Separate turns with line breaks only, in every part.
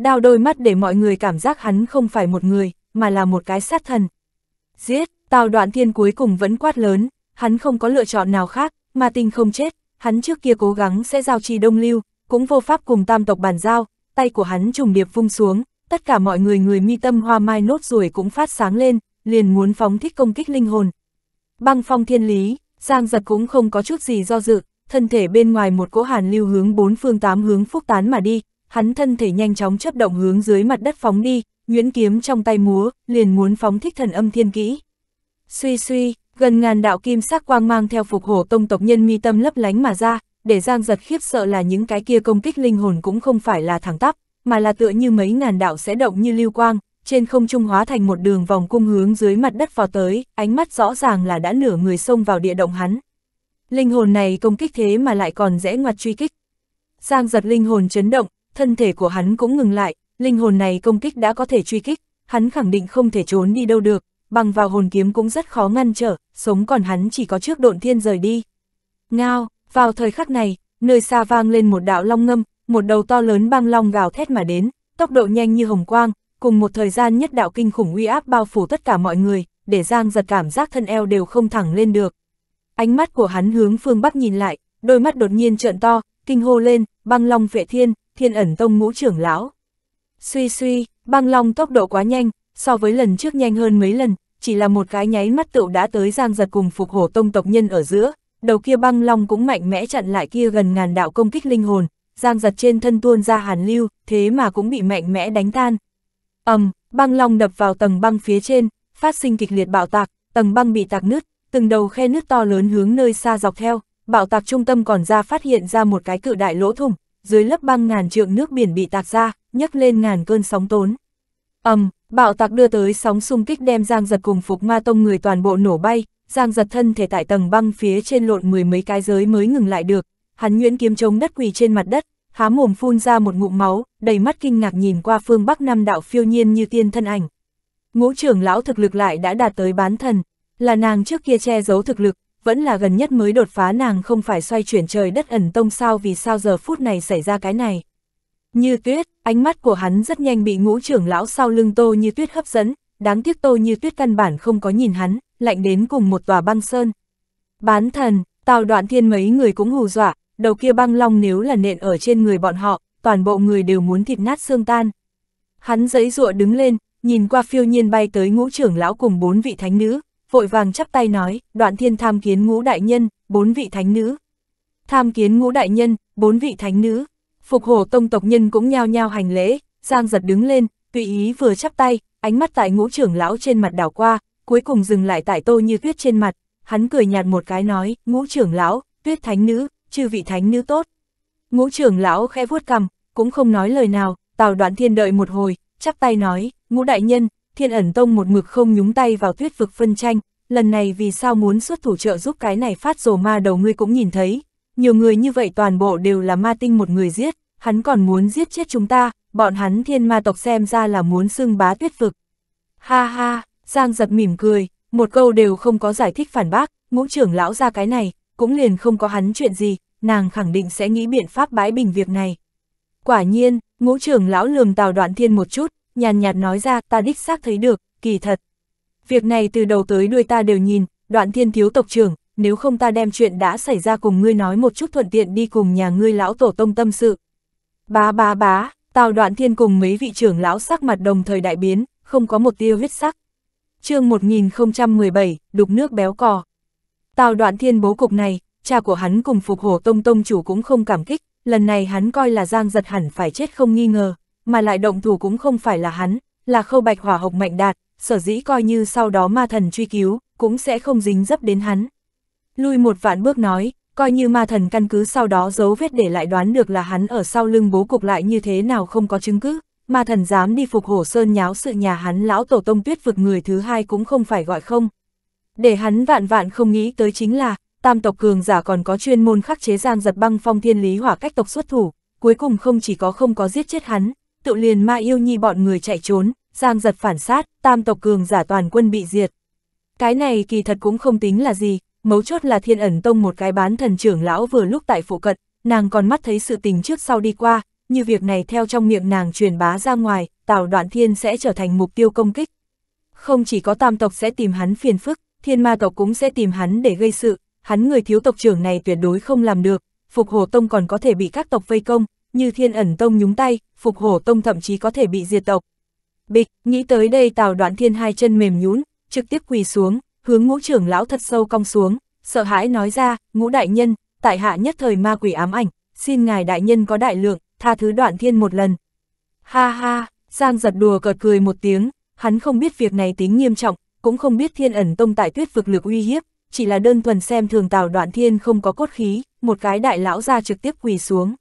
Đao đôi mắt để mọi người cảm giác hắn không phải một người, mà là một cái sát thần. Giết, tào đoạn thiên cuối cùng vẫn quát lớn, hắn không có lựa chọn nào khác, mà tình không chết, hắn trước kia cố gắng sẽ giao trì đông lưu, cũng vô pháp cùng tam tộc bàn giao, tay của hắn trùng điệp vung xuống, tất cả mọi người người mi tâm hoa mai nốt ruồi cũng phát sáng lên, liền muốn phóng thích công kích linh hồn. Băng phong thiên lý, Giang giật cũng không có chút gì do dự, thân thể bên ngoài một cỗ hàn lưu hướng bốn phương tám hướng phúc tán mà đi, hắn thân thể nhanh chóng chấp động hướng dưới mặt đất phóng đi, nguyễn kiếm trong tay múa, liền muốn phóng thích thần âm thiên kỹ. Suy suy, gần ngàn đạo kim sắc quang mang theo phục hổ tông tộc nhân mi tâm lấp lánh mà ra, để Giang giật khiếp sợ là những cái kia công kích linh hồn cũng không phải là thẳng tắp, mà là tựa như mấy ngàn đạo sẽ động như lưu quang, trên không trung hóa thành một đường vòng cung hướng dưới mặt đất vào tới, ánh mắt rõ ràng là đã nửa người xông vào địa động hắn. Linh hồn này công kích thế mà lại còn dễ ngoặt truy kích. Giang giật linh hồn chấn động, thân thể của hắn cũng ngừng lại, linh hồn này công kích đã có thể truy kích, hắn khẳng định không thể trốn đi đâu được, bằng vào hồn kiếm cũng rất khó ngăn trở, sống còn hắn chỉ có trước độn thiên rời đi. Ngao, vào thời khắc này, nơi xa vang lên một đạo long ngâm, một đầu to lớn băng long gào thét mà đến, tốc độ nhanh như hồng quang, cùng một thời gian nhất đạo kinh khủng uy áp bao phủ tất cả mọi người, để Giang giật cảm giác thân eo đều không thẳng lên được. Ánh mắt của hắn hướng phương Bắc nhìn lại, đôi mắt đột nhiên trợn to, kinh hô lên, băng long vệ thiên, thiên ẩn tông ngũ trưởng lão. Suy suy, băng long tốc độ quá nhanh, so với lần trước nhanh hơn mấy lần, chỉ là một cái nháy mắt tựu đã tới giang giật cùng phục hổ tông tộc nhân ở giữa, đầu kia băng long cũng mạnh mẽ chặn lại kia gần ngàn đạo công kích linh hồn, giang giật trên thân tuôn ra hàn lưu, thế mà cũng bị mạnh mẽ đánh tan. ầm, băng long đập vào tầng băng phía trên, phát sinh kịch liệt bạo tạc, tầng băng bị tạc nứt, từng đầu khe nứt to lớn hướng nơi xa dọc theo, bạo tạc trung tâm còn ra phát hiện ra một cái cự đại lỗ thủng, dưới lớp băng ngàn trượng nước biển bị tạc ra, nhấc lên ngàn cơn sóng tốn. ầm, um, bạo tạc đưa tới sóng xung kích đem Giang Giật cùng Phục Ma Tông người toàn bộ nổ bay, Giang Giật thân thể tại tầng băng phía trên lộn mười mấy cái giới mới ngừng lại được, hắn nhuyễn kiếm chống đất quỳ trên mặt đất, há mồm phun ra một ngụm máu, đầy mắt kinh ngạc nhìn qua phương Bắc Nam đạo phiêu nhiên như tiên thân ảnh. Ngũ trưởng lão thực lực lại đã đạt tới bán thần, là nàng trước kia che giấu thực lực, vẫn là gần nhất mới đột phá nàng không phải xoay chuyển trời đất ẩn tông sao vì sao giờ phút này xảy ra cái này. Như tuyết, ánh mắt của hắn rất nhanh bị ngũ trưởng lão sau lưng tô như tuyết hấp dẫn, đáng tiếc tô như tuyết căn bản không có nhìn hắn, lạnh đến cùng một tòa băng sơn. Bán thần, tào đoạn thiên mấy người cũng hù dọa, đầu kia băng long nếu là nện ở trên người bọn họ, toàn bộ người đều muốn thịt nát xương tan. Hắn giấy ruộ đứng lên, nhìn qua phiêu nhiên bay tới ngũ trưởng lão cùng bốn vị thánh nữ, vội vàng chắp tay nói, đoạn thiên tham kiến ngũ đại nhân, bốn vị thánh nữ. Tham kiến ngũ đại nhân, bốn vị thánh nữ. Phục hổ tông tộc nhân cũng nhao nhao hành lễ, Giang giật đứng lên, tùy ý vừa chắp tay, ánh mắt tại ngũ trưởng lão trên mặt đảo qua, cuối cùng dừng lại tại tô như tuyết trên mặt, hắn cười nhạt một cái nói, ngũ trưởng lão, tuyết thánh nữ, chư vị thánh nữ tốt. Ngũ trưởng lão khẽ vuốt cằm, cũng không nói lời nào, tào đoạn thiên đợi một hồi, chắp tay nói, ngũ đại nhân, thiên ẩn tông một mực không nhúng tay vào tuyết vực phân tranh, lần này vì sao muốn xuất thủ trợ giúp cái này phát rồ ma đầu ngươi cũng nhìn thấy, nhiều người như vậy toàn bộ đều là ma tinh một người giết, hắn còn muốn giết chết chúng ta, bọn hắn thiên ma tộc xem ra là muốn xưng bá tuyết vực. Ha ha, Giang giật mỉm cười, một câu đều không có giải thích phản bác, ngũ trưởng lão ra cái này, cũng liền không có hắn chuyện gì, nàng khẳng định sẽ nghĩ biện pháp bãi bình việc này. Quả nhiên, ngũ trưởng lão lườm tào đoạn thiên một chút, nhàn nhạt nói ra ta đích xác thấy được, kỳ thật. Việc này từ đầu tới đuôi ta đều nhìn, đoạn thiên thiếu tộc trưởng, nếu không ta đem chuyện đã xảy ra cùng ngươi nói một chút thuận tiện đi cùng nhà ngươi lão tổ tông tâm sự. Bá bá bá, tào đoạn thiên cùng mấy vị trưởng lão sắc mặt đồng thời đại biến, không có một tiêu huyết sắc. chương 1017, đục nước béo cò. Tào đoạn thiên bố cục này, cha của hắn cùng phục hổ tông tông chủ cũng không cảm kích, lần này hắn coi là giang giật hẳn phải chết không nghi ngờ mà lại động thủ cũng không phải là hắn, là khâu bạch hỏa hộc mạnh đạt, sở dĩ coi như sau đó ma thần truy cứu, cũng sẽ không dính dấp đến hắn. Lui một vạn bước nói, coi như ma thần căn cứ sau đó dấu vết để lại đoán được là hắn ở sau lưng bố cục lại như thế nào không có chứng cứ, ma thần dám đi phục hổ sơn nháo sự nhà hắn lão tổ tông tuyết vực người thứ hai cũng không phải gọi không. Để hắn vạn vạn không nghĩ tới chính là, tam tộc cường giả còn có chuyên môn khắc chế gian giật băng phong thiên lý hỏa cách tộc xuất thủ, cuối cùng không chỉ có không có giết chết hắn, tự liền ma yêu nhi bọn người chạy trốn, giang giật phản sát, tam tộc cường giả toàn quân bị diệt. Cái này kỳ thật cũng không tính là gì, mấu chốt là thiên ẩn tông một cái bán thần trưởng lão vừa lúc tại phụ cận, nàng còn mắt thấy sự tình trước sau đi qua, như việc này theo trong miệng nàng truyền bá ra ngoài, tào đoạn thiên sẽ trở thành mục tiêu công kích. Không chỉ có tam tộc sẽ tìm hắn phiền phức, thiên ma tộc cũng sẽ tìm hắn để gây sự, hắn người thiếu tộc trưởng này tuyệt đối không làm được, phục hồ tông còn có thể bị các tộc vây công, như thiên ẩn tông nhúng tay, phục hổ tông thậm chí có thể bị diệt tộc. Bịch, nghĩ tới đây tào đoạn thiên hai chân mềm nhún, trực tiếp quỳ xuống, hướng ngũ trưởng lão thật sâu cong xuống, sợ hãi nói ra, ngũ đại nhân, tại hạ nhất thời ma quỷ ám ảnh, xin ngài đại nhân có đại lượng, tha thứ đoạn thiên một lần. Ha ha, Giang giật đùa cợt cười một tiếng, hắn không biết việc này tính nghiêm trọng, cũng không biết thiên ẩn tông tại tuyết vực lực uy hiếp, chỉ là đơn thuần xem thường tào đoạn thiên không có cốt khí, một cái đại lão ra trực tiếp quỳ xuống.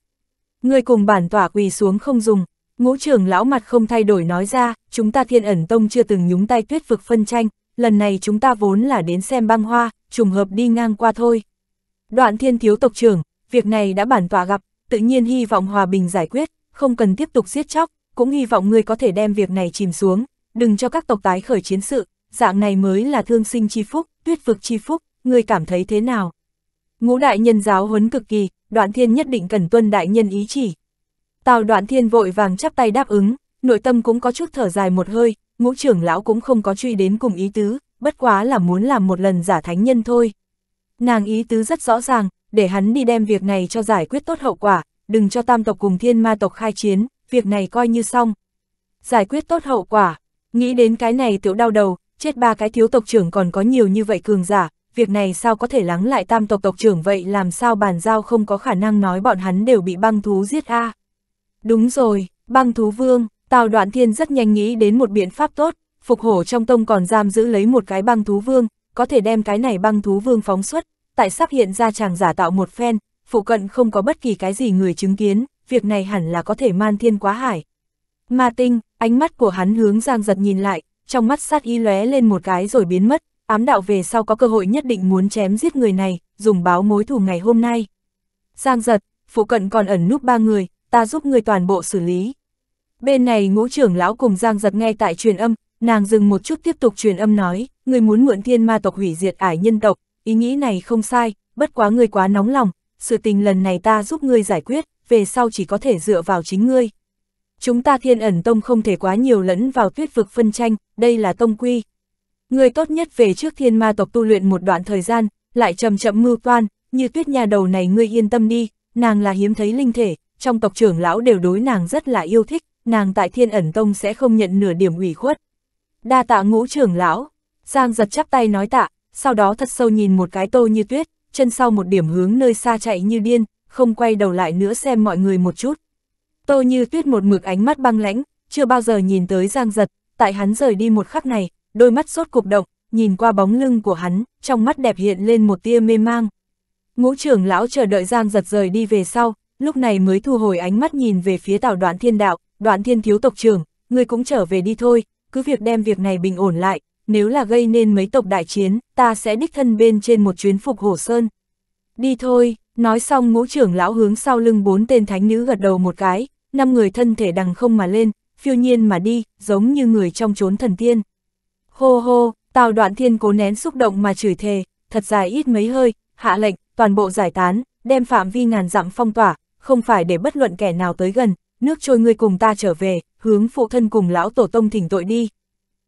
Người cùng bản tỏa quỳ xuống không dùng, ngũ trưởng lão mặt không thay đổi nói ra, chúng ta thiên ẩn tông chưa từng nhúng tay tuyết vực phân tranh, lần này chúng ta vốn là đến xem băng hoa, trùng hợp đi ngang qua thôi. Đoạn thiên thiếu tộc trưởng, việc này đã bản tỏa gặp, tự nhiên hy vọng hòa bình giải quyết, không cần tiếp tục giết chóc, cũng hy vọng người có thể đem việc này chìm xuống, đừng cho các tộc tái khởi chiến sự, dạng này mới là thương sinh chi phúc, tuyết vực chi phúc, người cảm thấy thế nào? Ngũ đại nhân giáo huấn cực kỳ, đoạn thiên nhất định cần tuân đại nhân ý chỉ. Tào đoạn thiên vội vàng chắp tay đáp ứng, nội tâm cũng có chút thở dài một hơi, ngũ trưởng lão cũng không có truy đến cùng ý tứ, bất quá là muốn làm một lần giả thánh nhân thôi. Nàng ý tứ rất rõ ràng, để hắn đi đem việc này cho giải quyết tốt hậu quả, đừng cho tam tộc cùng thiên ma tộc khai chiến, việc này coi như xong. Giải quyết tốt hậu quả, nghĩ đến cái này tiểu đau đầu, chết ba cái thiếu tộc trưởng còn có nhiều như vậy cường giả, việc này sao có thể lắng lại tam tộc tộc trưởng vậy làm sao bàn giao không có khả năng nói bọn hắn đều bị băng thú giết a à? Đúng rồi, băng thú vương, Tào Đoạn Thiên rất nhanh nghĩ đến một biện pháp tốt, phục hổ trong tông còn giam giữ lấy một cái băng thú vương, có thể đem cái này băng thú vương phóng xuất, tại sắp hiện ra chàng giả tạo một phen, phụ cận không có bất kỳ cái gì người chứng kiến, việc này hẳn là có thể man thiên quá hải. Ma tinh, ánh mắt của hắn hướng Giang giật nhìn lại, trong mắt sát y lóe lên một cái rồi biến mất, ám đạo về sau có cơ hội nhất định muốn chém giết người này, dùng báo mối thù ngày hôm nay. Giang giật, phụ cận còn ẩn núp ba người, ta giúp người toàn bộ xử lý. Bên này ngũ trưởng lão cùng Giang giật nghe tại truyền âm, nàng dừng một chút tiếp tục truyền âm nói, người muốn mượn thiên ma tộc hủy diệt ải nhân tộc, ý nghĩ này không sai, bất quá người quá nóng lòng, sự tình lần này ta giúp ngươi giải quyết, về sau chỉ có thể dựa vào chính ngươi. Chúng ta thiên ẩn tông không thể quá nhiều lẫn vào tuyết vực phân tranh, đây là tông quy, Người tốt nhất về trước thiên ma tộc tu luyện một đoạn thời gian, lại chậm chậm mưu toan, như tuyết nhà đầu này ngươi yên tâm đi, nàng là hiếm thấy linh thể, trong tộc trưởng lão đều đối nàng rất là yêu thích, nàng tại thiên ẩn tông sẽ không nhận nửa điểm ủy khuất. Đa tạ ngũ trưởng lão, Giang giật chắp tay nói tạ, sau đó thật sâu nhìn một cái tô như tuyết, chân sau một điểm hướng nơi xa chạy như điên, không quay đầu lại nữa xem mọi người một chút. Tô như tuyết một mực ánh mắt băng lãnh, chưa bao giờ nhìn tới Giang giật, tại hắn rời đi một khắc này, đôi mắt sốt cục động, nhìn qua bóng lưng của hắn, trong mắt đẹp hiện lên một tia mê mang. Ngũ trưởng lão chờ đợi Giang giật rời đi về sau, lúc này mới thu hồi ánh mắt nhìn về phía tảo đoạn thiên đạo, đoạn thiên thiếu tộc trưởng, người cũng trở về đi thôi, cứ việc đem việc này bình ổn lại, nếu là gây nên mấy tộc đại chiến, ta sẽ đích thân bên trên một chuyến phục hổ sơn. Đi thôi, nói xong ngũ trưởng lão hướng sau lưng bốn tên thánh nữ gật đầu một cái, năm người thân thể đằng không mà lên, phiêu nhiên mà đi, giống như người trong chốn thần tiên. Hô hô, tào đoạn thiên cố nén xúc động mà chửi thề, thật dài ít mấy hơi, hạ lệnh, toàn bộ giải tán, đem phạm vi ngàn dặm phong tỏa, không phải để bất luận kẻ nào tới gần, nước trôi ngươi cùng ta trở về, hướng phụ thân cùng lão tổ tông thỉnh tội đi.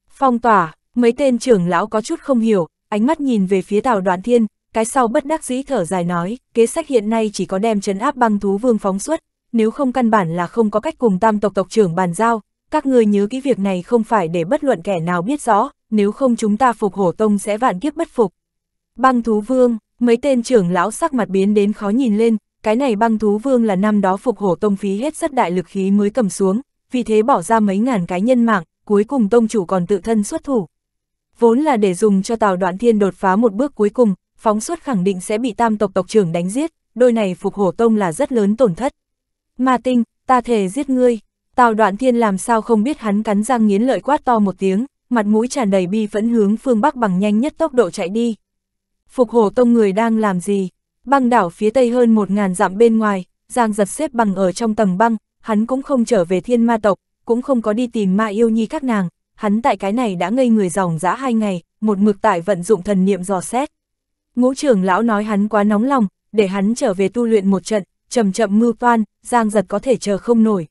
Phong tỏa, mấy tên trưởng lão có chút không hiểu, ánh mắt nhìn về phía tào đoạn thiên, cái sau bất đắc dĩ thở dài nói, kế sách hiện nay chỉ có đem chấn áp băng thú vương phóng xuất, nếu không căn bản là không có cách cùng tam tộc tộc trưởng bàn giao, các ngươi nhớ kỹ việc này không phải để bất luận kẻ nào biết rõ, nếu không chúng ta phục hổ tông sẽ vạn kiếp bất phục. Băng thú vương, mấy tên trưởng lão sắc mặt biến đến khó nhìn lên, cái này băng thú vương là năm đó phục hổ tông phí hết rất đại lực khí mới cầm xuống, vì thế bỏ ra mấy ngàn cái nhân mạng, cuối cùng tông chủ còn tự thân xuất thủ. Vốn là để dùng cho tàu đoạn thiên đột phá một bước cuối cùng, phóng xuất khẳng định sẽ bị tam tộc tộc trưởng đánh giết, đôi này phục hổ tông là rất lớn tổn thất. Ma tinh, ta thề giết ngươi. Tào đoạn thiên làm sao không biết hắn cắn răng nghiến lợi quát to một tiếng, mặt mũi tràn đầy bi phẫn hướng phương Bắc bằng nhanh nhất tốc độ chạy đi. Phục hổ tông người đang làm gì? Băng đảo phía tây hơn một ngàn dặm bên ngoài, giang giật xếp bằng ở trong tầng băng, hắn cũng không trở về thiên ma tộc, cũng không có đi tìm ma yêu nhi các nàng, hắn tại cái này đã ngây người dòng dã hai ngày, một mực tại vận dụng thần niệm dò xét. Ngũ trưởng lão nói hắn quá nóng lòng, để hắn trở về tu luyện một trận, chậm chậm mưu toan, giang giật có thể chờ không nổi.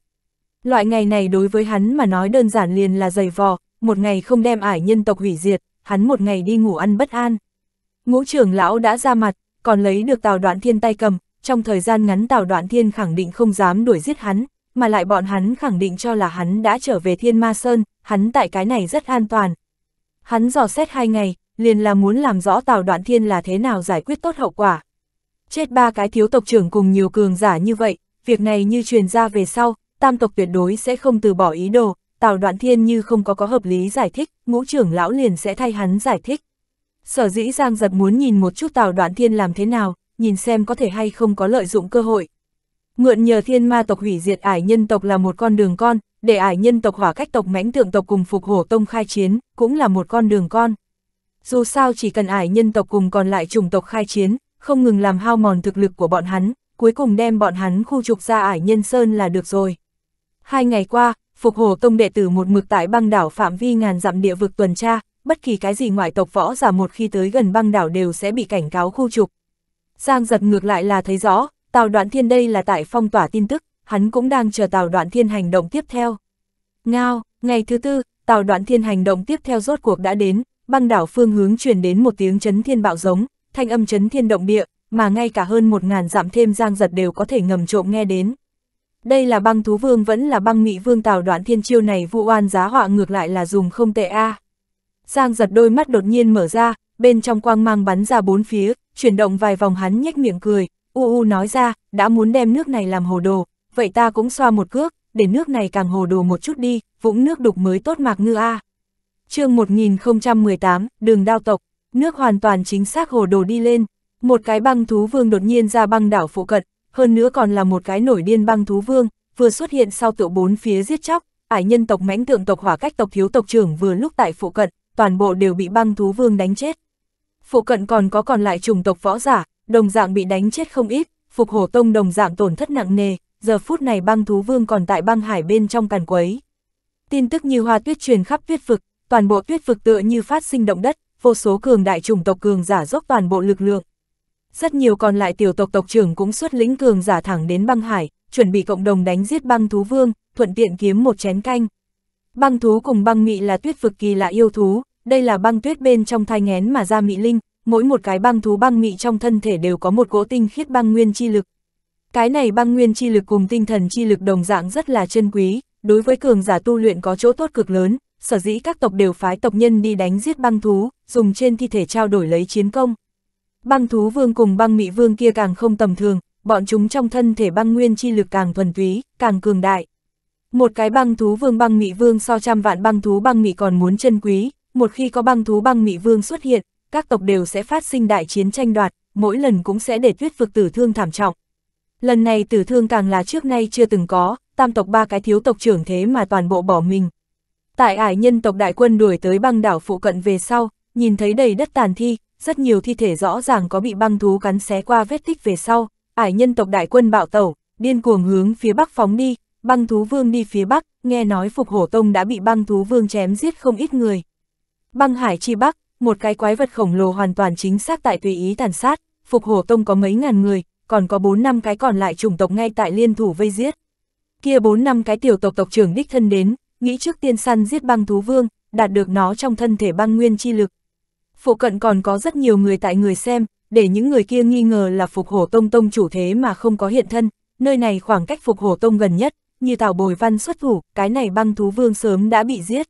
Loại ngày này đối với hắn mà nói đơn giản liền là dày vò, một ngày không đem ải nhân tộc hủy diệt, hắn một ngày đi ngủ ăn bất an. Ngũ trưởng lão đã ra mặt, còn lấy được tào đoạn thiên tay cầm, trong thời gian ngắn tào đoạn thiên khẳng định không dám đuổi giết hắn, mà lại bọn hắn khẳng định cho là hắn đã trở về thiên ma sơn, hắn tại cái này rất an toàn. Hắn dò xét hai ngày, liền là muốn làm rõ tào đoạn thiên là thế nào giải quyết tốt hậu quả. Chết ba cái thiếu tộc trưởng cùng nhiều cường giả như vậy, việc này như truyền ra về sau, tam tộc tuyệt đối sẽ không từ bỏ ý đồ, Tào Đoạn Thiên như không có có hợp lý giải thích, ngũ trưởng lão liền sẽ thay hắn giải thích. Sở dĩ Giang Giật muốn nhìn một chút Tào Đoạn Thiên làm thế nào, nhìn xem có thể hay không có lợi dụng cơ hội. Mượn nhờ thiên ma tộc hủy diệt ải nhân tộc là một con đường con, để ải nhân tộc hỏa cách tộc mãnh tượng tộc cùng phục hổ tông khai chiến, cũng là một con đường con. Dù sao chỉ cần ải nhân tộc cùng còn lại chủng tộc khai chiến, không ngừng làm hao mòn thực lực của bọn hắn, cuối cùng đem bọn hắn khu trục ra ải nhân sơn là được rồi. Hai ngày qua, Phục Hồ Tông đệ tử một mực tại băng đảo phạm vi ngàn dặm địa vực tuần tra, bất kỳ cái gì ngoại tộc võ giả một khi tới gần băng đảo đều sẽ bị cảnh cáo khu trục. Giang giật ngược lại là thấy rõ, Tào Đoạn Thiên đây là tại phong tỏa tin tức, hắn cũng đang chờ Tào Đoạn Thiên hành động tiếp theo. Ngao, ngày thứ tư, Tào Đoạn Thiên hành động tiếp theo rốt cuộc đã đến, băng đảo phương hướng truyền đến một tiếng chấn thiên bạo giống, thanh âm chấn thiên động địa, mà ngay cả hơn một ngàn dặm thêm Giang giật đều có thể ngầm trộm nghe đến đây là băng thú vương vẫn là băng mị vương tào đoạn thiên chiêu này vụ oan giá họa ngược lại là dùng không tệ a. À. Giang giật đôi mắt đột nhiên mở ra, bên trong quang mang bắn ra bốn phía, chuyển động vài vòng hắn nhếch miệng cười, u u nói ra, đã muốn đem nước này làm hồ đồ, vậy ta cũng xoa một cước, để nước này càng hồ đồ một chút đi, vũng nước đục mới tốt mạc ngư a. À. chương 1018, đường đao tộc, nước hoàn toàn chính xác hồ đồ đi lên, một cái băng thú vương đột nhiên ra băng đảo phụ cận, hơn nữa còn là một cái nổi điên băng thú vương, vừa xuất hiện sau tựa bốn phía giết chóc, ải nhân tộc mãnh tượng tộc hỏa cách tộc thiếu tộc trưởng vừa lúc tại phụ cận, toàn bộ đều bị băng thú vương đánh chết. Phụ cận còn có còn lại chủng tộc võ giả, đồng dạng bị đánh chết không ít, phục hổ tông đồng dạng tổn thất nặng nề, giờ phút này băng thú vương còn tại băng hải bên trong càn quấy. Tin tức như hoa tuyết truyền khắp tuyết vực, toàn bộ tuyết vực tựa như phát sinh động đất, vô số cường đại chủng tộc cường giả dốc toàn bộ lực lượng, rất nhiều còn lại tiểu tộc tộc trưởng cũng xuất lĩnh cường giả thẳng đến băng hải, chuẩn bị cộng đồng đánh giết băng thú vương, thuận tiện kiếm một chén canh. Băng thú cùng băng mị là tuyết vực kỳ lạ yêu thú, đây là băng tuyết bên trong thai ngén mà ra mị linh, mỗi một cái băng thú băng mị trong thân thể đều có một gỗ tinh khiết băng nguyên chi lực. Cái này băng nguyên chi lực cùng tinh thần chi lực đồng dạng rất là chân quý, đối với cường giả tu luyện có chỗ tốt cực lớn, sở dĩ các tộc đều phái tộc nhân đi đánh giết băng thú, dùng trên thi thể trao đổi lấy chiến công. Băng thú vương cùng băng mị vương kia càng không tầm thường, bọn chúng trong thân thể băng nguyên chi lực càng thuần túy, càng cường đại. Một cái băng thú vương băng mị vương so trăm vạn băng thú băng mị còn muốn chân quý, một khi có băng thú băng mị vương xuất hiện, các tộc đều sẽ phát sinh đại chiến tranh đoạt, mỗi lần cũng sẽ để tuyết vực tử thương thảm trọng. Lần này tử thương càng là trước nay chưa từng có, tam tộc ba cái thiếu tộc trưởng thế mà toàn bộ bỏ mình. Tại ải nhân tộc đại quân đuổi tới băng đảo phụ cận về sau, nhìn thấy đầy đất tàn thi, rất nhiều thi thể rõ ràng có bị băng thú cắn xé qua vết tích về sau, ải nhân tộc đại quân bạo tẩu, điên cuồng hướng phía bắc phóng đi, băng thú vương đi phía bắc, nghe nói Phục Hổ Tông đã bị băng thú vương chém giết không ít người. Băng hải chi bắc, một cái quái vật khổng lồ hoàn toàn chính xác tại tùy ý tàn sát, Phục Hổ Tông có mấy ngàn người, còn có 4 năm cái còn lại chủng tộc ngay tại liên thủ vây giết. Kia 4 năm cái tiểu tộc tộc trưởng đích thân đến, nghĩ trước tiên săn giết băng thú vương, đạt được nó trong thân thể băng nguyên chi lực, Phụ cận còn có rất nhiều người tại người xem, để những người kia nghi ngờ là Phục Hổ Tông Tông chủ thế mà không có hiện thân, nơi này khoảng cách Phục Hổ Tông gần nhất, như Tào Bồi Văn xuất thủ, cái này băng thú vương sớm đã bị giết.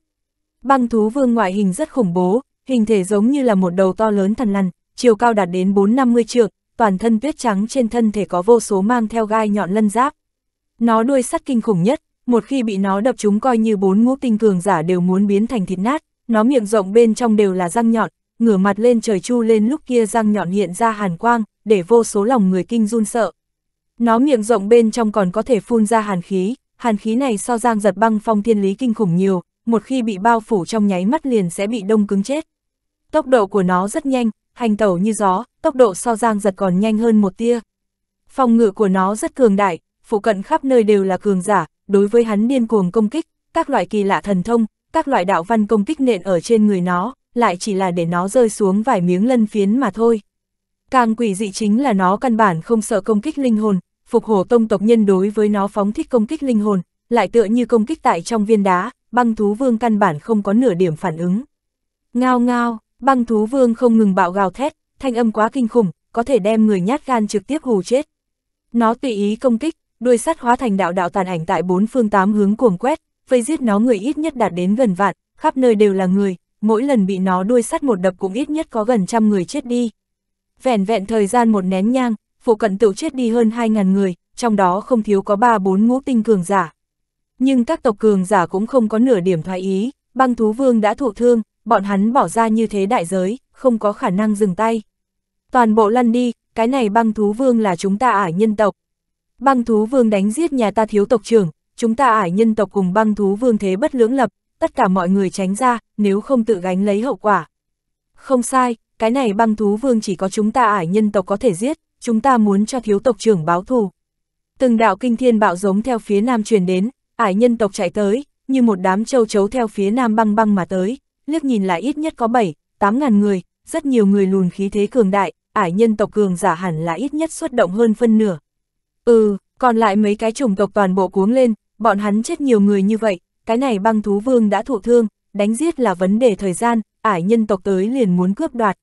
Băng thú vương ngoại hình rất khủng bố, hình thể giống như là một đầu to lớn thần lằn, chiều cao đạt đến 450 trượng, toàn thân tuyết trắng trên thân thể có vô số mang theo gai nhọn lân giáp. Nó đuôi sắt kinh khủng nhất, một khi bị nó đập chúng coi như bốn ngũ tinh cường giả đều muốn biến thành thịt nát, nó miệng rộng bên trong đều là răng nhọn, ngửa mặt lên trời chu lên lúc kia răng nhọn hiện ra hàn quang, để vô số lòng người kinh run sợ. Nó miệng rộng bên trong còn có thể phun ra hàn khí, hàn khí này so giang giật băng phong thiên lý kinh khủng nhiều, một khi bị bao phủ trong nháy mắt liền sẽ bị đông cứng chết. Tốc độ của nó rất nhanh, hành tẩu như gió, tốc độ so giang giật còn nhanh hơn một tia. Phòng ngự của nó rất cường đại, phụ cận khắp nơi đều là cường giả, đối với hắn điên cuồng công kích, các loại kỳ lạ thần thông, các loại đạo văn công kích nện ở trên người nó, lại chỉ là để nó rơi xuống vài miếng lân phiến mà thôi. Càng quỷ dị chính là nó căn bản không sợ công kích linh hồn, phục hổ tông tộc nhân đối với nó phóng thích công kích linh hồn, lại tựa như công kích tại trong viên đá, băng thú vương căn bản không có nửa điểm phản ứng. Ngao ngao, băng thú vương không ngừng bạo gào thét, thanh âm quá kinh khủng, có thể đem người nhát gan trực tiếp hù chết. Nó tùy ý công kích, đuôi sắt hóa thành đạo đạo tàn ảnh tại bốn phương tám hướng cuồng quét, vây giết nó người ít nhất đạt đến gần vạn, khắp nơi đều là người, mỗi lần bị nó đuôi sắt một đập cũng ít nhất có gần trăm người chết đi. vẹn vẹn thời gian một nén nhang, phụ cận tựu chết đi hơn hai ngàn người, trong đó không thiếu có ba bốn ngũ tinh cường giả. Nhưng các tộc cường giả cũng không có nửa điểm thoái ý, băng thú vương đã thụ thương, bọn hắn bỏ ra như thế đại giới, không có khả năng dừng tay. Toàn bộ lăn đi, cái này băng thú vương là chúng ta ải nhân tộc. Băng thú vương đánh giết nhà ta thiếu tộc trưởng, chúng ta ải nhân tộc cùng băng thú vương thế bất lưỡng lập, tất cả mọi người tránh ra, nếu không tự gánh lấy hậu quả. Không sai, cái này băng thú vương chỉ có chúng ta ải nhân tộc có thể giết, chúng ta muốn cho thiếu tộc trưởng báo thù. Từng đạo kinh thiên bạo giống theo phía nam truyền đến, ải nhân tộc chạy tới, như một đám châu chấu theo phía nam băng băng mà tới, liếc nhìn lại ít nhất có 7, 8 ngàn người, rất nhiều người lùn khí thế cường đại, ải nhân tộc cường giả hẳn là ít nhất xuất động hơn phân nửa. Ừ, còn lại mấy cái chủng tộc toàn bộ cuống lên, bọn hắn chết nhiều người như vậy, cái này băng thú vương đã thụ thương, đánh giết là vấn đề thời gian, ải nhân tộc tới liền muốn cướp đoạt.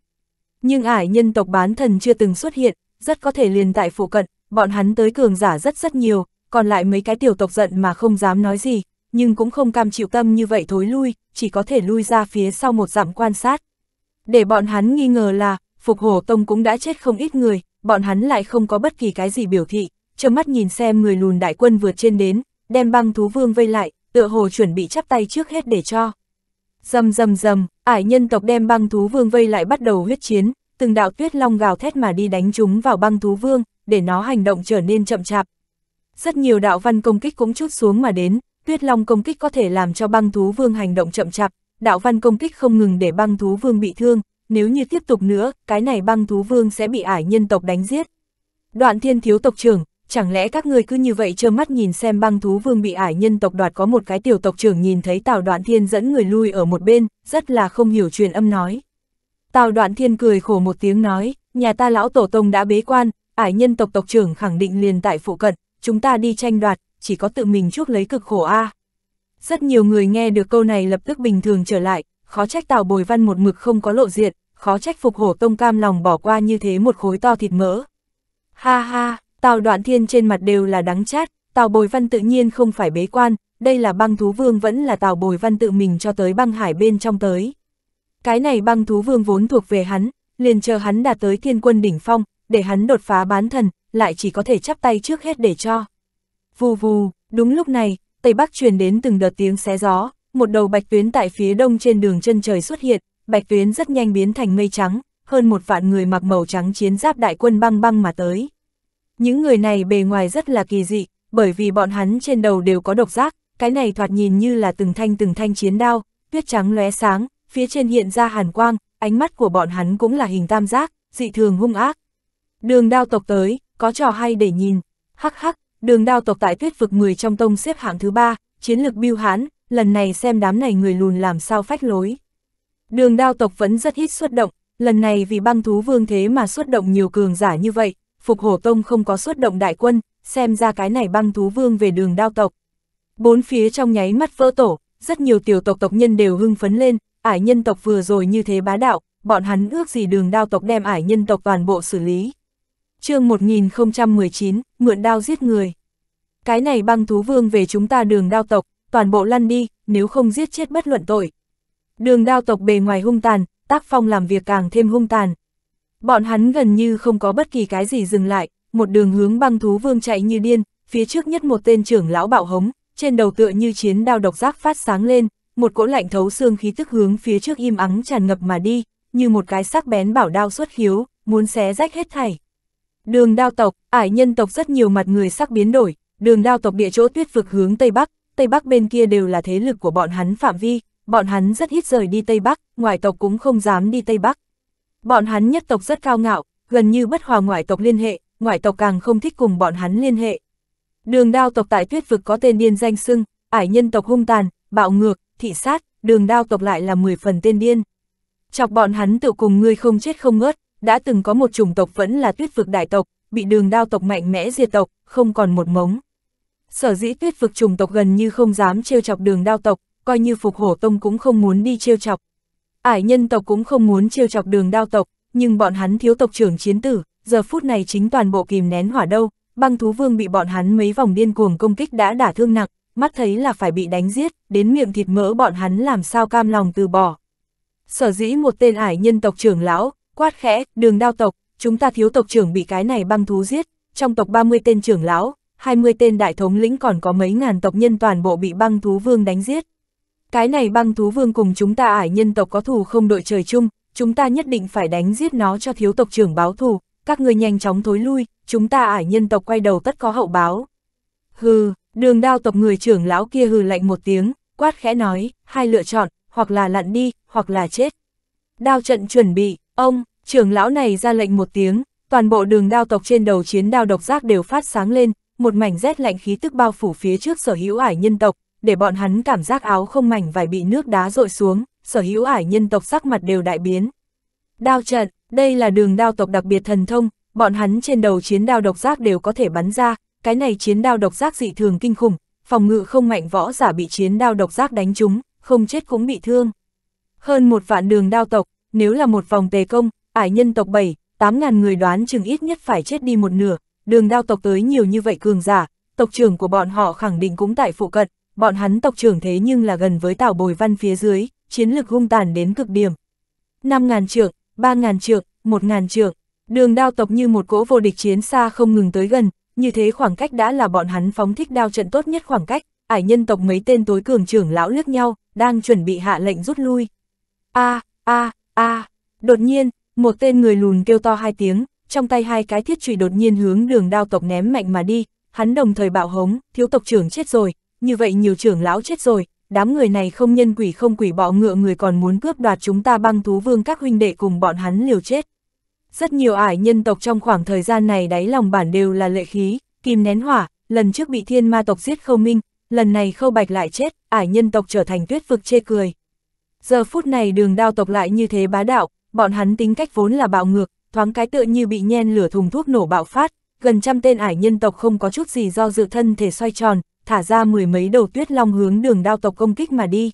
Nhưng ải nhân tộc bán thần chưa từng xuất hiện, rất có thể liền tại phụ cận, bọn hắn tới cường giả rất rất nhiều, còn lại mấy cái tiểu tộc giận mà không dám nói gì, nhưng cũng không cam chịu tâm như vậy thối lui, chỉ có thể lui ra phía sau một dặm quan sát. Để bọn hắn nghi ngờ là, Phục Hổ Tông cũng đã chết không ít người, bọn hắn lại không có bất kỳ cái gì biểu thị, trơ mắt nhìn xem người lùn đại quân vượt trên đến, đem băng thú vương vây lại, tựa hồ chuẩn bị chắp tay trước hết để cho. Dầm dầm dầm, ải nhân tộc đem băng thú vương vây lại bắt đầu huyết chiến, từng đạo tuyết long gào thét mà đi đánh chúng vào băng thú vương, để nó hành động trở nên chậm chạp. Rất nhiều đạo văn công kích cũng chút xuống mà đến, tuyết long công kích có thể làm cho băng thú vương hành động chậm chạp, đạo văn công kích không ngừng để băng thú vương bị thương, nếu như tiếp tục nữa, cái này băng thú vương sẽ bị ải nhân tộc đánh giết. Đoạn thiên thiếu tộc trưởng, chẳng lẽ các người cứ như vậy trơ mắt nhìn xem băng thú vương bị ải nhân tộc đoạt có một cái tiểu tộc trưởng nhìn thấy Tào Đoạn Thiên dẫn người lui ở một bên, rất là không hiểu truyền âm nói. Tào Đoạn Thiên cười khổ một tiếng nói, nhà ta lão tổ tông đã bế quan, ải nhân tộc tộc trưởng khẳng định liền tại phụ cận, chúng ta đi tranh đoạt, chỉ có tự mình chuốc lấy cực khổ a. À. Rất nhiều người nghe được câu này lập tức bình thường trở lại, khó trách Tào Bồi Văn một mực không có lộ diện, khó trách phục hổ tông cam lòng bỏ qua như thế một khối to thịt mỡ. Ha ha, Tào đoạn thiên trên mặt đều là đắng chát, tào bồi văn tự nhiên không phải bế quan, đây là băng thú vương vẫn là tào bồi văn tự mình cho tới băng hải bên trong tới. Cái này băng thú vương vốn thuộc về hắn, liền chờ hắn đạt tới thiên quân đỉnh phong, để hắn đột phá bán thần, lại chỉ có thể chắp tay trước hết để cho. Vù vù, đúng lúc này, Tây Bắc truyền đến từng đợt tiếng xé gió, một đầu bạch tuyến tại phía đông trên đường chân trời xuất hiện, bạch tuyến rất nhanh biến thành mây trắng, hơn một vạn người mặc màu trắng chiến giáp đại quân băng băng mà tới. Những người này bề ngoài rất là kỳ dị, bởi vì bọn hắn trên đầu đều có độc giác, cái này thoạt nhìn như là từng thanh từng thanh chiến đao, tuyết trắng lóe sáng, phía trên hiện ra hàn quang, ánh mắt của bọn hắn cũng là hình tam giác, dị thường hung ác. Đường đao tộc tới, có trò hay để nhìn, hắc hắc, đường đao tộc tại tuyết vực 10 trong tông xếp hạng thứ ba chiến lược biêu hãn, lần này xem đám này người lùn làm sao phách lối. Đường đao tộc vẫn rất ít xuất động, lần này vì băng thú vương thế mà xuất động nhiều cường giả như vậy, Phục Hổ Tông không có xuất động đại quân, xem ra cái này băng thú vương về đường đao tộc. Bốn phía trong nháy mắt vỡ tổ, rất nhiều tiểu tộc tộc nhân đều hưng phấn lên, ải nhân tộc vừa rồi như thế bá đạo, bọn hắn ước gì đường đao tộc đem ải nhân tộc toàn bộ xử lý. chương 1019, mượn đao giết người. Cái này băng thú vương về chúng ta đường đao tộc, toàn bộ lăn đi, nếu không giết chết bất luận tội. Đường đao tộc bề ngoài hung tàn, tác phong làm việc càng thêm hung tàn, Bọn hắn gần như không có bất kỳ cái gì dừng lại, một đường hướng băng thú vương chạy như điên, phía trước nhất một tên trưởng lão bạo hống, trên đầu tựa như chiến đao độc giác phát sáng lên, một cỗ lạnh thấu xương khí tức hướng phía trước im ắng tràn ngập mà đi, như một cái sắc bén bảo đao xuất hiếu, muốn xé rách hết thảy. Đường đao tộc, ải nhân tộc rất nhiều mặt người sắc biến đổi, đường đao tộc địa chỗ tuyết vực hướng Tây Bắc, Tây Bắc bên kia đều là thế lực của bọn hắn phạm vi, bọn hắn rất ít rời đi Tây Bắc, ngoại tộc cũng không dám đi Tây Bắc, Bọn hắn nhất tộc rất cao ngạo, gần như bất hòa ngoại tộc liên hệ, ngoại tộc càng không thích cùng bọn hắn liên hệ. Đường đao tộc tại tuyết vực có tên điên danh xưng, ải nhân tộc hung tàn, bạo ngược, thị sát, đường đao tộc lại là 10 phần tên điên. Chọc bọn hắn tự cùng người không chết không ngớt, đã từng có một chủng tộc vẫn là tuyết vực đại tộc, bị đường đao tộc mạnh mẽ diệt tộc, không còn một mống. Sở dĩ tuyết vực chủng tộc gần như không dám trêu chọc đường đao tộc, coi như phục hổ tông cũng không muốn đi trêu chọc. Ải nhân tộc cũng không muốn trêu chọc đường đao tộc, nhưng bọn hắn thiếu tộc trưởng chiến tử, giờ phút này chính toàn bộ kìm nén hỏa đâu, băng thú vương bị bọn hắn mấy vòng điên cuồng công kích đã đả thương nặng, mắt thấy là phải bị đánh giết, đến miệng thịt mỡ bọn hắn làm sao cam lòng từ bỏ. Sở dĩ một tên ải nhân tộc trưởng lão, quát khẽ, đường đao tộc, chúng ta thiếu tộc trưởng bị cái này băng thú giết, trong tộc 30 tên trưởng lão, 20 tên đại thống lĩnh còn có mấy ngàn tộc nhân toàn bộ bị băng thú vương đánh giết. Cái này băng thú vương cùng chúng ta ải nhân tộc có thù không đội trời chung, chúng ta nhất định phải đánh giết nó cho thiếu tộc trưởng báo thù, các người nhanh chóng thối lui, chúng ta ải nhân tộc quay đầu tất có hậu báo. Hừ, đường đao tộc người trưởng lão kia hừ lạnh một tiếng, quát khẽ nói, hai lựa chọn, hoặc là lặn đi, hoặc là chết. Đao trận chuẩn bị, ông, trưởng lão này ra lệnh một tiếng, toàn bộ đường đao tộc trên đầu chiến đao độc giác đều phát sáng lên, một mảnh rét lạnh khí tức bao phủ phía trước sở hữu ải nhân tộc, để bọn hắn cảm giác áo không mảnh vải bị nước đá rội xuống, sở hữu ải nhân tộc sắc mặt đều đại biến. Đao trận, đây là đường đao tộc đặc biệt thần thông, bọn hắn trên đầu chiến đao độc giác đều có thể bắn ra, cái này chiến đao độc giác dị thường kinh khủng, phòng ngự không mạnh võ giả bị chiến đao độc giác đánh trúng, không chết cũng bị thương. Hơn một vạn đường đao tộc, nếu là một vòng tề công, ải nhân tộc 7, 8 ngàn người đoán chừng ít nhất phải chết đi một nửa, đường đao tộc tới nhiều như vậy cường giả, tộc trưởng của bọn họ khẳng định cũng tại phụ cận, bọn hắn tộc trưởng thế nhưng là gần với tảo bồi văn phía dưới, chiến lực hung tàn đến cực điểm. 5.000 trượng, 3.000 trượng, 1.000 trượng, đường đao tộc như một cỗ vô địch chiến xa không ngừng tới gần, như thế khoảng cách đã là bọn hắn phóng thích đao trận tốt nhất khoảng cách, ải nhân tộc mấy tên tối cường trưởng lão lướt nhau, đang chuẩn bị hạ lệnh rút lui. A, a, a, đột nhiên, một tên người lùn kêu to hai tiếng, trong tay hai cái thiết chùy đột nhiên hướng đường đao tộc ném mạnh mà đi, hắn đồng thời bạo hống, thiếu tộc trưởng chết rồi, như vậy nhiều trưởng lão chết rồi, đám người này không nhân quỷ không quỷ bỏ ngựa người còn muốn cướp đoạt chúng ta băng thú vương các huynh đệ cùng bọn hắn liều chết. Rất nhiều ải nhân tộc trong khoảng thời gian này đáy lòng bản đều là lệ khí, kim nén hỏa, lần trước bị thiên ma tộc giết khâu minh, lần này khâu bạch lại chết, ải nhân tộc trở thành tuyết vực chê cười. Giờ phút này đường đao tộc lại như thế bá đạo, bọn hắn tính cách vốn là bạo ngược, thoáng cái tựa như bị nhen lửa thùng thuốc nổ bạo phát, gần trăm tên ải nhân tộc không có chút gì do dự thân thể xoay tròn, thả ra mười mấy đầu tuyết long hướng đường đao tộc công kích mà đi.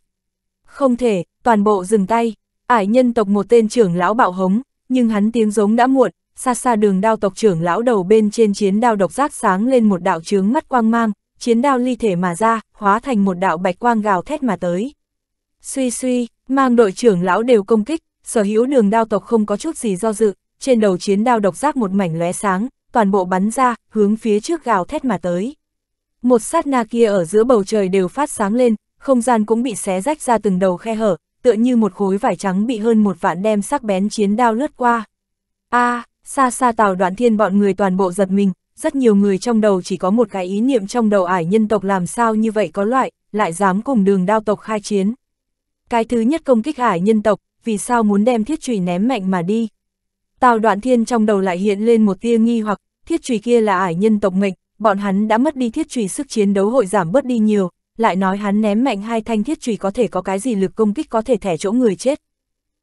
Không thể, toàn bộ dừng tay, ải nhân tộc một tên trưởng lão bạo hống, nhưng hắn tiếng giống đã muộn, xa xa đường đao tộc trưởng lão đầu bên trên chiến đao độc giác sáng lên một đạo trướng mắt quang mang, chiến đao ly thể mà ra, hóa thành một đạo bạch quang gào thét mà tới. Suy suy, mang đội trưởng lão đều công kích, sở hữu đường đao tộc không có chút gì do dự, trên đầu chiến đao độc giác một mảnh lóe sáng, toàn bộ bắn ra, hướng phía trước gào thét mà tới. Một sát na kia ở giữa bầu trời đều phát sáng lên, không gian cũng bị xé rách ra từng đầu khe hở, tựa như một khối vải trắng bị hơn một vạn đem sắc bén chiến đao lướt qua. a à, xa xa tàu đoạn thiên bọn người toàn bộ giật mình, rất nhiều người trong đầu chỉ có một cái ý niệm trong đầu ải nhân tộc làm sao như vậy có loại, lại dám cùng đường đao tộc khai chiến. Cái thứ nhất công kích ải nhân tộc, vì sao muốn đem thiết trùy ném mạnh mà đi. tàu đoạn thiên trong đầu lại hiện lên một tia nghi hoặc, thiết trùy kia là ải nhân tộc mệnh, bọn hắn đã mất đi thiết trùy sức chiến đấu hội giảm bớt đi nhiều, lại nói hắn ném mạnh hai thanh thiết trùy có thể có cái gì lực công kích có thể thẻ chỗ người chết.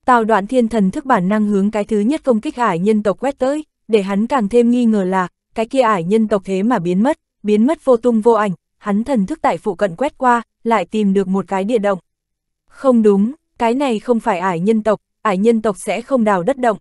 Tào đoạn thiên thần thức bản năng hướng cái thứ nhất công kích ải nhân tộc quét tới, để hắn càng thêm nghi ngờ là, cái kia ải nhân tộc thế mà biến mất, biến mất vô tung vô ảnh, hắn thần thức tại phụ cận quét qua, lại tìm được một cái địa động. Không đúng, cái này không phải ải nhân tộc, ải nhân tộc sẽ không đào đất động.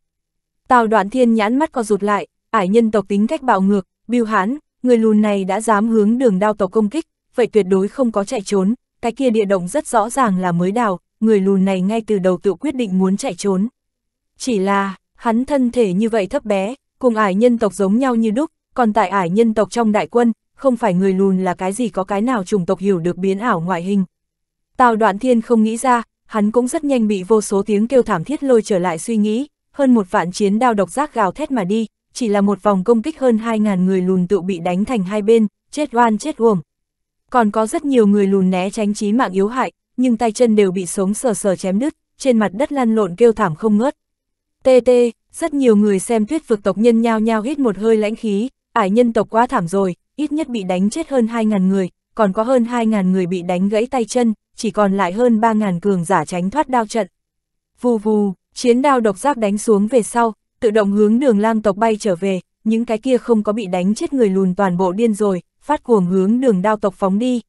Tào đoạn thiên nhãn mắt co rụt lại, ải nhân tộc tính cách bạo ngược, biêu hãn, người lùn này đã dám hướng đường đao tộc công kích, vậy tuyệt đối không có chạy trốn, cái kia địa động rất rõ ràng là mới đào, người lùn này ngay từ đầu tự quyết định muốn chạy trốn. Chỉ là, hắn thân thể như vậy thấp bé, cùng ải nhân tộc giống nhau như đúc, còn tại ải nhân tộc trong đại quân, không phải người lùn là cái gì có cái nào chủng tộc hiểu được biến ảo ngoại hình. Tào đoạn thiên không nghĩ ra, hắn cũng rất nhanh bị vô số tiếng kêu thảm thiết lôi trở lại suy nghĩ, hơn một vạn chiến đao độc giác gào thét mà đi, chỉ là một vòng công kích hơn 2.000 người lùn tự bị đánh thành hai bên, chết oan chết uổng. Còn có rất nhiều người lùn né tránh chí mạng yếu hại, nhưng tay chân đều bị sống sờ sờ chém đứt, trên mặt đất lăn lộn kêu thảm không ngớt. Tê tê, rất nhiều người xem tuyết vực tộc nhân nhao nhao hít một hơi lãnh khí, ải nhân tộc quá thảm rồi, ít nhất bị đánh chết hơn 2.000 người, còn có hơn 2.000 người bị đánh gãy tay chân, chỉ còn lại hơn 3.000 cường giả tránh thoát đao trận. Vù vù, chiến đao độc giác đánh xuống về sau, tự động hướng đường lang tộc bay trở về, những cái kia không có bị đánh chết người lùn toàn bộ điên rồi, phát cuồng hướng đường đao tộc phóng đi.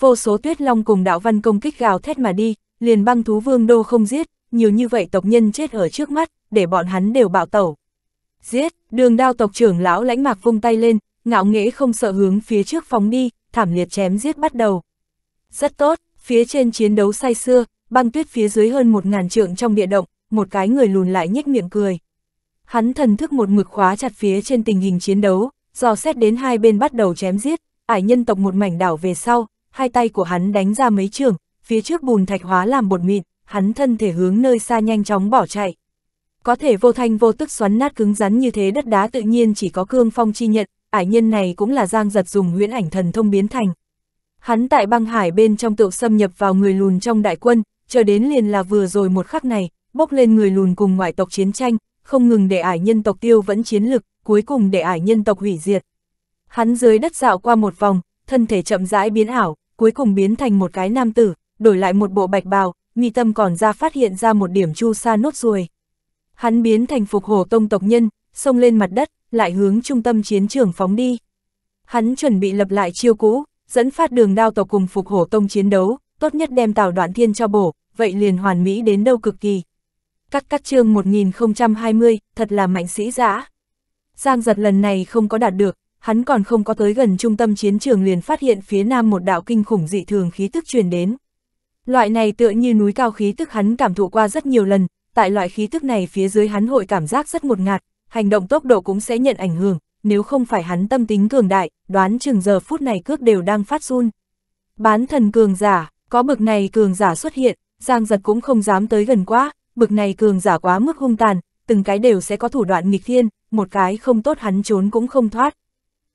Vô số tuyết long cùng đạo văn công kích gào thét mà đi, liền băng thú vương đô không giết, nhiều như vậy tộc nhân chết ở trước mắt, để bọn hắn đều bạo tẩu. Giết, đường đao tộc trưởng lão lãnh mạc vung tay lên, ngạo nghễ không sợ hướng phía trước phóng đi, thảm liệt chém giết bắt đầu. Rất tốt, phía trên chiến đấu say xưa, băng tuyết phía dưới hơn một ngàn trượng trong địa động, một cái người lùn lại nhếch miệng cười hắn thần thức một mực khóa chặt phía trên tình hình chiến đấu, dò xét đến hai bên bắt đầu chém giết, ải nhân tộc một mảnh đảo về sau, hai tay của hắn đánh ra mấy trường, phía trước bùn thạch hóa làm bột mịn, hắn thân thể hướng nơi xa nhanh chóng bỏ chạy. Có thể vô thanh vô tức xoắn nát cứng rắn như thế đất đá tự nhiên chỉ có cương phong chi nhận, ải nhân này cũng là giang giật dùng nguyễn ảnh thần thông biến thành. Hắn tại băng hải bên trong tựu xâm nhập vào người lùn trong đại quân, chờ đến liền là vừa rồi một khắc này, bốc lên người lùn cùng ngoại tộc chiến tranh, không ngừng để ải nhân tộc tiêu vẫn chiến lực, cuối cùng để ải nhân tộc hủy diệt. Hắn dưới đất dạo qua một vòng, thân thể chậm rãi biến ảo, cuối cùng biến thành một cái nam tử, đổi lại một bộ bạch bào, nghi tâm còn ra phát hiện ra một điểm chu sa nốt ruồi. Hắn biến thành phục hồ tông tộc nhân, xông lên mặt đất, lại hướng trung tâm chiến trường phóng đi. Hắn chuẩn bị lập lại chiêu cũ, dẫn phát đường đao tộc cùng phục hổ tông chiến đấu, tốt nhất đem tào đoạn thiên cho bổ, vậy liền hoàn mỹ đến đâu cực kỳ. Cắt cắt chương 1020, thật là mạnh sĩ giã. Giang giật lần này không có đạt được, hắn còn không có tới gần trung tâm chiến trường liền phát hiện phía nam một đạo kinh khủng dị thường khí tức truyền đến. Loại này tựa như núi cao khí tức hắn cảm thụ qua rất nhiều lần, tại loại khí tức này phía dưới hắn hội cảm giác rất một ngạt, hành động tốc độ cũng sẽ nhận ảnh hưởng, nếu không phải hắn tâm tính cường đại, đoán chừng giờ phút này cước đều đang phát run. Bán thần cường giả, có bực này cường giả xuất hiện, Giang giật cũng không dám tới gần quá, bực này cường giả quá mức hung tàn, từng cái đều sẽ có thủ đoạn nghịch thiên, một cái không tốt hắn trốn cũng không thoát.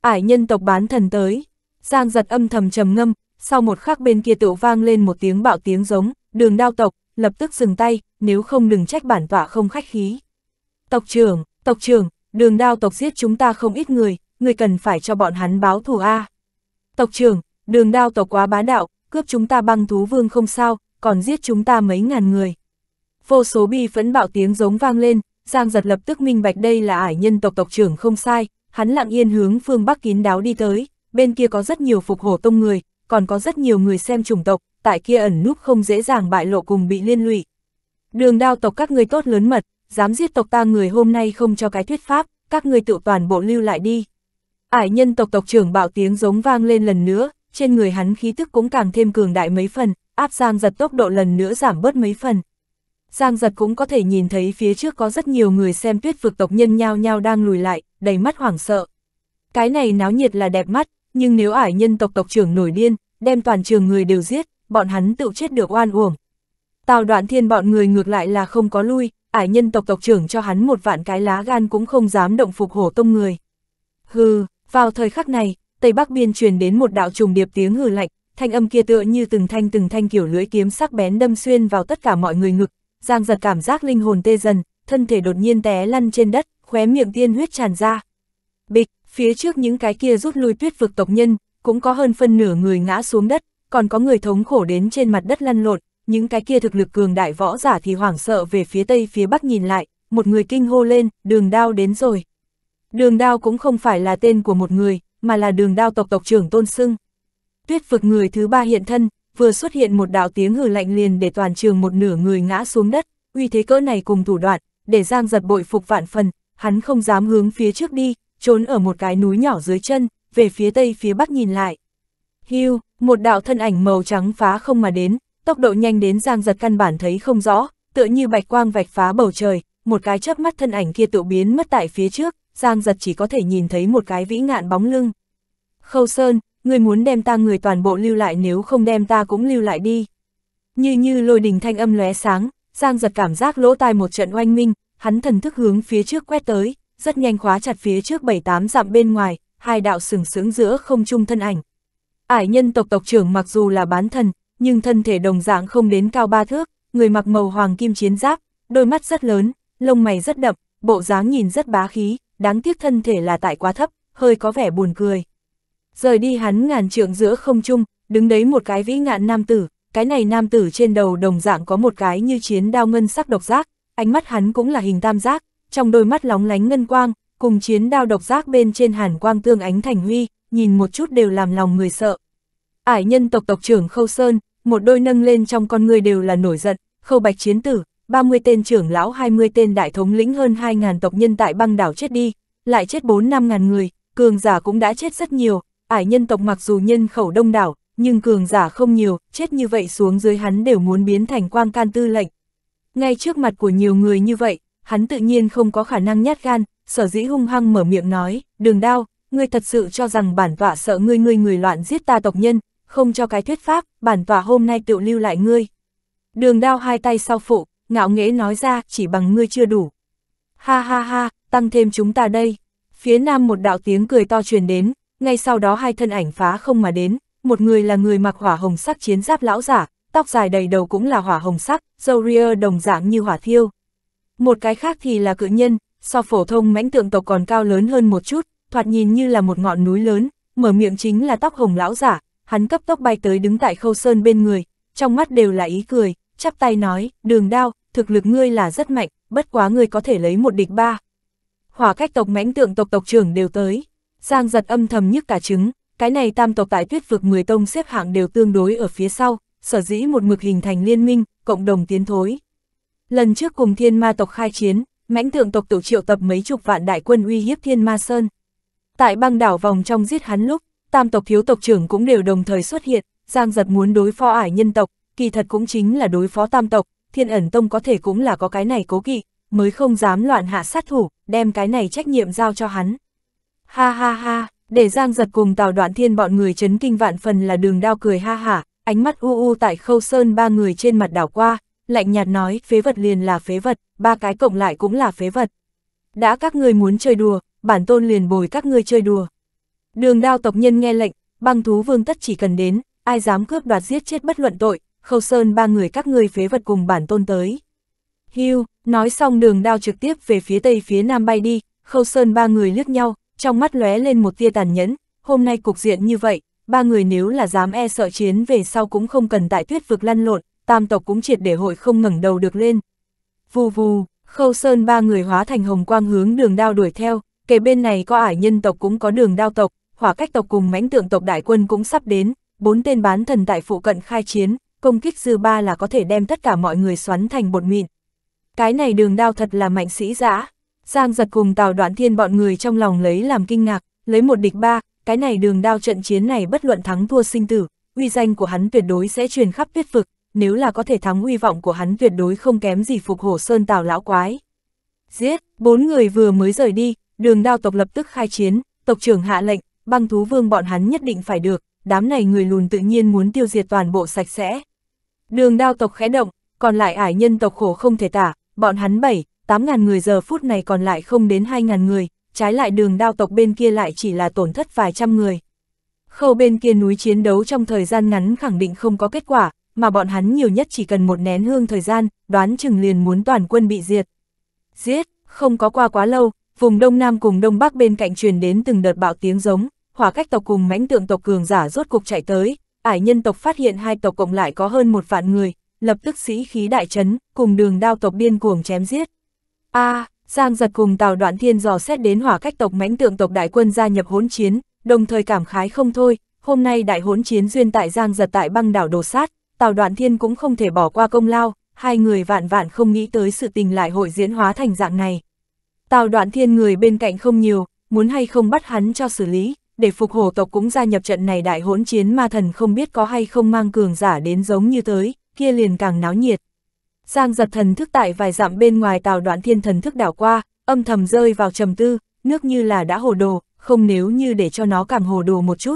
Ải nhân tộc bán thần tới, Giang giật âm thầm trầm ngâm, sau một khắc bên kia tựu vang lên một tiếng bạo tiếng giống, đường đao tộc, lập tức dừng tay, nếu không đừng trách bản tọa không khách khí. Tộc trưởng, tộc trưởng, đường đao tộc giết chúng ta không ít người, người cần phải cho bọn hắn báo thù A. Tộc trưởng, đường đao tộc quá bá đạo, cướp chúng ta băng thú vương không sao, còn giết chúng ta mấy ngàn người vô số bi phẫn bạo tiếng giống vang lên, Giang giật lập tức minh bạch đây là ải nhân tộc tộc trưởng không sai, hắn lặng yên hướng phương Bắc kín đáo đi tới, bên kia có rất nhiều phục hổ tông người, còn có rất nhiều người xem chủng tộc, tại kia ẩn núp không dễ dàng bại lộ cùng bị liên lụy. Đường đao tộc các người tốt lớn mật, dám giết tộc ta người hôm nay không cho cái thuyết pháp, các người tự toàn bộ lưu lại đi. Ải nhân tộc tộc trưởng bạo tiếng giống vang lên lần nữa, trên người hắn khí tức cũng càng thêm cường đại mấy phần, áp giang giật tốc độ lần nữa giảm bớt mấy phần. Giang giật cũng có thể nhìn thấy phía trước có rất nhiều người xem tuyết vực tộc nhân nhao nhao đang lùi lại, đầy mắt hoảng sợ. Cái này náo nhiệt là đẹp mắt, nhưng nếu ải nhân tộc tộc trưởng nổi điên, đem toàn trường người đều giết, bọn hắn tự chết được oan uổng. Tào đoạn thiên bọn người ngược lại là không có lui, ải nhân tộc tộc trưởng cho hắn một vạn cái lá gan cũng không dám động phục hổ tông người. Hừ, vào thời khắc này, Tây Bắc Biên truyền đến một đạo trùng điệp tiếng hừ lạnh, thanh âm kia tựa như từng thanh từng thanh kiểu lưỡi kiếm sắc bén đâm xuyên vào tất cả mọi người ngực, Giang giật cảm giác linh hồn tê dần, thân thể đột nhiên té lăn trên đất, khóe miệng tiên huyết tràn ra. Bịch, phía trước những cái kia rút lui tuyết vực tộc nhân, cũng có hơn phân nửa người ngã xuống đất, còn có người thống khổ đến trên mặt đất lăn lộn, những cái kia thực lực cường đại võ giả thì hoảng sợ về phía tây phía bắc nhìn lại, một người kinh hô lên, đường đao đến rồi. Đường đao cũng không phải là tên của một người, mà là đường đao tộc tộc trưởng tôn sưng. Tuyết vực người thứ ba hiện thân, vừa xuất hiện một đạo tiếng hừ lạnh liền để toàn trường một nửa người ngã xuống đất, uy thế cỡ này cùng thủ đoạn, để Giang giật bội phục vạn phần, hắn không dám hướng phía trước đi, trốn ở một cái núi nhỏ dưới chân, về phía tây phía bắc nhìn lại. Hưu, một đạo thân ảnh màu trắng phá không mà đến, tốc độ nhanh đến Giang giật căn bản thấy không rõ, tựa như bạch quang vạch phá bầu trời, một cái chớp mắt thân ảnh kia tự biến mất tại phía trước, Giang giật chỉ có thể nhìn thấy một cái vĩ ngạn bóng lưng. Khâu Sơn, ngươi muốn đem ta người toàn bộ lưu lại nếu không đem ta cũng lưu lại đi. Như như lôi đình thanh âm lóe sáng, Giang giật cảm giác lỗ tai một trận oanh minh, hắn thần thức hướng phía trước quét tới, rất nhanh khóa chặt phía trước bảy tám dặm bên ngoài, hai đạo sừng sững giữa không trung thân ảnh. Ải nhân tộc tộc trưởng mặc dù là bán thần, nhưng thân thể đồng dạng không đến cao ba thước, người mặc màu hoàng kim chiến giáp, đôi mắt rất lớn, lông mày rất đậm, bộ dáng nhìn rất bá khí, đáng tiếc thân thể là tại quá thấp, hơi có vẻ buồn cười rời đi hắn ngàn trượng giữa không trung, đứng đấy một cái vĩ ngạn nam tử, cái này nam tử trên đầu đồng dạng có một cái như chiến đao ngân sắc độc giác, ánh mắt hắn cũng là hình tam giác, trong đôi mắt lóng lánh ngân quang, cùng chiến đao độc giác bên trên hàn quang tương ánh thành huy, nhìn một chút đều làm lòng người sợ. Ải nhân tộc tộc trưởng Khâu Sơn, một đôi nâng lên trong con người đều là nổi giận, Khâu Bạch chiến tử, 30 tên trưởng lão 20 tên đại thống lĩnh hơn 2.000 tộc nhân tại băng đảo chết đi, lại chết 4-5.000 người, cường giả cũng đã chết rất nhiều, ải nhân tộc mặc dù nhân khẩu đông đảo, nhưng cường giả không nhiều, chết như vậy xuống dưới hắn đều muốn biến thành quang can tư lệnh. Ngay trước mặt của nhiều người như vậy, hắn tự nhiên không có khả năng nhát gan, sở dĩ hung hăng mở miệng nói, đường đao, ngươi thật sự cho rằng bản tọa sợ ngươi ngươi người loạn giết ta tộc nhân, không cho cái thuyết pháp, bản tọa hôm nay tự lưu lại ngươi. Đường đao hai tay sau phụ, ngạo nghễ nói ra, chỉ bằng ngươi chưa đủ. Ha ha ha, tăng thêm chúng ta đây. Phía nam một đạo tiếng cười to truyền đến, ngay sau đó hai thân ảnh phá không mà đến, một người là người mặc hỏa hồng sắc chiến giáp lão giả, tóc dài đầy đầu cũng là hỏa hồng sắc, dâu ria đồng dạng như hỏa thiêu. Một cái khác thì là cự nhân, so phổ thông mãnh tượng tộc còn cao lớn hơn một chút, thoạt nhìn như là một ngọn núi lớn, mở miệng chính là tóc hồng lão giả, hắn cấp tốc bay tới đứng tại khâu sơn bên người, trong mắt đều là ý cười, chắp tay nói, đường đao, thực lực ngươi là rất mạnh, bất quá ngươi có thể lấy một địch ba. Hỏa cách tộc mãnh tượng tộc tộc trưởng đều tới. Giang giật âm thầm nhức cả trứng, cái này tam tộc tại tuyết vực 10 tông xếp hạng đều tương đối ở phía sau, sở dĩ một mực hình thành liên minh, cộng đồng tiến thối. Lần trước cùng thiên ma tộc khai chiến, mãnh thượng tộc tổ triệu tập mấy chục vạn đại quân uy hiếp thiên ma sơn. Tại băng đảo vòng trong giết hắn lúc, tam tộc thiếu tộc trưởng cũng đều đồng thời xuất hiện, Giang giật muốn đối phó ải nhân tộc, kỳ thật cũng chính là đối phó tam tộc, thiên ẩn tông có thể cũng là có cái này cố kỵ, mới không dám loạn hạ sát thủ, đem cái này trách nhiệm giao cho hắn. Ha ha ha, để Giang giật cùng Tào Đoạn Thiên bọn người chấn kinh vạn phần là đường đao cười ha hả, ánh mắt u u tại khâu sơn ba người trên mặt đảo qua, lạnh nhạt nói phế vật liền là phế vật, ba cái cộng lại cũng là phế vật. Đã các ngươi muốn chơi đùa, bản tôn liền bồi các ngươi chơi đùa. Đường đao tộc nhân nghe lệnh, băng thú vương tất chỉ cần đến, ai dám cướp đoạt giết chết bất luận tội, khâu sơn ba người các ngươi phế vật cùng bản tôn tới. Hưu, nói xong đường đao trực tiếp về phía tây phía nam bay đi, khâu sơn ba người liếc nhau, trong mắt lóe lên một tia tàn nhẫn, hôm nay cục diện như vậy, ba người nếu là dám e sợ chiến về sau cũng không cần tại tuyết vực lăn lộn, tam tộc cũng triệt để hội không ngẩng đầu được lên. Vù vù, khâu sơn ba người hóa thành hồng quang hướng đường đao đuổi theo, kể bên này có ải nhân tộc cũng có đường đao tộc, hỏa cách tộc cùng mãnh tượng tộc đại quân cũng sắp đến, bốn tên bán thần tại phụ cận khai chiến, công kích dư ba là có thể đem tất cả mọi người xoắn thành bột mịn. Cái này đường đao thật là mạnh sĩ dã Giang giật cùng tào đoạn thiên bọn người trong lòng lấy làm kinh ngạc, lấy một địch ba, cái này đường đao trận chiến này bất luận thắng thua sinh tử, uy danh của hắn tuyệt đối sẽ truyền khắp tuyết vực, nếu là có thể thắng uy vọng của hắn tuyệt đối không kém gì phục hổ sơn tào lão quái. Giết, bốn người vừa mới rời đi, đường đao tộc lập tức khai chiến, tộc trưởng hạ lệnh, băng thú vương bọn hắn nhất định phải được, đám này người lùn tự nhiên muốn tiêu diệt toàn bộ sạch sẽ. Đường đao tộc khẽ động, còn lại ải nhân tộc khổ không thể tả, bọn hắn bảy, 8.000 người giờ phút này còn lại không đến 2.000 người, trái lại đường đao tộc bên kia lại chỉ là tổn thất vài trăm người. Khâu bên kia núi chiến đấu trong thời gian ngắn khẳng định không có kết quả, mà bọn hắn nhiều nhất chỉ cần một nén hương thời gian, đoán chừng liền muốn toàn quân bị diệt. Giết, không có qua quá lâu, vùng Đông Nam cùng Đông Bắc bên cạnh truyền đến từng đợt bạo tiếng giống, hỏa cách tộc cùng mãnh tượng tộc cường giả rốt cục chạy tới, ải nhân tộc phát hiện hai tộc cộng lại có hơn một vạn người, lập tức sĩ khí đại chấn, cùng đường đao tộc biên cuồng chém giết. A, à, Giang giật cùng Tào Đoạn Thiên dò xét đến hỏa cách tộc mãnh tượng tộc đại quân gia nhập hỗn chiến, đồng thời cảm khái không thôi, hôm nay đại hỗn chiến duyên tại Giang giật tại băng đảo đồ sát, Tào Đoạn Thiên cũng không thể bỏ qua công lao, hai người vạn vạn không nghĩ tới sự tình lại hội diễn hóa thành dạng này. Tào Đoạn Thiên người bên cạnh không nhiều, muốn hay không bắt hắn cho xử lý, để phục hổ tộc cũng gia nhập trận này đại hỗn chiến ma thần không biết có hay không mang cường giả đến giống như tới, kia liền càng náo nhiệt. Giang giật thần thức tại vài dặm bên ngoài tàu đoạn thiên thần thức đảo qua, âm thầm rơi vào trầm tư, nước như là đã hồ đồ, không nếu như để cho nó càng hồ đồ một chút.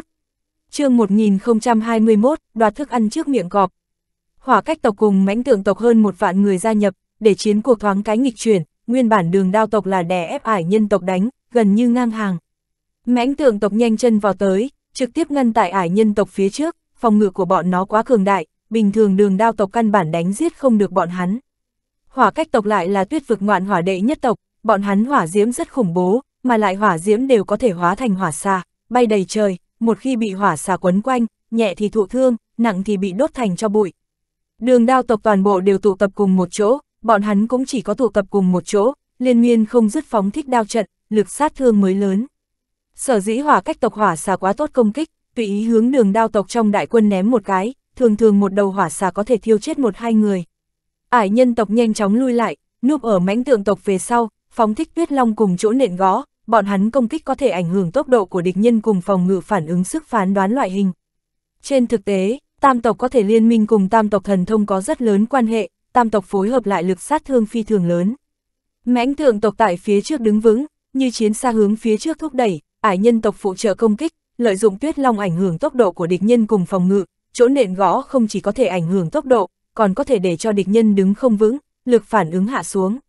chương 1021, đoạt thức ăn trước miệng cọp. Hỏa cách tộc cùng mãnh tượng tộc hơn một vạn người gia nhập, để chiến cuộc thoáng cái nghịch chuyển, nguyên bản đường đao tộc là đè ép ải nhân tộc đánh, gần như ngang hàng. Mãnh tượng tộc nhanh chân vào tới, trực tiếp ngăn tại ải nhân tộc phía trước, phòng ngự của bọn nó quá cường đại, bình thường đường đao tộc căn bản đánh giết không được bọn hắn. Hỏa cách tộc lại là tuyết vực ngoạn hỏa đệ nhất tộc, bọn hắn hỏa diễm rất khủng bố, mà lại hỏa diễm đều có thể hóa thành hỏa xà, bay đầy trời, một khi bị hỏa xà quấn quanh, nhẹ thì thụ thương, nặng thì bị đốt thành cho bụi. Đường đao tộc toàn bộ đều tụ tập cùng một chỗ, bọn hắn cũng chỉ có tụ tập cùng một chỗ, liên miên không dứt phóng thích đao trận, lực sát thương mới lớn. Sở dĩ hỏa cách tộc hỏa xà quá tốt công kích, tùy ý hướng đường đao tộc trong đại quân ném một cái, thường thường một đầu hỏa xà có thể thiêu chết một hai người. Ải nhân tộc nhanh chóng lui lại, núp ở mãnh tượng tộc về sau, phóng thích tuyết long cùng chỗ nện gõ. bọn hắn công kích có thể ảnh hưởng tốc độ của địch nhân cùng phòng ngự phản ứng sức phán đoán loại hình. Trên thực tế, tam tộc có thể liên minh cùng tam tộc thần thông có rất lớn quan hệ, tam tộc phối hợp lại lực sát thương phi thường lớn. Mãnh tượng tộc tại phía trước đứng vững, như chiến xa hướng phía trước thúc đẩy, ải nhân tộc phụ trợ công kích, lợi dụng tuyết long ảnh hưởng tốc độ của địch nhân cùng phòng ngự, chỗ nện gõ không chỉ có thể ảnh hưởng tốc độ, còn có thể để cho địch nhân đứng không vững, lực phản ứng hạ xuống.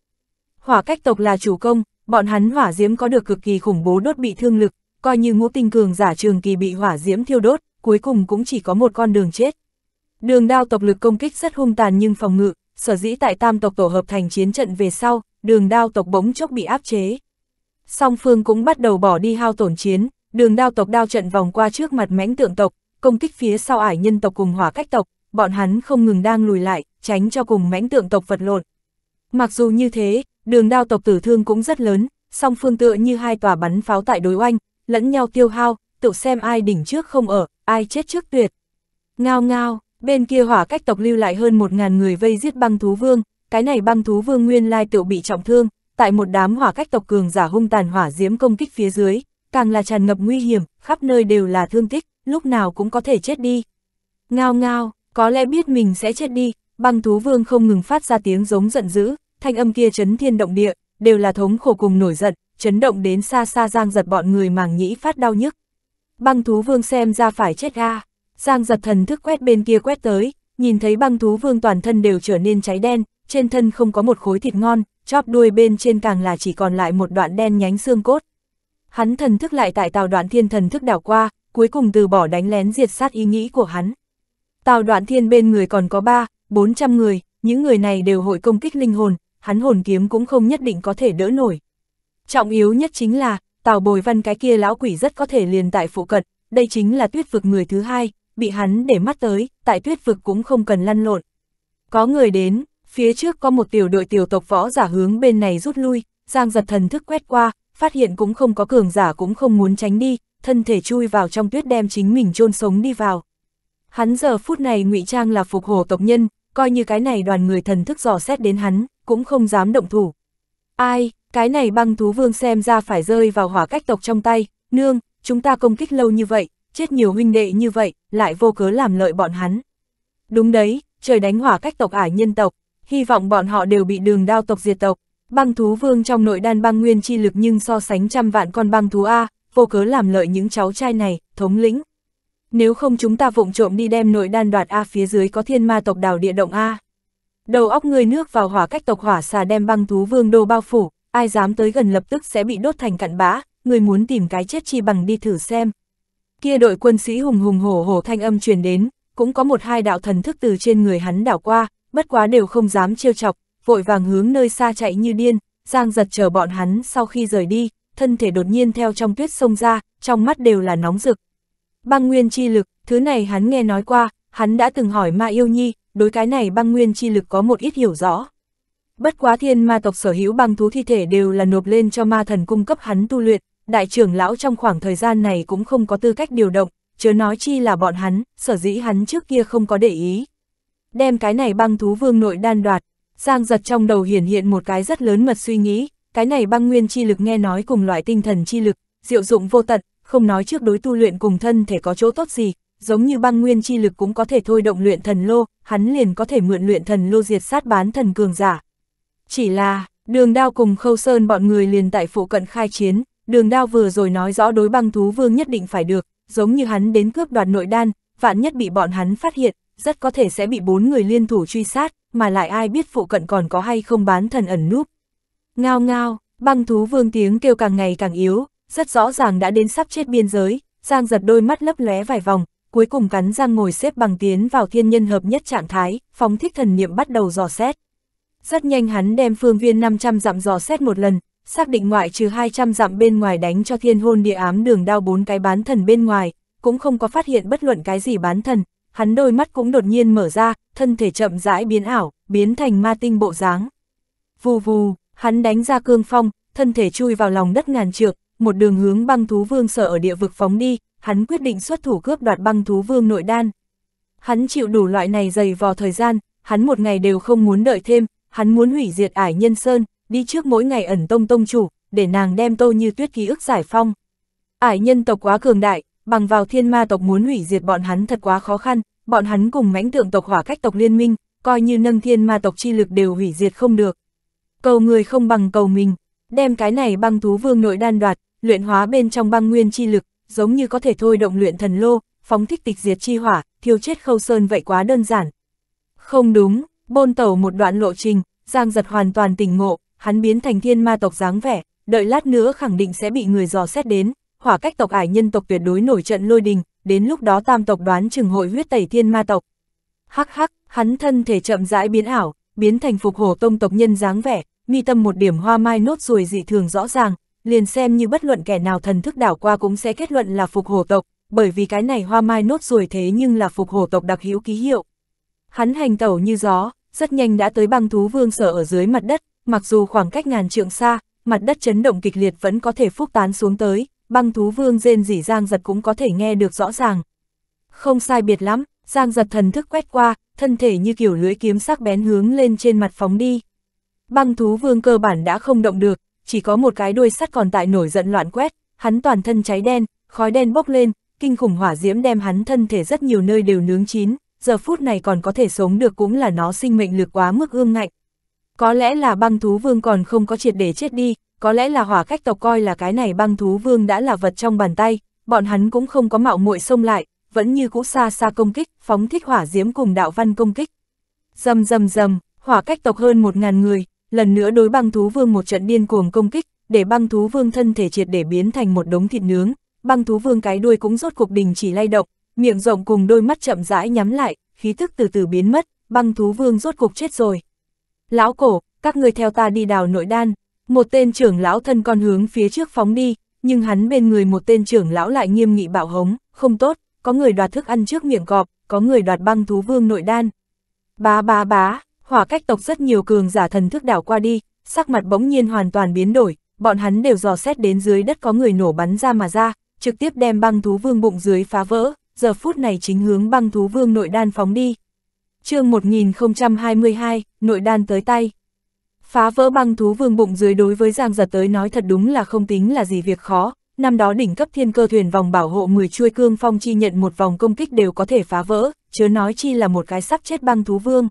Hỏa cách tộc là chủ công, bọn hắn hỏa diễm có được cực kỳ khủng bố đốt bị thương lực, coi như ngũ tinh cường giả trường kỳ bị hỏa diễm thiêu đốt, cuối cùng cũng chỉ có một con đường chết. Đường đao tộc lực công kích rất hung tàn nhưng phòng ngự, sở dĩ tại tam tộc tổ hợp thành chiến trận về sau, đường đao tộc bỗng chốc bị áp chế. Song phương cũng bắt đầu bỏ đi hao tổn chiến, đường đao tộc đao trận vòng qua trước mặt mãnh tượng tộc, công kích phía sau ải nhân tộc cùng hỏa cách tộc, bọn hắn không ngừng đang lùi lại, tránh cho cùng mãnh tượng tộc vật lộn. Mặc dù như thế, đường đao tộc tử thương cũng rất lớn, song phương tựa như hai tòa bắn pháo tại đối oanh, lẫn nhau tiêu hao, tự xem ai đỉnh trước không ở, ai chết trước tuyệt. Ngao ngao, bên kia hỏa cách tộc lưu lại hơn một ngàn người vây giết băng thú vương, cái này băng thú vương nguyên lai tự bị trọng thương, tại một đám hỏa cách tộc cường giả hung tàn hỏa diễm công kích phía dưới, càng là tràn ngập nguy hiểm, khắp nơi đều là thương tích lúc nào cũng có thể chết đi. Ngao ngao, có lẽ biết mình sẽ chết đi, băng thú vương không ngừng phát ra tiếng giống giận dữ, thanh âm kia chấn thiên động địa, đều là thống khổ cùng nổi giận, chấn động đến xa xa giang giật bọn người màng nhĩ phát đau nhức. Băng thú vương xem ra phải chết ga, giang giật thần thức quét bên kia quét tới, nhìn thấy băng thú vương toàn thân đều trở nên cháy đen, trên thân không có một khối thịt ngon, chóp đuôi bên trên càng là chỉ còn lại một đoạn đen nhánh xương cốt. Hắn thần thức lại tại tàu đoạn thiên thần thức đảo qua, cuối cùng từ bỏ đánh lén diệt sát ý nghĩ của hắn. Tào đoạn thiên bên người còn có 3, 400 người, những người này đều hội công kích linh hồn, hắn hồn kiếm cũng không nhất định có thể đỡ nổi. Trọng yếu nhất chính là, Tào Bồi Văn cái kia lão quỷ rất có thể liền tại phụ cận, đây chính là tuyết vực người thứ hai, bị hắn để mắt tới, tại tuyết vực cũng không cần lăn lộn. Có người đến, phía trước có một tiểu đội tiểu tộc võ giả hướng bên này rút lui, Giang giật thần thức quét qua, phát hiện cũng không có cường giả cũng không muốn tránh đi, thân thể chui vào trong tuyết đem chính mình chôn sống đi vào. Hắn giờ phút này ngụy trang là phục hồ tộc nhân, coi như cái này đoàn người thần thức dò xét đến hắn, cũng không dám động thủ. Ai, cái này băng thú vương xem ra phải rơi vào hỏa cách tộc trong tay, nương, chúng ta công kích lâu như vậy, chết nhiều huynh đệ như vậy, lại vô cớ làm lợi bọn hắn. Đúng đấy, trời đánh hỏa cách tộc ải nhân tộc, hy vọng bọn họ đều bị đường đao tộc diệt tộc. Băng thú vương trong nội đan băng nguyên chi lực nhưng so sánh trăm vạn con băng thú A, vô cớ làm lợi những cháu trai này, thống lĩnh. Nếu không chúng ta vụng trộm đi đem nội đan đoạt A phía dưới có thiên ma tộc đảo địa động A. Đầu óc người nước vào hỏa cách tộc hỏa xà đem băng thú vương đô bao phủ, ai dám tới gần lập tức sẽ bị đốt thành cặn bã, người muốn tìm cái chết chi bằng đi thử xem. Kia đội quân sĩ hùng hùng hổ hổ thanh âm truyền đến, cũng có một hai đạo thần thức từ trên người hắn đảo qua, bất quá đều không dám trêu chọc, vội vàng hướng nơi xa chạy như điên, Giang giật chờ bọn hắn sau khi rời đi, thân thể đột nhiên theo trong tuyết sông ra, trong mắt đều là nóng rực. Băng nguyên chi lực, thứ này hắn nghe nói qua, hắn đã từng hỏi Ma Yêu Nhi, đối cái này băng nguyên chi lực có một ít hiểu rõ. Bất quá thiên ma tộc sở hữu băng thú thi thể đều là nộp lên cho ma thần cung cấp hắn tu luyện, đại trưởng lão trong khoảng thời gian này cũng không có tư cách điều động, chớ nói chi là bọn hắn, sở dĩ hắn trước kia không có để ý. Đem cái này băng thú vương nội đan đoạt, Giang giật trong đầu hiển hiện một cái rất lớn mật suy nghĩ, cái này băng nguyên chi lực nghe nói cùng loại tinh thần chi lực, diệu dụng vô tận, không nói trước đối tu luyện cùng thân thể có chỗ tốt gì, giống như băng nguyên chi lực cũng có thể thôi động luyện thần lô, hắn liền có thể mượn luyện thần lô diệt sát bán thần cường giả. Chỉ là, đường đao cùng khâu sơn bọn người liền tại phụ cận khai chiến, đường đao vừa rồi nói rõ đối băng thú vương nhất định phải được, giống như hắn đến cướp đoạt nội đan, vạn nhất bị bọn hắn phát hiện, rất có thể sẽ bị bốn người liên thủ truy sát, mà lại ai biết phụ cận còn có hay không bán thần ẩn núp. Ngao ngao, băng thú vương tiếng kêu càng ngày càng yếu, rất rõ ràng đã đến sắp chết biên giới, Giang giật đôi mắt lấp lóe vài vòng, cuối cùng cắn răng ngồi xếp bằng tiến vào thiên nhân hợp nhất trạng thái, phóng thích thần niệm bắt đầu dò xét. Rất nhanh hắn đem phương viên 500 dặm dò xét một lần, xác định ngoại trừ 200 dặm bên ngoài đánh cho thiên hôn địa ám đường đao bốn cái bán thần bên ngoài, cũng không có phát hiện bất luận cái gì bán thần, hắn đôi mắt cũng đột nhiên mở ra, thân thể chậm rãi biến ảo, biến thành ma tinh bộ dáng. Vù vù, hắn đánh ra cương phong, thân thể chui vào lòng đất ngàn trượng, một đường hướng băng thú vương sở ở địa vực phóng đi, hắn quyết định xuất thủ cướp đoạt băng thú vương nội đan. Hắn chịu đủ loại này dày vò thời gian, hắn một ngày đều không muốn đợi thêm, hắn muốn hủy diệt ải nhân sơn, đi trước mỗi ngày ẩn tông tông chủ, để nàng đem tô như tuyết ký ức giải phong. Ải nhân tộc quá cường đại, bằng vào thiên ma tộc muốn hủy diệt bọn hắn thật quá khó khăn, bọn hắn cùng mãnh tượng tộc hỏa cách tộc liên minh, coi như nâng thiên ma tộc chi lực đều hủy diệt không được. Cầu người không bằng cầu mình, đem cái này băng thú vương nội đan đoạt, luyện hóa bên trong băng nguyên chi lực, giống như có thể thôi động luyện thần lô, phóng thích tịch diệt chi hỏa, thiêu chết khâu sơn vậy quá đơn giản. Không đúng, bôn tẩu một đoạn lộ trình, Giang giật hoàn toàn tỉnh ngộ, hắn biến thành thiên ma tộc dáng vẻ, đợi lát nữa khẳng định sẽ bị người dò xét đến, hỏa cách tộc ải nhân tộc tuyệt đối nổi trận lôi đình, đến lúc đó tam tộc đoán chừng hội huyết tẩy thiên ma tộc. Hắc hắc, hắn thân thể chậm rãi biến ảo, biến thành phục hổ tông tộc nhân dáng vẻ, mi tâm một điểm hoa mai nốt ruồi dị thường rõ ràng, liền xem như bất luận kẻ nào thần thức đảo qua cũng sẽ kết luận là phục hổ tộc, bởi vì cái này hoa mai nốt ruồi thế nhưng là phục hổ tộc đặc hữu ký hiệu. Hắn hành tẩu như gió, rất nhanh đã tới băng thú vương sở ở dưới mặt đất, mặc dù khoảng cách ngàn trượng xa, mặt đất chấn động kịch liệt vẫn có thể phúc tán xuống tới, băng thú vương rên rỉ giang giật cũng có thể nghe được rõ ràng. Không sai biệt lắm, giang giật thần thức quét qua, thân thể như kiểu lưỡi kiếm sắc bén hướng lên trên mặt phóng đi. Băng thú vương cơ bản đã không động được, chỉ có một cái đuôi sắt còn tại nổi giận loạn quét, hắn toàn thân cháy đen, khói đen bốc lên, kinh khủng hỏa diễm đem hắn thân thể rất nhiều nơi đều nướng chín, giờ phút này còn có thể sống được cũng là nó sinh mệnh lực quá mức ương ngạnh. Có lẽ là băng thú vương còn không có triệt để chết đi, có lẽ là hỏa khách tộc coi là cái này băng thú vương đã là vật trong bàn tay, bọn hắn cũng không có mạo muội xông lại, vẫn như cũ xa xa công kích, phóng thích hỏa diếm cùng đạo văn công kích. Dầm dầm dầm, hỏa cách tộc hơn một ngàn người, lần nữa đối băng thú vương một trận điên cuồng công kích, để băng thú vương thân thể triệt để biến thành một đống thịt nướng, băng thú vương cái đuôi cũng rốt cuộc đình chỉ lay động, miệng rộng cùng đôi mắt chậm rãi nhắm lại, khí thức từ từ biến mất, băng thú vương rốt cuộc chết rồi. Lão cổ, các người theo ta đi đào nội đan, một tên trưởng lão thân con hướng phía trước phóng đi, nhưng hắn bên người một tên trưởng lão lại nghiêm nghị bảo hống, không tốt, có người đoạt thức ăn trước miệng cọp, có người đoạt băng thú vương nội đan. Bá bá bá, hỏa cách tộc rất nhiều cường giả thần thức đảo qua đi, sắc mặt bỗng nhiên hoàn toàn biến đổi, bọn hắn đều dò xét đến dưới đất có người nổ bắn ra mà ra, trực tiếp đem băng thú vương bụng dưới phá vỡ, giờ phút này chính hướng băng thú vương nội đan phóng đi. chương 1022, nội đan tới tay. Phá vỡ băng thú vương bụng dưới đối với Giang Giật tới nói thật đúng là không tính là gì việc khó, năm đó đỉnh cấp thiên cơ thuyền vòng bảo hộ 10 chuôi cương phong chi nhận một vòng công kích đều có thể phá vỡ, chớ nói chi là một cái sắp chết băng thú vương.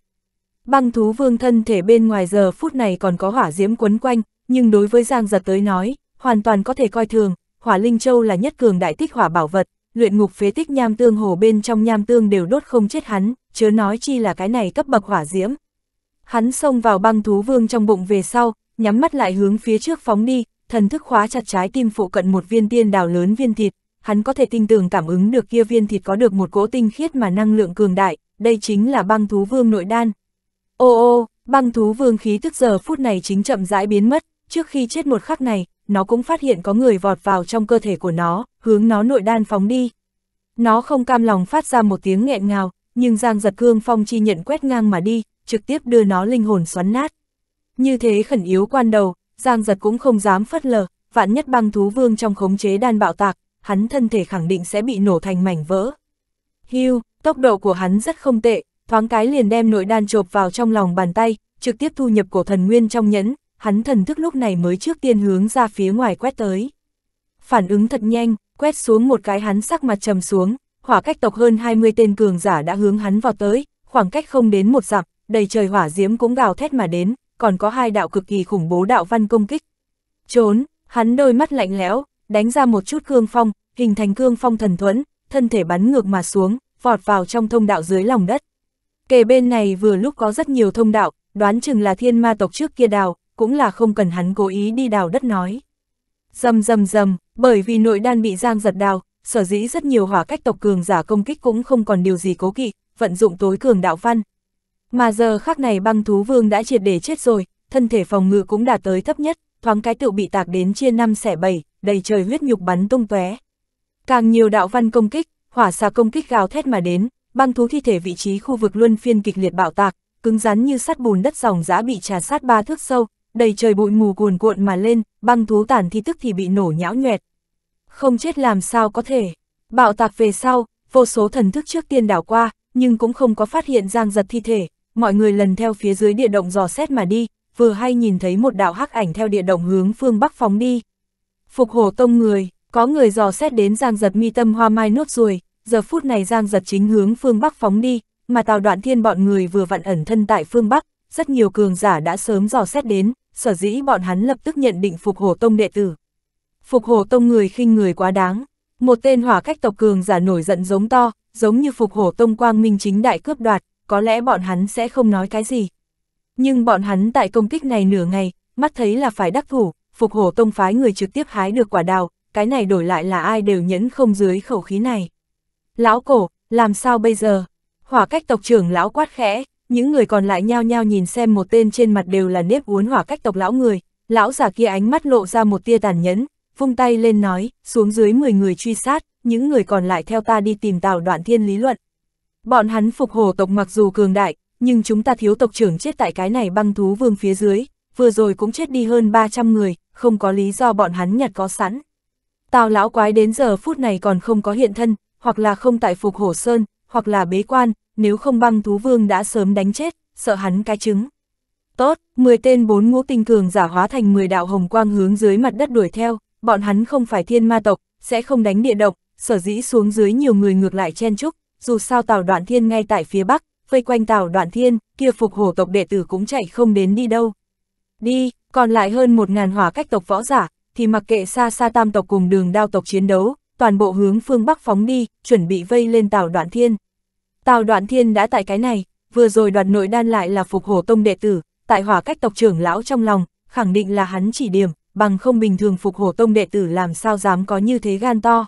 Băng thú vương thân thể bên ngoài giờ phút này còn có hỏa diễm quấn quanh, nhưng đối với Giang Giật tới nói, hoàn toàn có thể coi thường, hỏa linh châu là nhất cường đại tích hỏa bảo vật, luyện ngục phế tích nham tương hồ bên trong nham tương đều đốt không chết hắn, chớ nói chi là cái này cấp bậc hỏa diễm. Hắn xông vào băng thú vương trong bụng về sau, nhắm mắt lại hướng phía trước phóng đi, thần thức khóa chặt trái tim phụ cận một viên tiên đào lớn viên thịt, hắn có thể tinh tường cảm ứng được kia viên thịt có được một cỗ tinh khiết mà năng lượng cường đại, đây chính là băng thú vương nội đan. Ô ô, băng thú vương khí tức giờ phút này chính chậm rãi biến mất, trước khi chết một khắc này, nó cũng phát hiện có người vọt vào trong cơ thể của nó, hướng nó nội đan phóng đi. Nó không cam lòng phát ra một tiếng nghẹn ngào, nhưng Giang giật cương phong chi nhận quét ngang mà đi, trực tiếp đưa nó linh hồn xoắn nát. Như thế khẩn yếu quan đầu, Giang giật cũng không dám phất lờ, vạn nhất băng thú vương trong khống chế đan bạo tạc, hắn thân thể khẳng định sẽ bị nổ thành mảnh vỡ. Hưu, tốc độ của hắn rất không tệ, thoáng cái liền đem nội đan chộp vào trong lòng bàn tay, trực tiếp thu nhập cổ thần nguyên trong nhẫn, hắn thần thức lúc này mới trước tiên hướng ra phía ngoài quét tới. Phản ứng thật nhanh, quét xuống một cái hắn sắc mặt trầm xuống, hỏa cách tộc hơn 20 tên cường giả đã hướng hắn vào tới, khoảng cách không đến một dặm, đầy trời hỏa diễm cũng gào thét mà đến, còn có hai đạo cực kỳ khủng bố đạo văn công kích. Trốn, hắn đôi mắt lạnh lẽo, đánh ra một chút cương phong, hình thành cương phong thần thuẫn, thân thể bắn ngược mà xuống, vọt vào trong thông đạo dưới lòng đất. Kề bên này vừa lúc có rất nhiều thông đạo, đoán chừng là thiên ma tộc trước kia đào, cũng là không cần hắn cố ý đi đào đất nói. Dầm dầm dầm, bởi vì nội đan bị giang giật đào, sở dĩ rất nhiều hỏa cách tộc cường giả công kích cũng không còn điều gì cố kỵ, vận dụng tối cường đạo văn, mà giờ khắc này băng thú vương đã triệt để chết rồi, thân thể phòng ngự cũng đã tới thấp nhất, thoáng cái tựu bị tạc đến chia năm xẻ bảy, đầy trời huyết nhục bắn tung tóe. Càng nhiều đạo văn công kích, hỏa xà công kích gào thét mà đến, băng thú thi thể vị trí khu vực luân phiên kịch liệt bạo tạc, cứng rắn như sắt bùn đất dòng giã bị trà sát ba thước sâu, đầy trời bụi mù cuồn cuộn mà lên, băng thú tản thi tức thì bị nổ nhão nhoẹt. Không chết làm sao có thể. Bạo tạc về sau, vô số thần thức trước tiên đảo qua, nhưng cũng không có phát hiện giang giật thi thể, mọi người lần theo phía dưới địa động dò xét mà đi, vừa hay nhìn thấy một đạo hắc ảnh theo địa động hướng phương bắc phóng đi. Phục hổ tông người, có người dò xét đến Giang Giật mi tâm hoa mai nuốt ruồi, giờ phút này Giang Giật chính hướng phương bắc phóng đi, mà Tào Đoạn Thiên bọn người vừa vặn ẩn thân tại phương bắc, rất nhiều cường giả đã sớm dò xét đến, sở dĩ bọn hắn lập tức nhận định Phục hổ tông đệ tử. Phục hổ tông người khinh người quá đáng, một tên hỏa cách tộc cường giả nổi giận giống to, giống như Phục hổ tông quang minh chính đại cướp đoạt, có lẽ bọn hắn sẽ không nói cái gì. Nhưng bọn hắn tại công kích này nửa ngày, mắt thấy là phải đắc thủ, phục hổ tông phái người trực tiếp hái được quả đào, cái này đổi lại là ai đều nhẫn không dưới khẩu khí này. Lão cổ, làm sao bây giờ? Hỏa cách tộc trưởng lão quát khẽ, những người còn lại nhao nhao nhìn xem một tên trên mặt đều là nếp uốn hỏa cách tộc lão người, lão giả kia ánh mắt lộ ra một tia tàn nhẫn, vung tay lên nói, xuống dưới 10 người truy sát, những người còn lại theo ta đi tìm tào đoạn thiên lý luận. Bọn hắn phục hồ tộc mặc dù cường đại, nhưng chúng ta thiếu tộc trưởng chết tại cái này băng thú vương phía dưới, vừa rồi cũng chết đi hơn 300 người, không có lý do bọn hắn nhặt có sẵn. Tào lão quái đến giờ phút này còn không có hiện thân, hoặc là không tại phục hổ sơn, hoặc là bế quan, nếu không băng thú vương đã sớm đánh chết, sợ hắn cái trứng. Tốt, 10 tên bốn ngũ tinh cường giả hóa thành 10 đạo hồng quang hướng dưới mặt đất đuổi theo, bọn hắn không phải thiên ma tộc, sẽ không đánh địa độc, sở dĩ xuống dưới nhiều người ngược lại chen chúc, dù sao Tào Đoạn Thiên ngay tại phía Bắc, vây quanh Tào Đoạn Thiên, kia phục hổ tộc đệ tử cũng chạy không đến đi đâu. Đi, còn lại hơn một ngàn hỏa cách tộc võ giả, thì mặc kệ xa xa tam tộc cùng đường đao tộc chiến đấu, toàn bộ hướng phương Bắc phóng đi, chuẩn bị vây lên Tào Đoạn Thiên. Tào Đoạn Thiên đã tại cái này, vừa rồi đoạt nội đan lại là phục hổ tông đệ tử, tại hỏa cách tộc trưởng lão trong lòng, khẳng định là hắn chỉ điểm, bằng không bình thường phục hổ tông đệ tử làm sao dám có như thế gan to.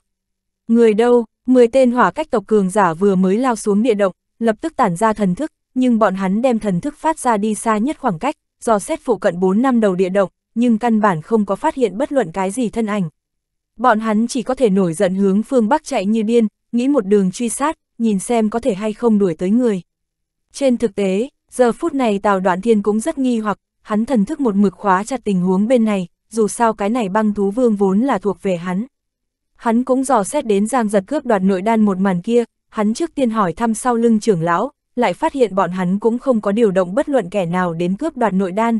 Người đâu, 10 tên hỏa cách tộc cường giả vừa mới lao xuống địa động, lập tức tản ra thần thức, nhưng bọn hắn đem thần thức phát ra đi xa nhất khoảng cách, do xét phụ cận 4 năm đầu địa động, nhưng căn bản không có phát hiện bất luận cái gì thân ảnh. Bọn hắn chỉ có thể nổi giận hướng phương Bắc chạy như điên, nghĩ một đường truy sát, nhìn xem có thể hay không đuổi tới người. Trên thực tế, giờ phút này Tào Đoạn Thiên cũng rất nghi hoặc, hắn thần thức một mực khóa chặt tình huống bên này, dù sao cái này băng thú vương vốn là thuộc về hắn. Hắn cũng dò xét đến Giang giật cướp đoạt nội đan một màn kia, hắn trước tiên hỏi thăm sau lưng trưởng lão, lại phát hiện bọn hắn cũng không có điều động bất luận kẻ nào đến cướp đoạt nội đan.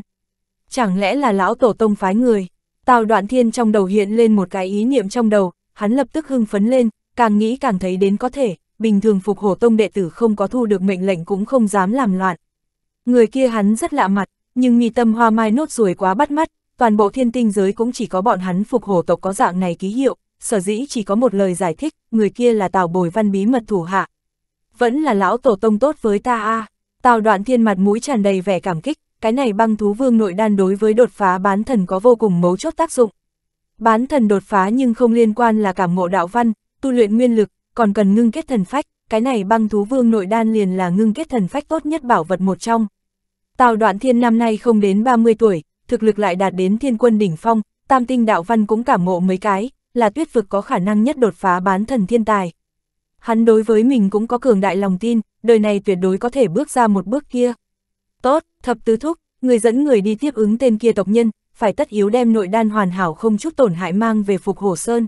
Chẳng lẽ là lão tổ tông phái người? Tào đoạn thiên trong đầu hiện lên một cái ý niệm trong đầu, hắn lập tức hưng phấn lên, càng nghĩ càng thấy đến có thể, bình thường phục hổ tông đệ tử không có thu được mệnh lệnh cũng không dám làm loạn. Người kia hắn rất lạ mặt, nhưng mi tâm hoa mai nốt ruồi quá bắt mắt, toàn bộ thiên tinh giới cũng chỉ có bọn hắn phục hổ tộc có dạng này ký hiệu, sở dĩ chỉ có một lời giải thích, người kia là Tào Bồi Văn bí mật thủ hạ. Vẫn là lão tổ tông tốt với ta a. À. Tào Đoạn Thiên mặt mũi tràn đầy vẻ cảm kích, cái này băng thú vương nội đan đối với đột phá bán thần có vô cùng mấu chốt tác dụng. Bán thần đột phá nhưng không liên quan là cảm ngộ đạo văn, tu luyện nguyên lực, còn cần ngưng kết thần phách, cái này băng thú vương nội đan liền là ngưng kết thần phách tốt nhất bảo vật một trong. Tào Đoạn Thiên năm nay không đến 30 tuổi, thực lực lại đạt đến thiên quân đỉnh phong, tam tinh đạo văn cũng cảm ngộ mấy cái, là tuyết vực có khả năng nhất đột phá bán thần thiên tài. Hắn đối với mình cũng có cường đại lòng tin, đời này tuyệt đối có thể bước ra một bước kia. Tốt, thập tứ thúc, người dẫn người đi tiếp ứng tên kia tộc nhân, phải tất yếu đem nội đan hoàn hảo không chút tổn hại mang về phục hổ sơn.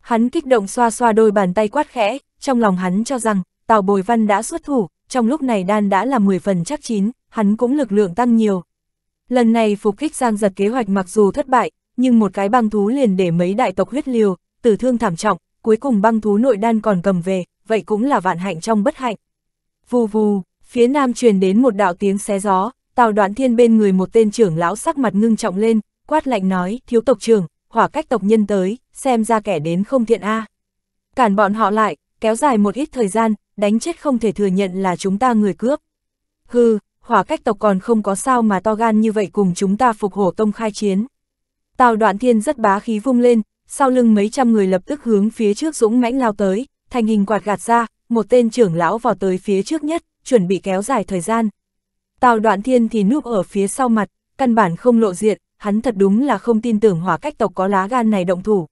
Hắn kích động xoa xoa đôi bàn tay quát khẽ, trong lòng hắn cho rằng, Tào Bồi Văn đã xuất thủ, trong lúc này đan đã là 10 phần chắc chín, hắn cũng lực lượng tăng nhiều. Lần này phục kích Giang giật kế hoạch mặc dù thất bại, nhưng một cái băng thú liền để mấy đại tộc huyết liều, tử thương thảm trọng, cuối cùng băng thú nội đan còn cầm về, vậy cũng là vạn hạnh trong bất hạnh. Vù vù, phía nam truyền đến một đạo tiếng xé gió, Tào Đoạn Thiên bên người một tên trưởng lão sắc mặt ngưng trọng lên, quát lạnh nói, thiếu tộc trưởng, hỏa cách tộc nhân tới, xem ra kẻ đến không thiện a. Cản bọn họ lại, kéo dài một ít thời gian, đánh chết không thể thừa nhận là chúng ta người cướp. Hừ, hỏa cách tộc còn không có sao mà to gan như vậy cùng chúng ta phục hổ tông khai chiến. Tào đoạn thiên rất bá khí vung lên, sau lưng mấy trăm người lập tức hướng phía trước dũng mãnh lao tới, thành hình quạt gạt ra, một tên trưởng lão vào tới phía trước nhất, chuẩn bị kéo dài thời gian. Tào đoạn thiên thì núp ở phía sau mặt, căn bản không lộ diện, hắn thật đúng là không tin tưởng hỏa cách tộc có lá gan này động thủ.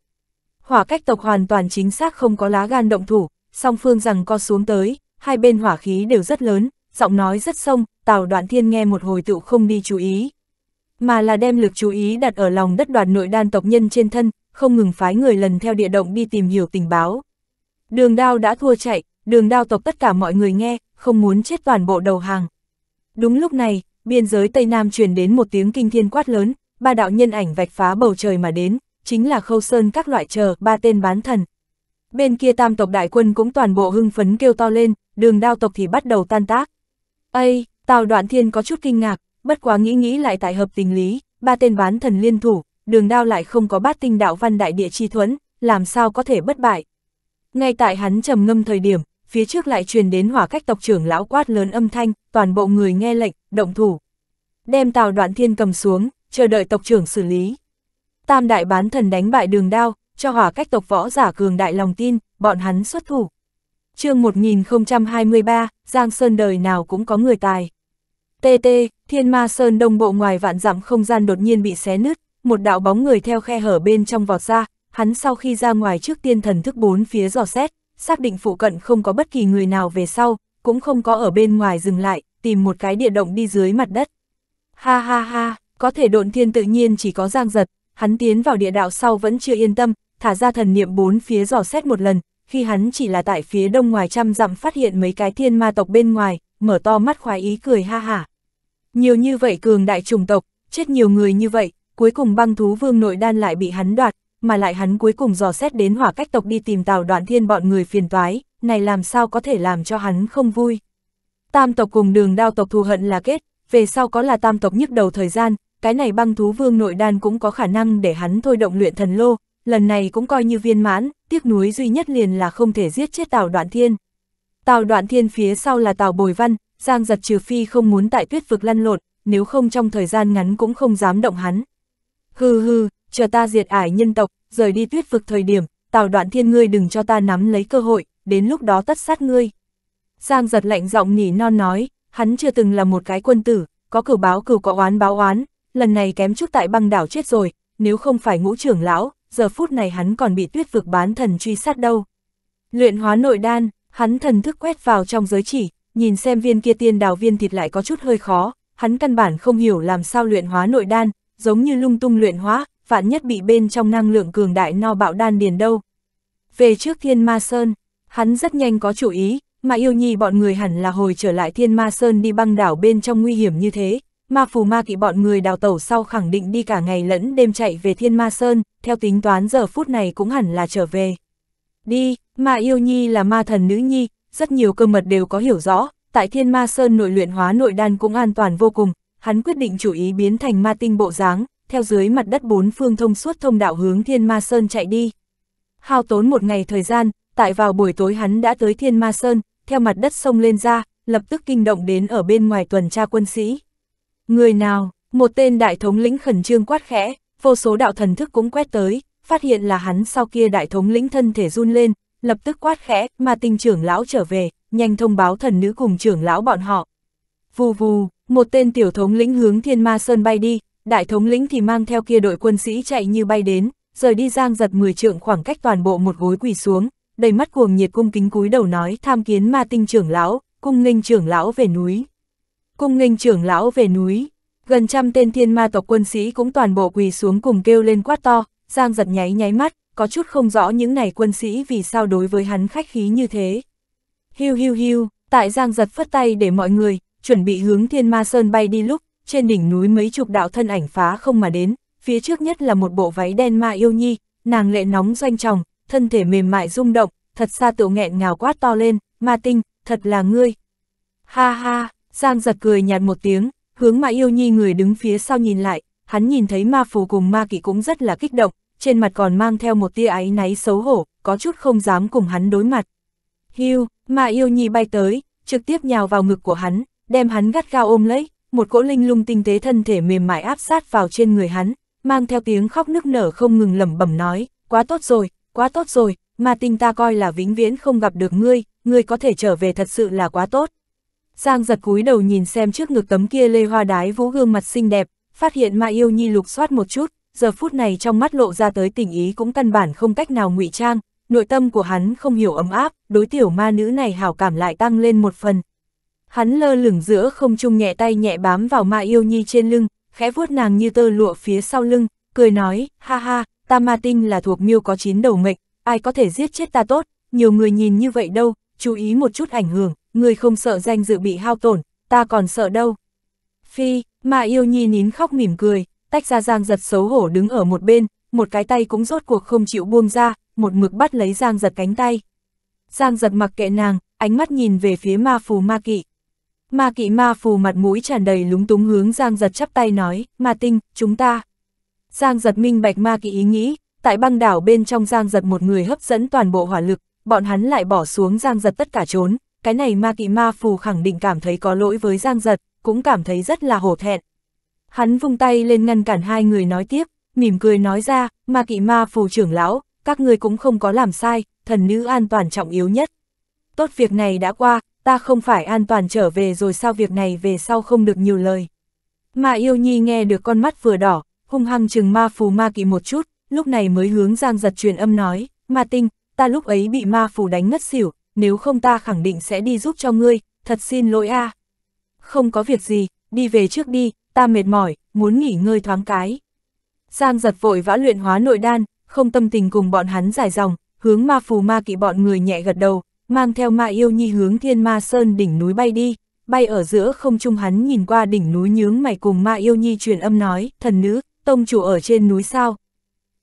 Hỏa cách tộc hoàn toàn chính xác không có lá gan động thủ, song phương rằng co xuống tới, hai bên hỏa khí đều rất lớn, giọng nói rất sông, tào đoạn thiên nghe một hồi tựu không đi chú ý mà là đem lực chú ý đặt ở lòng đất đoàn nội đan tộc nhân trên thân, không ngừng phái người lần theo địa động đi tìm hiểu tình báo. Đường đao đã thua chạy, đường đao tộc tất cả mọi người nghe, không muốn chết toàn bộ đầu hàng. Đúng lúc này, biên giới Tây Nam truyền đến một tiếng kinh thiên quát lớn, ba đạo nhân ảnh vạch phá bầu trời mà đến, chính là khâu sơn các loại chờ ba tên bán thần. Bên kia tam tộc đại quân cũng toàn bộ hưng phấn kêu to lên, đường đao tộc thì bắt đầu tan tác. Ây, Tào Đoạn Thiên có chút kinh ngạc, bất quá nghĩ nghĩ lại tại hợp tình lý, ba tên bán thần liên thủ, đường đao lại không có bát tinh đạo văn đại địa chi thuẫn, làm sao có thể bất bại. Ngay tại hắn trầm ngâm thời điểm, phía trước lại truyền đến hỏa cách tộc trưởng lão quát lớn âm thanh, toàn bộ người nghe lệnh, động thủ. Đem tàu đoạn thiên cầm xuống, chờ đợi tộc trưởng xử lý. Tam đại bán thần đánh bại đường đao, cho hỏa cách tộc võ giả cường đại lòng tin, bọn hắn xuất thủ. chương 1023, Giang Sơn đời nào cũng có người tài. TT, thiên ma sơn đông bộ ngoài vạn dặm không gian đột nhiên bị xé nứt, một đạo bóng người theo khe hở bên trong vọt ra, hắn sau khi ra ngoài trước tiên thần thức bốn phía dò xét, xác định phụ cận không có bất kỳ người nào về sau, cũng không có ở bên ngoài dừng lại, tìm một cái địa động đi dưới mặt đất. Ha ha ha, có thể độn thiên tự nhiên chỉ có giang giật, hắn tiến vào địa đạo sau vẫn chưa yên tâm, thả ra thần niệm bốn phía dò xét một lần, khi hắn chỉ là tại phía đông ngoài trăm dặm phát hiện mấy cái thiên ma tộc bên ngoài, mở to mắt khoái ý cười ha hả. Nhiều như vậy cường đại chủng tộc, chết nhiều người như vậy, cuối cùng băng thú vương nội đan lại bị hắn đoạt, mà lại hắn cuối cùng dò xét đến hỏa cách tộc đi tìm tào đoạn thiên bọn người phiền toái, này làm sao có thể làm cho hắn không vui. Tam tộc cùng đường đao tộc thù hận là kết, về sau có là tam tộc nhức đầu thời gian, cái này băng thú vương nội đan cũng có khả năng để hắn thôi động luyện thần lô, lần này cũng coi như viên mãn, tiếc nuối duy nhất liền là không thể giết chết Tào Đoạn Thiên. Tào Đoạn Thiên phía sau là Tào Bồi Văn, Giang giật trừ phi không muốn tại tuyết vực lăn lộn, nếu không trong thời gian ngắn cũng không dám động hắn. Hừ hừ, chờ ta diệt ải nhân tộc, rời đi tuyết vực thời điểm, tào đoạn thiên ngươi đừng cho ta nắm lấy cơ hội, đến lúc đó tất sát ngươi. Giang giật lạnh giọng nỉ non nói, hắn chưa từng là một cái quân tử, có cử báo cử có oán báo oán, lần này kém chút tại băng đảo chết rồi, nếu không phải ngũ trưởng lão, giờ phút này hắn còn bị tuyết vực bán thần truy sát đâu. Luyện hóa nội đan, hắn thần thức quét vào trong giới chỉ, nhìn xem viên kia tiên đào viên thịt lại có chút hơi khó, hắn căn bản không hiểu làm sao luyện hóa nội đan, giống như lung tung luyện hóa, vạn nhất bị bên trong năng lượng cường đại no bạo đan điền đâu. Về trước Thiên Ma Sơn, hắn rất nhanh có chủ ý, mà yêu nhi bọn người hẳn là hồi trở lại Thiên Ma Sơn đi băng đảo bên trong nguy hiểm như thế, ma phù ma kỵ bọn người đào tẩu sau khẳng định đi cả ngày lẫn đêm chạy về Thiên Ma Sơn, theo tính toán giờ phút này cũng hẳn là trở về. Đi, mà yêu nhi là ma thần nữ nhi, rất nhiều cơ mật đều có hiểu rõ, tại thiên ma sơn nội luyện hóa nội đan cũng an toàn vô cùng, hắn quyết định chủ ý biến thành ma tinh bộ dáng, theo dưới mặt đất bốn phương thông suốt thông đạo hướng thiên ma sơn chạy đi. Hao tốn một ngày thời gian, tại vào buổi tối hắn đã tới thiên ma sơn, theo mặt đất sông lên ra, lập tức kinh động đến ở bên ngoài tuần tra quân sĩ. Người nào, một tên đại thống lĩnh khẩn trương quát khẽ, vô số đạo thần thức cũng quét tới, phát hiện là hắn sau kia đại thống lĩnh thân thể run lên, lập tức quát khẽ, mà tình trưởng lão trở về, nhanh thông báo thần nữ cùng trưởng lão bọn họ. Vù vù, một tên tiểu thống lĩnh hướng thiên ma sơn bay đi, đại thống lĩnh thì mang theo kia đội quân sĩ chạy như bay đến, rời đi giang giật 10 trượng khoảng cách toàn bộ một gối quỳ xuống, đầy mắt cuồng nhiệt cung kính cúi đầu nói tham kiến ma tinh trưởng lão, cung nghênh trưởng lão về núi. Cung nghênh trưởng lão về núi, gần trăm tên thiên ma tộc quân sĩ cũng toàn bộ quỳ xuống cùng kêu lên quát to, giang giật nháy nháy mắt, có chút không rõ những này quân sĩ vì sao đối với hắn khách khí như thế. Hiu hiu hiu, tại Giang giật phất tay để mọi người, chuẩn bị hướng thiên ma sơn bay đi lúc, trên đỉnh núi mấy chục đạo thân ảnh phá không mà đến, phía trước nhất là một bộ váy đen ma yêu nhi, nàng lệ nóng doanh tròng, thân thể mềm mại rung động, thật xa tựu nghẹn ngào quát to lên, ma tinh, thật là ngươi. Ha ha, Giang giật cười nhạt một tiếng, hướng Ma yêu nhi người đứng phía sau nhìn lại, hắn nhìn thấy ma phù cùng ma kỵ cũng rất là kích động, trên mặt còn mang theo một tia áy náy xấu hổ, có chút không dám cùng hắn đối mặt. Hiu, mà yêu nhi bay tới, trực tiếp nhào vào ngực của hắn, đem hắn gắt gao ôm lấy, một cỗ linh lung tinh tế thân thể mềm mại áp sát vào trên người hắn, mang theo tiếng khóc nức nở không ngừng lẩm bẩm nói, quá tốt rồi, quá tốt rồi, mà tình ta coi là vĩnh viễn không gặp được ngươi, ngươi có thể trở về thật sự là quá tốt. Giang giật cúi đầu nhìn xem trước ngực tấm kia lê hoa đái vũ gương mặt xinh đẹp, phát hiện ma yêu nhi lục soát một chút, giờ phút này trong mắt lộ ra tới tình ý cũng căn bản không cách nào ngụy trang, nội tâm của hắn không hiểu ấm áp, đối tiểu ma nữ này hảo cảm lại tăng lên một phần. Hắn lơ lửng giữa không trung nhẹ tay nhẹ bám vào ma yêu nhi trên lưng, khẽ vuốt nàng như tơ lụa phía sau lưng, cười nói, ha ha, ta ma tinh là thuộc miêu có chín đầu mệnh, ai có thể giết chết ta tốt, nhiều người nhìn như vậy đâu, chú ý một chút ảnh hưởng, người không sợ danh dự bị hao tổn, ta còn sợ đâu. Phi, ma yêu nhi nín khóc mỉm cười, tách ra Giang giật xấu hổ đứng ở một bên, một cái tay cũng rốt cuộc không chịu buông ra, một mực bắt lấy Giang giật cánh tay. Giang giật mặc kệ nàng, ánh mắt nhìn về phía ma phù ma kỵ. Ma kỵ ma phù mặt mũi tràn đầy lúng túng hướng Giang giật chắp tay nói, ma tinh, chúng ta. Giang giật minh bạch ma kỵ ý nghĩ, tại băng đảo bên trong Giang giật một người hấp dẫn toàn bộ hỏa lực, bọn hắn lại bỏ xuống Giang giật tất cả trốn. Cái này ma kỵ ma phù khẳng định cảm thấy có lỗi với Giang giật, cũng cảm thấy rất là hổ thẹn, Hắn vung tay lên ngăn cản hai người nói tiếp, mỉm cười nói ra, ma kỵ ma phù trưởng lão, các người cũng không có làm sai, thần nữ an toàn trọng yếu nhất. Tốt việc này đã qua, ta không phải an toàn trở về rồi sao việc này về sau không được nhiều lời. ma yêu nhi nghe được con mắt vừa đỏ, hung hăng chừng ma phù ma kỵ một chút, lúc này mới hướng giang giật truyền âm nói, ma tinh, ta lúc ấy bị ma phù đánh ngất xỉu, nếu không ta khẳng định sẽ đi giúp cho ngươi, thật xin lỗi a. À. Không có việc gì, đi về trước đi, ta mệt mỏi, muốn nghỉ ngơi thoáng cái. Giang giật vội vã luyện hóa nội đan, không tâm tình cùng bọn hắn giải dòng, hướng ma phù ma kỵ bọn người nhẹ gật đầu, mang theo ma yêu nhi hướng thiên ma sơn đỉnh núi bay đi, bay ở giữa không trung hắn nhìn qua đỉnh núi nhướng mày cùng ma yêu nhi truyền âm nói, thần nữ, tông chủ ở trên núi sao?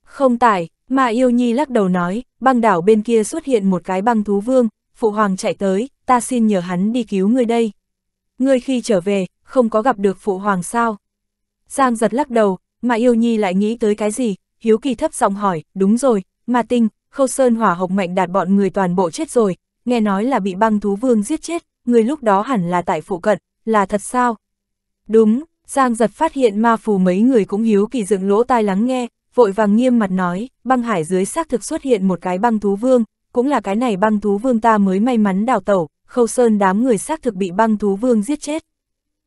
Không tải, ma yêu nhi lắc đầu nói, băng đảo bên kia xuất hiện một cái băng thú vương, phụ hoàng chạy tới, ta xin nhờ hắn đi cứu người đây. Ngươi khi trở về, không có gặp được phụ hoàng sao. Giang giật lắc đầu, mà yêu nhi lại nghĩ tới cái gì, hiếu kỳ thấp giọng hỏi, đúng rồi, mà tinh, khâu sơn hỏa hộc mạnh đạt bọn người toàn bộ chết rồi, nghe nói là bị băng thú vương giết chết, người lúc đó hẳn là tại phụ cận, là thật sao? Đúng, Giang giật phát hiện ma phù mấy người cũng hiếu kỳ dựng lỗ tai lắng nghe, vội vàng nghiêm mặt nói, băng hải dưới xác thực xuất hiện một cái băng thú vương, cũng là cái này băng thú vương ta mới may mắn đào tẩu, khâu sơn đám người xác thực bị băng thú vương giết chết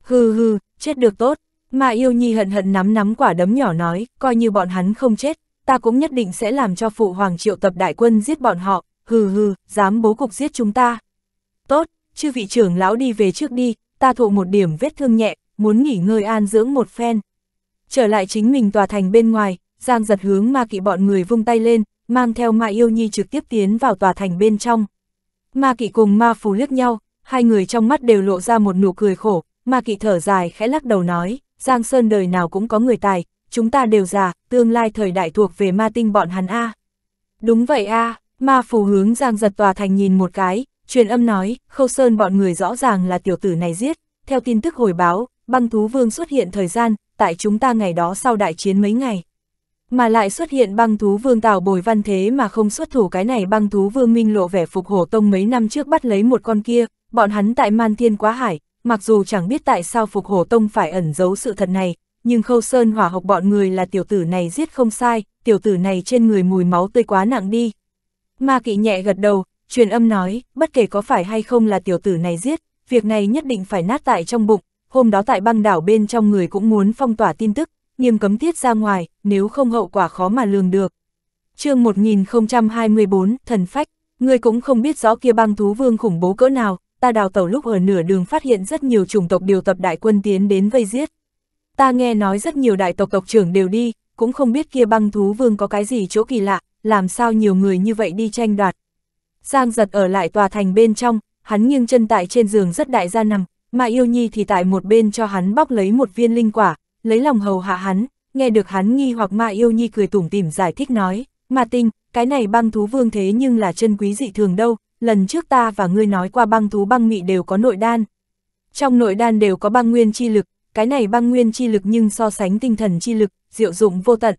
hừ hừ, chết được tốt, mà yêu nhi hận hận nắm nắm quả đấm nhỏ nói, coi như bọn hắn không chết, ta cũng nhất định sẽ làm cho phụ hoàng triệu tập đại quân giết bọn họ, hừ hừ, dám bố cục giết chúng ta. Tốt, chư vị trưởng lão đi về trước đi, ta thụ một điểm vết thương nhẹ, muốn nghỉ ngơi an dưỡng một phen. Trở lại chính mình tòa thành bên ngoài, Giang giật hướng ma kỵ bọn người vung tay lên, mang theo ma yêu nhi trực tiếp tiến vào tòa thành bên trong. Ma kỵ cùng ma phù liếc nhau, hai người trong mắt đều lộ ra một nụ cười khổ, Ma kỵ thở dài khẽ lắc đầu nói, Giang Sơn đời nào cũng có người tài, chúng ta đều già, tương lai thời đại thuộc về ma tinh bọn hắn A. Đúng vậy A, ma phù hướng Giang giật tòa thành nhìn một cái, truyền âm nói, Khâu Sơn bọn người rõ ràng là tiểu tử này giết, theo tin tức hồi báo, băng thú vương xuất hiện thời gian, tại chúng ta ngày đó sau đại chiến mấy ngày. Mà lại xuất hiện băng thú vương tào bồi văn thế mà không xuất thủ cái này băng thú vương minh lộ vẻ phục hổ tông mấy năm trước bắt lấy một con kia, bọn hắn tại man thiên quá hải, Mặc dù chẳng biết tại sao Phục Hổ Tông phải ẩn giấu sự thật này, nhưng Khâu Sơn hỏa học bọn người là tiểu tử này giết không sai, tiểu tử này trên người mùi máu tươi quá nặng đi. Ma kỵ nhẹ gật đầu, truyền âm nói, bất kể có phải hay không là tiểu tử này giết, việc này nhất định phải nát tại trong bụng, hôm đó tại băng đảo bên trong người cũng muốn phong tỏa tin tức, nghiêm cấm tiết ra ngoài, nếu không hậu quả khó mà lường được. chương 1024, Thần Phách, ngươi cũng không biết rõ kia băng thú vương khủng bố cỡ nào, ta đào tàu lúc ở nửa đường phát hiện rất nhiều chủng tộc điều tập đại quân tiến đến vây giết. Ta nghe nói rất nhiều đại tộc tộc trưởng đều đi, cũng không biết kia băng thú vương có cái gì chỗ kỳ lạ, làm sao nhiều người như vậy đi tranh đoạt. Giang giật ở lại tòa thành bên trong, hắn nghiêng chân tại trên giường rất đại gia nằm, mà yêu nhi thì tại một bên cho hắn bóc lấy một viên linh quả, lấy lòng hầu hạ hắn, nghe được hắn nghi hoặc mà yêu nhi cười tủm tỉm giải thích nói, mà tinh, cái này băng thú vương thế nhưng là chân quý dị thường đâu, lần trước ta và ngươi nói qua băng thú băng mị đều có nội đan. Trong nội đan đều có băng nguyên chi lực, cái này băng nguyên chi lực nhưng so sánh tinh thần chi lực, diệu dụng vô tận.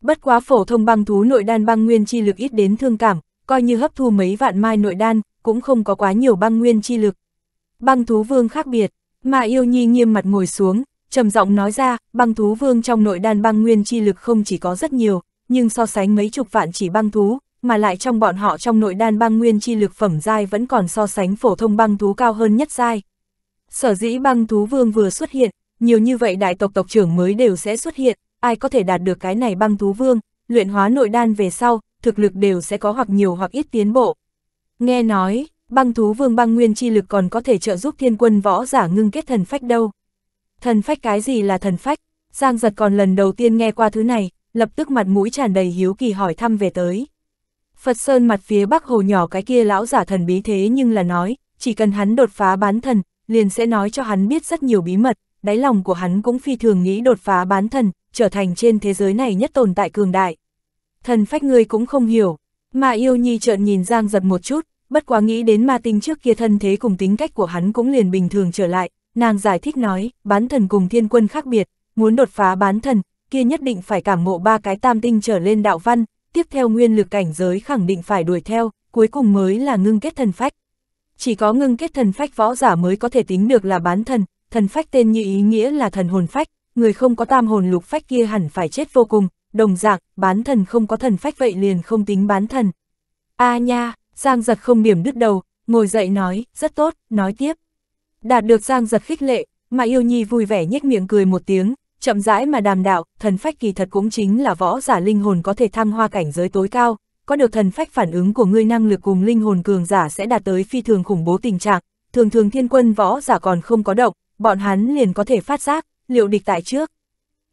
Bất quá phổ thông băng thú nội đan băng nguyên chi lực ít đến thương cảm, coi như hấp thu mấy vạn mai nội đan, cũng không có quá nhiều băng nguyên chi lực. Băng thú vương khác biệt, mà yêu nhi nghiêm mặt ngồi xuống, trầm giọng nói ra, băng thú vương trong nội đan băng nguyên chi lực không chỉ có rất nhiều, nhưng so sánh mấy chục vạn chỉ băng thú, mà lại trong bọn họ trong nội đan băng nguyên chi lực phẩm giai vẫn còn so sánh phổ thông băng thú cao hơn nhất giai. Sở dĩ băng thú vương vừa xuất hiện, nhiều như vậy đại tộc tộc trưởng mới đều sẽ xuất hiện, ai có thể đạt được cái này băng thú vương, luyện hóa nội đan về sau, thực lực đều sẽ có hoặc nhiều hoặc ít tiến bộ. Nghe nói, băng thú vương băng nguyên chi lực còn có thể trợ giúp thiên quân võ giả ngưng kết thần phách đâu. Thần phách cái gì là thần phách? Giang giật còn lần đầu tiên nghe qua thứ này, lập tức mặt mũi tràn đầy hiếu kỳ hỏi thăm về tới. Phật Sơn mặt phía bắc hồ nhỏ cái kia lão giả thần bí thế nhưng là nói, chỉ cần hắn đột phá bán thần, liền sẽ nói cho hắn biết rất nhiều bí mật, đáy lòng của hắn cũng phi thường nghĩ đột phá bán thần, trở thành trên thế giới này nhất tồn tại cường đại. Thần phách người cũng không hiểu, mà yêu nhi trợn nhìn Giang giật một chút, bất quá nghĩ đến ma tinh trước kia thân thế cùng tính cách của hắn cũng liền bình thường trở lại, nàng giải thích nói, bán thần cùng thiên quân khác biệt, muốn đột phá bán thần, kia nhất định phải cảm ngộ ba cái tam tinh trở lên đạo văn, tiếp theo nguyên lực cảnh giới khẳng định phải đuổi theo, cuối cùng mới là ngưng kết thần phách. Chỉ có ngưng kết thần phách võ giả mới có thể tính được là bán thần, thần phách tên như ý nghĩa là thần hồn phách, người không có tam hồn lục phách kia hẳn phải chết vô cùng, đồng dạng, bán thần không có thần phách vậy liền không tính bán thần. A à nha, Giang giật không điểm đứt đầu, ngồi dậy nói, rất tốt, nói tiếp. Đạt được Giang giật khích lệ, mà yêu nhi vui vẻ nhếch miệng cười một tiếng, Chậm rãi mà đàm đạo, thần phách kỳ thật cũng chính là võ giả linh hồn có thể thăng hoa cảnh giới tối cao, có được thần phách phản ứng của ngươi năng lực cùng linh hồn cường giả sẽ đạt tới phi thường khủng bố tình trạng, thường thường thiên quân võ giả còn không có động, bọn hắn liền có thể phát giác, liệu địch tại trước.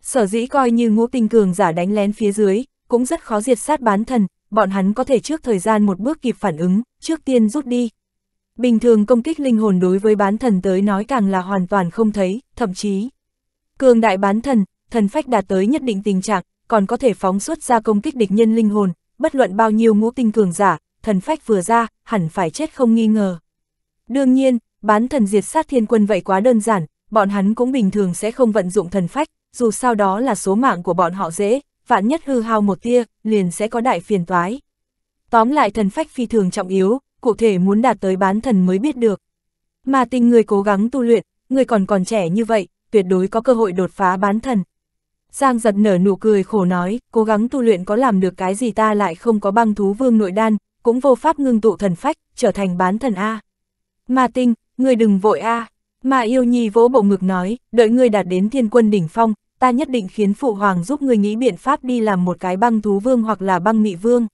Sở dĩ coi như ngũ tinh cường giả đánh lén phía dưới, cũng rất khó diệt sát bán thần, bọn hắn có thể trước thời gian một bước kịp phản ứng, trước tiên rút đi. Bình thường công kích linh hồn đối với bán thần tới nói càng là hoàn toàn không thấy, thậm chí Cường đại bán thần, thần phách đạt tới nhất định tình trạng, còn có thể phóng xuất ra công kích địch nhân linh hồn, bất luận bao nhiêu ngũ tinh cường giả, thần phách vừa ra, hẳn phải chết không nghi ngờ. Đương nhiên, bán thần diệt sát thiên quân vậy quá đơn giản, bọn hắn cũng bình thường sẽ không vận dụng thần phách, dù sao đó là số mạng của bọn họ dễ, vạn nhất hư hao một tia, liền sẽ có đại phiền toái. Tóm lại thần phách phi thường trọng yếu, cụ thể muốn đạt tới bán thần mới biết được. Mà tình người cố gắng tu luyện, người còn còn trẻ như vậy, tuyệt đối có cơ hội đột phá bán thần. Giang giật nở nụ cười khổ nói, cố gắng tu luyện có làm được cái gì ta lại không có băng thú vương nội đan, cũng vô pháp ngưng tụ thần phách, trở thành bán thần A. Ma tinh, người đừng vội A. Mà yêu nhi vỗ bộ ngực nói, đợi ngươi đạt đến thiên quân đỉnh phong, ta nhất định khiến phụ hoàng giúp ngươi nghĩ biện pháp đi làm một cái băng thú vương hoặc là băng mị vương.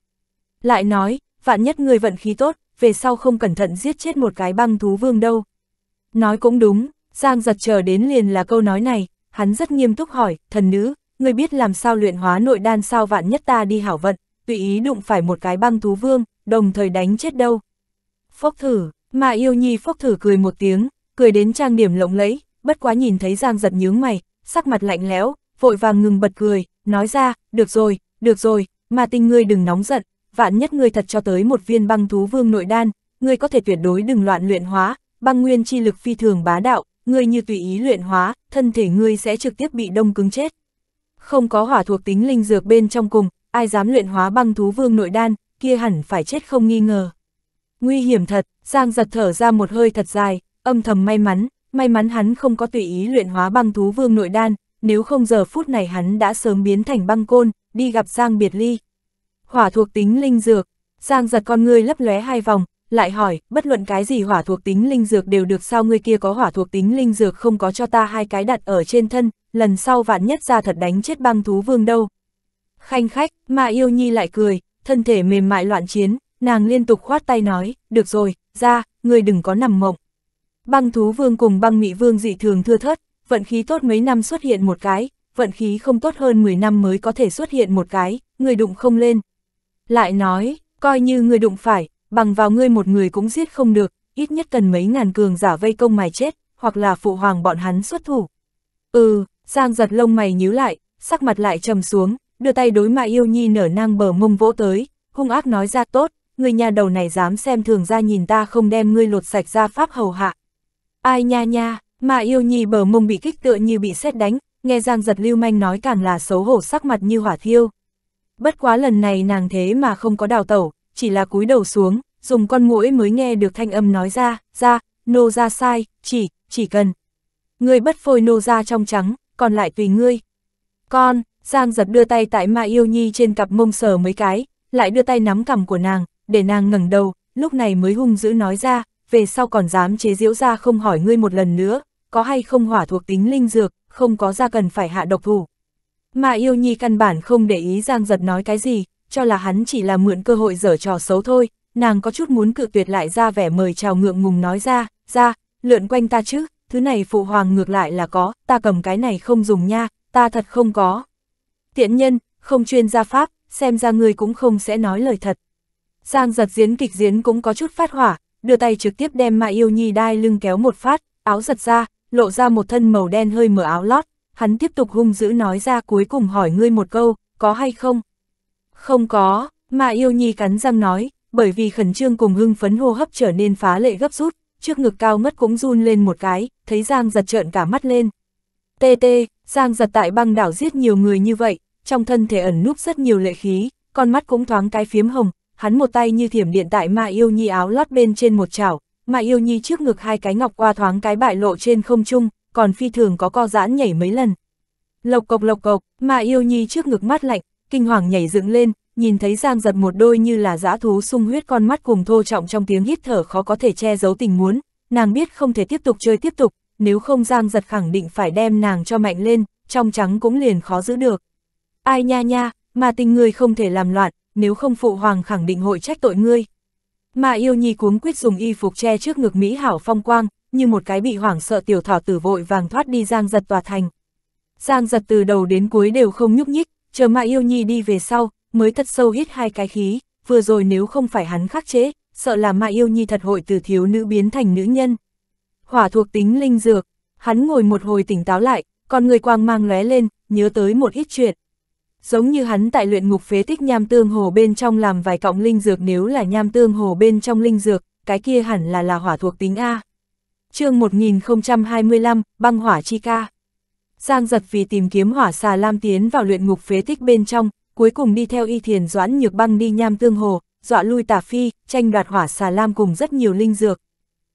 Lại nói, vạn nhất ngươi vận khí tốt, về sau không cẩn thận giết chết một cái băng thú vương đâu. Nói cũng đúng, Giang giật chờ đến liền là câu nói này, hắn rất nghiêm túc hỏi, thần nữ, người biết làm sao luyện hóa nội đan sao vạn nhất ta đi hảo vận, tùy ý đụng phải một cái băng thú vương, đồng thời đánh chết đâu. Phốc thử, mà yêu nhi phốc thử cười một tiếng, cười đến trang điểm lộng lẫy, bất quá nhìn thấy Giang giật nhướng mày, sắc mặt lạnh lẽo, vội vàng ngừng bật cười, nói ra, được rồi, được rồi, mà tình ngươi đừng nóng giận, vạn nhất ngươi thật cho tới một viên băng thú vương nội đan, ngươi có thể tuyệt đối đừng loạn luyện hóa, băng nguyên chi lực phi thường bá đạo, ngươi như tùy ý luyện hóa, thân thể ngươi sẽ trực tiếp bị đông cứng chết. Không có hỏa thuộc tính linh dược bên trong cùng, ai dám luyện hóa băng thú vương nội đan, kia hẳn phải chết không nghi ngờ. Nguy hiểm thật, Giang giật thở ra một hơi thật dài, âm thầm may mắn, may mắn hắn không có tùy ý luyện hóa băng thú vương nội đan, nếu không giờ phút này hắn đã sớm biến thành băng côn, đi gặp Giang Biệt Ly. Hỏa thuộc tính linh dược, Giang giật con ngươi lấp lóe hai vòng, lại hỏi, bất luận cái gì hỏa thuộc tính linh dược đều được sao người kia có hỏa thuộc tính linh dược không có cho ta hai cái đặt ở trên thân, lần sau vạn nhất ra thật đánh chết băng thú vương đâu. Khanh khách, mà yêu nhi lại cười, thân thể mềm mại loạn chiến, nàng liên tục khoát tay nói, được rồi, ra, người đừng có nằm mộng. Băng thú vương cùng băng mị vương dị thường thưa thớt, vận khí tốt mấy năm xuất hiện một cái, vận khí không tốt hơn 10 năm mới có thể xuất hiện một cái, người đụng không lên. Lại nói, coi như người đụng phải, bằng vào ngươi một người cũng giết không được, ít nhất cần mấy ngàn cường giả vây công mài chết, hoặc là phụ hoàng bọn hắn xuất thủ. Ừ, Giang giật lông mày nhíu lại, sắc mặt lại trầm xuống, đưa tay đối mà yêu nhi nở nang bờ mông vỗ tới, hung ác nói ra tốt, người nhà đầu này dám xem thường ra nhìn ta không đem ngươi lột sạch ra pháp hầu hạ. Ai nha nha, mà yêu nhi bờ mông bị kích tựa như bị xét đánh, nghe Giang giật lưu manh nói càng là xấu hổ sắc mặt như hỏa thiêu. Bất quá lần này nàng thế mà không có đào tẩu, chỉ là cúi đầu xuống, dùng con mũi mới nghe được thanh âm nói ra, ra, nô ra sai, chỉ, chỉ cần. Ngươi bất phôi nô ra trong trắng, còn lại tùy ngươi. Con, Giang giật đưa tay tại Ma Yêu Nhi trên cặp mông sờ mấy cái, lại đưa tay nắm cằm của nàng, để nàng ngẩng đầu, lúc này mới hung dữ nói ra, về sau còn dám chế diễu ra không hỏi ngươi một lần nữa, có hay không hỏa thuộc tính linh dược, không có ra cần phải hạ độc thủ. Mà yêu nhi căn bản không để ý Giang Giật nói cái gì, cho là hắn chỉ là mượn cơ hội dở trò xấu thôi, nàng có chút muốn cự tuyệt lại ra vẻ mời chào ngượng ngùng nói ra, ra, lượn quanh ta chứ, thứ này phụ hoàng ngược lại là có, ta cầm cái này không dùng nha, ta thật không có. Tiện nhân, không chuyên gia pháp, xem ra người cũng không sẽ nói lời thật. Giang giật diễn kịch diễn cũng có chút phát hỏa, đưa tay trực tiếp đem mại yêu nhi đai lưng kéo một phát, áo giật ra, lộ ra một thân màu đen hơi mở áo lót, hắn tiếp tục hung dữ nói ra cuối cùng hỏi ngươi một câu, có hay không? Không có, mà yêu nhi cắn răng nói, bởi vì khẩn trương cùng hưng phấn hô hấp trở nên phá lệ gấp rút, trước ngực cao mất cũng run lên một cái, thấy Giang giật trợn cả mắt lên. Tê tê, Giang giật tại băng đảo giết nhiều người như vậy, trong thân thể ẩn núp rất nhiều lệ khí, con mắt cũng thoáng cái phiếm hồng, hắn một tay như thiểm điện tại mà Yêu Nhi áo lót bên trên một chảo, mà Yêu Nhi trước ngực hai cái ngọc qua thoáng cái bại lộ trên không trung, còn phi thường có co giãn nhảy mấy lần. Lộc cộc lộc cộc, mà Yêu Nhi trước ngực mắt lạnh, kinh hoàng nhảy dựng lên, nhìn thấy Giang giật một đôi như là dã thú sung huyết con mắt cùng thô trọng trong tiếng hít thở khó có thể che giấu tình muốn, nàng biết không thể tiếp tục chơi tiếp tục, nếu không Giang giật khẳng định phải đem nàng cho mạnh lên, trong trắng cũng liền khó giữ được. Ai nha nha, mà tình ngươi không thể làm loạn, nếu không phụ hoàng khẳng định hội trách tội ngươi. Mà yêu nhi cuống quyết dùng y phục che trước ngực Mỹ hảo phong quang, như một cái bị hoảng sợ tiểu thỏ tử vội vàng thoát đi Giang giật tòa thành. Giang giật từ đầu đến cuối đều không nhúc nhích, chờ mà yêu nhi đi về sau, mới thật sâu hít hai cái khí, vừa rồi nếu không phải hắn khắc chế, sợ là mà yêu nhi thật hội từ thiếu nữ biến thành nữ nhân. Hỏa thuộc tính linh dược, hắn ngồi một hồi tỉnh táo lại, còn người quang mang lóe lên, nhớ tới một ít chuyện. Giống như hắn tại luyện ngục phế tích nham tương hồ bên trong làm vài cọng linh dược nếu là nham tương hồ bên trong linh dược, cái kia hẳn là là hỏa thuộc tính A. chương 1025, băng hỏa chi ca. Giang giật vì tìm kiếm hỏa xà lam tiến vào luyện ngục phế tích bên trong, cuối cùng đi theo y thiền doãn nhược băng đi nham tương hồ, dọa lui tà phi, tranh đoạt hỏa xà lam cùng rất nhiều linh dược.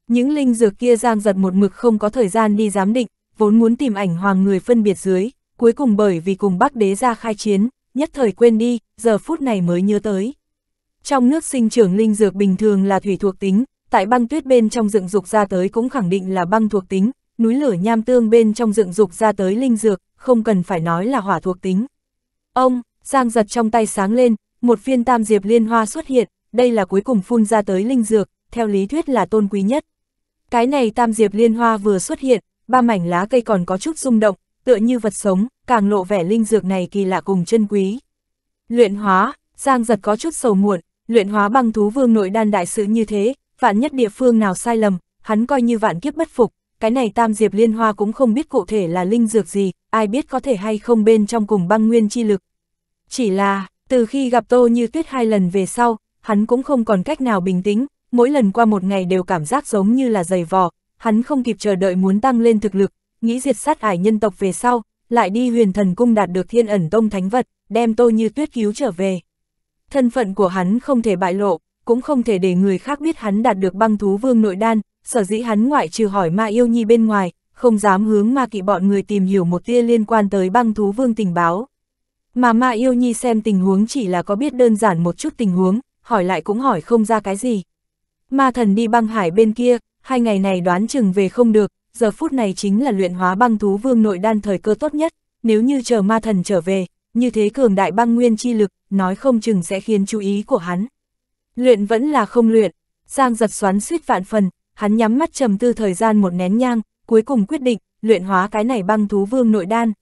Những linh dược kia Giang giật một mực không có thời gian đi giám định, vốn muốn tìm ảnh hoàng người phân biệt dưới, cuối cùng bởi vì cùng bắc đế ra khai chiến, nhất thời quên đi, giờ phút này mới nhớ tới. Trong nước sinh trưởng linh dược bình thường là thủy thuộc tính, tại băng tuyết bên trong dựng dục ra tới cũng khẳng định là băng thuộc tính, núi lửa nham tương bên trong dựng dục ra tới linh dược, không cần phải nói là hỏa thuộc tính. Ông, Giang giật trong tay sáng lên, một viên tam diệp liên hoa xuất hiện, đây là cuối cùng phun ra tới linh dược, theo lý thuyết là tôn quý nhất. Cái này tam diệp liên hoa vừa xuất hiện, ba mảnh lá cây còn có chút rung động, tựa như vật sống, càng lộ vẻ linh dược này kỳ lạ cùng chân quý. Luyện hóa, Giang giật có chút sầu muộn, luyện hóa băng thú vương nội đan đại sự như thế, vạn nhất địa phương nào sai lầm, hắn coi như vạn kiếp bất phục, cái này tam diệp liên hoa cũng không biết cụ thể là linh dược gì, ai biết có thể hay không bên trong cùng băng nguyên chi lực. Chỉ là, từ khi gặp Tô Như Tuyết hai lần về sau, hắn cũng không còn cách nào bình tĩnh, mỗi lần qua một ngày đều cảm giác giống như là dày vò, hắn không kịp chờ đợi muốn tăng lên thực lực, nghĩ diệt sát ải nhân tộc về sau, lại đi huyền thần cung đạt được thiên ẩn tông thánh vật, đem Tô Như Tuyết cứu trở về. Thân phận của hắn không thể bại lộ, cũng không thể để người khác biết hắn đạt được băng thú vương nội đan, sở dĩ hắn ngoại trừ hỏi ma yêu nhi bên ngoài, không dám hướng ma kỵ bọn người tìm hiểu một tia liên quan tới băng thú vương tình báo. Mà ma yêu nhi xem tình huống chỉ là có biết đơn giản một chút tình huống, hỏi lại cũng hỏi không ra cái gì. Ma thần đi băng hải bên kia, hai ngày này đoán chừng về không được, giờ phút này chính là luyện hóa băng thú vương nội đan thời cơ tốt nhất, nếu như chờ ma thần trở về, như thế cường đại băng nguyên chi lực, nói không chừng sẽ khiến chú ý của hắn. Luyện vẫn là không luyện, Giang giật xoắn suýt vạn phần, hắn nhắm mắt trầm tư thời gian một nén nhang, cuối cùng quyết định, luyện hóa cái này băng thú vương nội đan.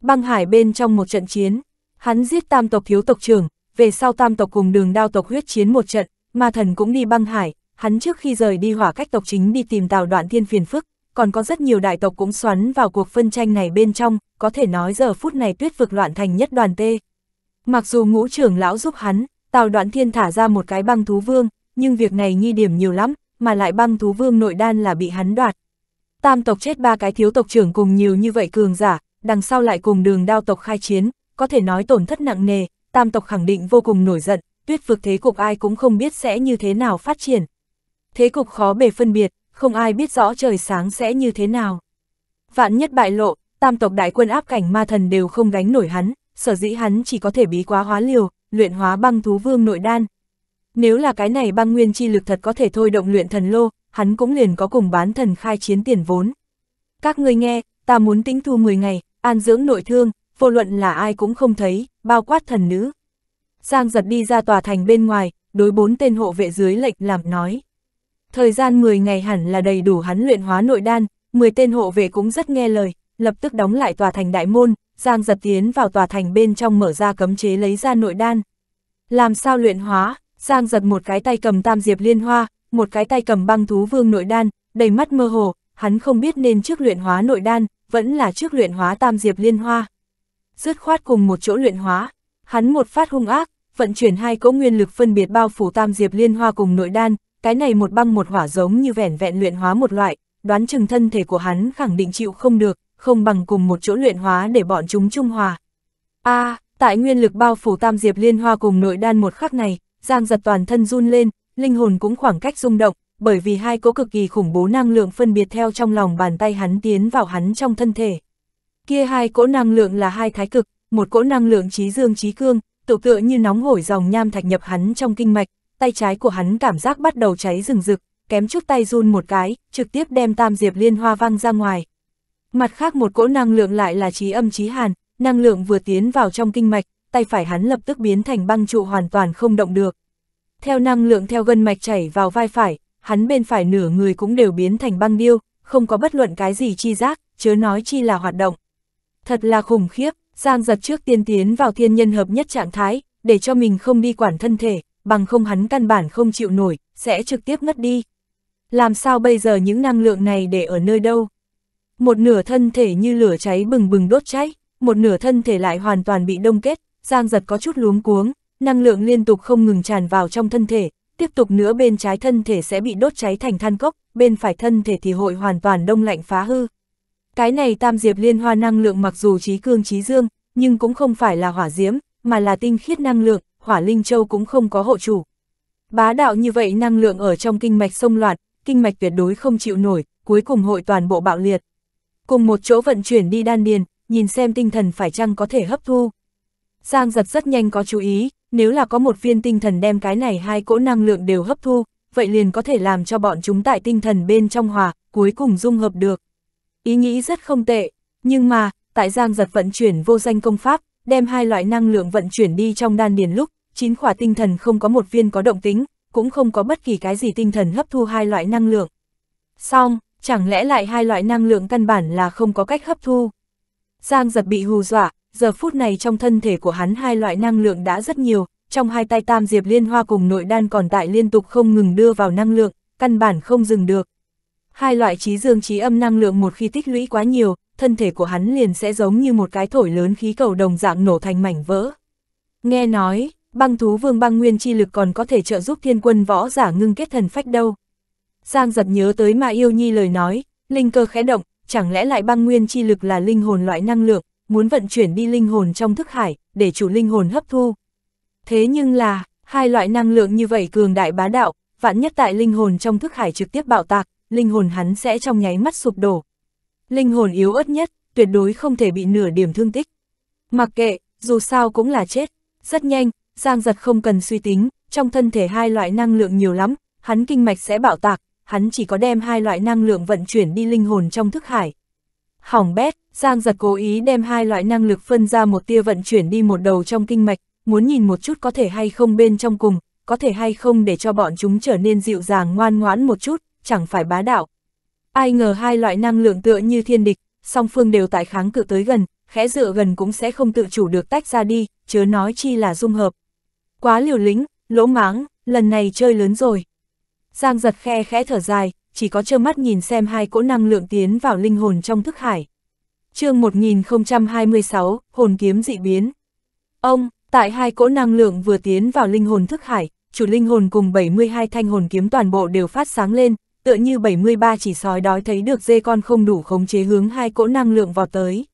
Băng hải bên trong một trận chiến, hắn giết tam tộc thiếu tộc trưởng, về sau tam tộc cùng đường đao tộc huyết chiến một trận, ma thần cũng đi băng hải, hắn trước khi rời đi hỏa cách tộc chính đi tìm tào đoạn thiên phiền phức, còn có rất nhiều đại tộc cũng xoắn vào cuộc phân tranh này bên trong, có thể nói giờ phút này tuyết vực loạn thành nhất đoàn tê. Mặc dù ngũ trưởng lão giúp hắn, tào đoạn thiên thả ra một cái băng thú vương, nhưng việc này nghi điểm nhiều lắm, mà lại băng thú vương nội đan là bị hắn đoạt. Tam tộc chết ba cái thiếu tộc trưởng cùng nhiều như vậy cường giả, đằng sau lại cùng đường đao tộc khai chiến, có thể nói tổn thất nặng nề, tam tộc khẳng định vô cùng nổi giận, tuyết vực thế cục ai cũng không biết sẽ như thế nào phát triển. Thế cục khó bề phân biệt, không ai biết rõ trời sáng sẽ như thế nào. Vạn nhất bại lộ, tam tộc đại quân áp cảnh ma thần đều không gánh nổi hắn, sở dĩ hắn chỉ có thể bí quá hóa liều, luyện hóa băng thú vương nội đan, nếu là cái này băng nguyên chi lực thật có thể thôi động luyện thần lô, hắn cũng liền có cùng bán thần khai chiến tiền vốn. Các ngươi nghe, ta muốn tính thu 10 ngày, an dưỡng nội thương, vô luận là ai cũng không thấy, bao quát thần nữ. Giang giật đi ra tòa thành bên ngoài, đối bốn tên hộ vệ dưới lệnh làm nói. Thời gian 10 ngày hẳn là đầy đủ hắn luyện hóa nội đan, 10 tên hộ vệ cũng rất nghe lời, lập tức đóng lại tòa thành đại môn, Giang giật tiến vào tòa thành bên trong mở ra cấm chế lấy ra nội đan. Làm sao luyện hóa, Giang giật một cái tay cầm tam diệp liên hoa, một cái tay cầm băng thú vương nội đan, đầy mắt mơ hồ, hắn không biết nên trước luyện hóa nội đan, vẫn là trước luyện hóa tam diệp liên hoa. Dứt khoát cùng một chỗ luyện hóa, hắn một phát hung ác, vận chuyển hai cỗ nguyên lực phân biệt bao phủ tam diệp liên hoa cùng nội đan, cái này một băng một hỏa giống như vẻn vẹn luyện hóa một loại, đoán chừng thân thể của hắn khẳng định chịu không được, không bằng cùng một chỗ luyện hóa để bọn chúng trung hòa. A, à, tại nguyên lực bao phủ tam diệp liên hoa cùng nội đan một khắc này, Giang giật toàn thân run lên, linh hồn cũng khoảng cách rung động, bởi vì hai cỗ cực kỳ khủng bố năng lượng phân biệt theo trong lòng bàn tay hắn tiến vào hắn trong thân thể. Kia hai cỗ năng lượng là hai thái cực, một cỗ năng lượng trí dương trí cương, tựu tựa như nóng hổi dòng nham thạch nhập hắn trong kinh mạch, tay trái của hắn cảm giác bắt đầu cháy rừng rực, kém chút tay run một cái, trực tiếp đem tam diệp liên hoa văng ra ngoài. Mặt khác một cỗ năng lượng lại là trí âm trí hàn, năng lượng vừa tiến vào trong kinh mạch, tay phải hắn lập tức biến thành băng trụ hoàn toàn không động được. Theo năng lượng theo gân mạch chảy vào vai phải, hắn bên phải nửa người cũng đều biến thành băng điêu, không có bất luận cái gì chi giác, chớ nói chi là hoạt động. Thật là khủng khiếp, Giang giật trước tiên tiến vào thiên nhân hợp nhất trạng thái, để cho mình không đi quản thân thể, bằng không hắn căn bản không chịu nổi, sẽ trực tiếp ngất đi. Làm sao bây giờ những năng lượng này để ở nơi đâu? Một nửa thân thể như lửa cháy bừng bừng đốt cháy, một nửa thân thể lại hoàn toàn bị đông kết, Giang giật có chút luống cuống, năng lượng liên tục không ngừng tràn vào trong thân thể, tiếp tục nữa bên trái thân thể sẽ bị đốt cháy thành than cốc, bên phải thân thể thì hội hoàn toàn đông lạnh phá hư. Cái này tam diệp liên hoa năng lượng mặc dù trí cương trí dương, nhưng cũng không phải là hỏa diễm, mà là tinh khiết năng lượng, hỏa linh châu cũng không có hộ chủ. Bá đạo như vậy năng lượng ở trong kinh mạch sông loạn, kinh mạch tuyệt đối không chịu nổi, cuối cùng hội toàn bộ bạo liệt. Cùng một chỗ vận chuyển đi đan điền, nhìn xem tinh thần phải chăng có thể hấp thu. Giang giật rất nhanh có chú ý, nếu là có một viên tinh thần đem cái này hai cỗ năng lượng đều hấp thu, vậy liền có thể làm cho bọn chúng tại tinh thần bên trong hòa, cuối cùng dung hợp được. Ý nghĩ rất không tệ, nhưng mà, tại Giang giật vận chuyển vô danh công pháp, đem hai loại năng lượng vận chuyển đi trong đan điền lúc, chín khỏa tinh thần không có một viên có động tính, cũng không có bất kỳ cái gì tinh thần hấp thu hai loại năng lượng. Xong, chẳng lẽ lại hai loại năng lượng căn bản là không có cách hấp thu. Giang giật bị hù dọa, giờ phút này trong thân thể của hắn hai loại năng lượng đã rất nhiều, trong hai tay tam diệp liên hoa cùng nội đan còn tại liên tục không ngừng đưa vào năng lượng, căn bản không dừng được. Hai loại trí dương trí âm năng lượng một khi tích lũy quá nhiều, thân thể của hắn liền sẽ giống như một cái thổi lớn khí cầu đồng dạng nổ thành mảnh vỡ. Nghe nói, băng thú vương băng nguyên chi lực còn có thể trợ giúp thiên quân võ giả ngưng kết thần phách đâu. Giang giật nhớ tới mà yêu nhi lời nói, linh cơ khẽ động, chẳng lẽ lại băng nguyên chi lực là linh hồn loại năng lượng, muốn vận chuyển đi linh hồn trong thức hải, để chủ linh hồn hấp thu. Thế nhưng là, hai loại năng lượng như vậy cường đại bá đạo, vạn nhất tại linh hồn trong thức hải trực tiếp bạo tạc, linh hồn hắn sẽ trong nháy mắt sụp đổ. Linh hồn yếu ớt nhất, tuyệt đối không thể bị nửa điểm thương tích. Mặc kệ, dù sao cũng là chết. Rất nhanh, Giang Giật không cần suy tính, trong thân thể hai loại năng lượng nhiều lắm, hắn kinh mạch sẽ bạo tạc, hắn chỉ có đem hai loại năng lượng vận chuyển đi linh hồn trong thức hải. Hỏng bét, Giang giật cố ý đem hai loại năng lực phân ra một tia vận chuyển đi một đầu trong kinh mạch, muốn nhìn một chút có thể hay không bên trong cùng, có thể hay không để cho bọn chúng trở nên dịu dàng ngoan ngoãn một chút, chẳng phải bá đạo. Ai ngờ hai loại năng lượng tựa như thiên địch, song phương đều tại kháng cự tới gần, khẽ dựa gần cũng sẽ không tự chủ được tách ra đi, chớ nói chi là dung hợp. Quá liều lĩnh, lỗ máng, lần này chơi lớn rồi. Giang giật khe khẽ thở dài, chỉ có trơ mắt nhìn xem hai cỗ năng lượng tiến vào linh hồn trong thức hải. chương 1026, hồn kiếm dị biến. Ông, tại hai cỗ năng lượng vừa tiến vào linh hồn thức hải, chủ linh hồn cùng 72 thanh hồn kiếm toàn bộ đều phát sáng lên, tựa như 73 chỉ sói đói thấy được dê con không đủ khống chế hướng hai cỗ năng lượng vào tới.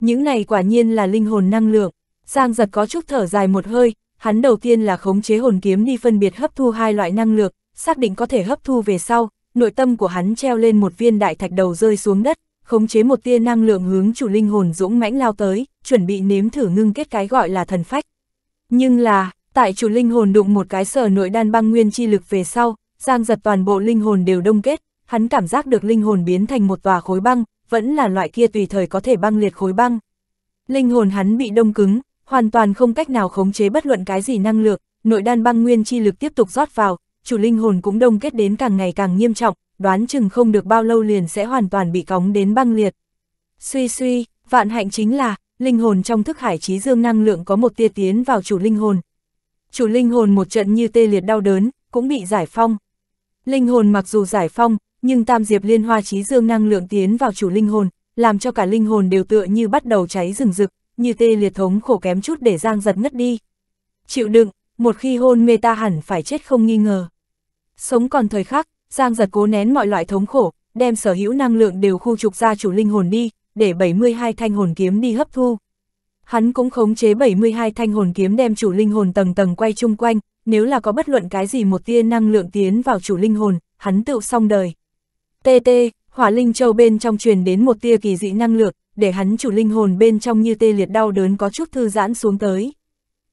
Những này quả nhiên là linh hồn năng lượng, Giang giật có chút thở dài một hơi, hắn đầu tiên là khống chế hồn kiếm đi phân biệt hấp thu hai loại năng lượng, xác định có thể hấp thu về sau, nội tâm của hắn treo lên một viên đại thạch đầu rơi xuống đất, khống chế một tia năng lượng hướng chủ linh hồn dũng mãnh lao tới, chuẩn bị nếm thử ngưng kết cái gọi là thần phách. Nhưng là, tại chủ linh hồn đụng một cái sở nội đan băng nguyên chi lực về sau, Giang giật toàn bộ linh hồn đều đông kết, hắn cảm giác được linh hồn biến thành một tòa khối băng, vẫn là loại kia tùy thời có thể băng liệt khối băng. Linh hồn hắn bị đông cứng, hoàn toàn không cách nào khống chế bất luận cái gì năng lượng, nội đan băng nguyên chi lực tiếp tục rót vào, chủ linh hồn cũng đông kết đến càng ngày càng nghiêm trọng, đoán chừng không được bao lâu liền sẽ hoàn toàn bị cóng đến băng liệt. Suy suy, vạn hạnh chính là, linh hồn trong thức hải trí dương năng lượng có một tia tiến vào chủ linh hồn. Chủ linh hồn một trận như tê liệt đau đớn, cũng bị giải phong. Linh hồn mặc dù giải phong, nhưng tam diệp liên hoa trí dương năng lượng tiến vào chủ linh hồn, làm cho cả linh hồn đều tựa như bắt đầu cháy rừng rực, như tê liệt thống khổ kém chút để giang giật ngất đi. Chịu đựng, một khi hôn mê ta hẳn phải chết không nghi ngờ. Sống còn thời khắc, Giang giật cố nén mọi loại thống khổ, đem sở hữu năng lượng đều khu trục ra chủ linh hồn đi, để 72 thanh hồn kiếm đi hấp thu. Hắn cũng khống chế 72 thanh hồn kiếm đem chủ linh hồn tầng tầng quay chung quanh, nếu là có bất luận cái gì một tia năng lượng tiến vào chủ linh hồn, hắn tựu xong đời. TT, hỏa linh châu bên trong truyền đến một tia kỳ dị năng lượng, để hắn chủ linh hồn bên trong như tê liệt đau đớn có chút thư giãn xuống tới.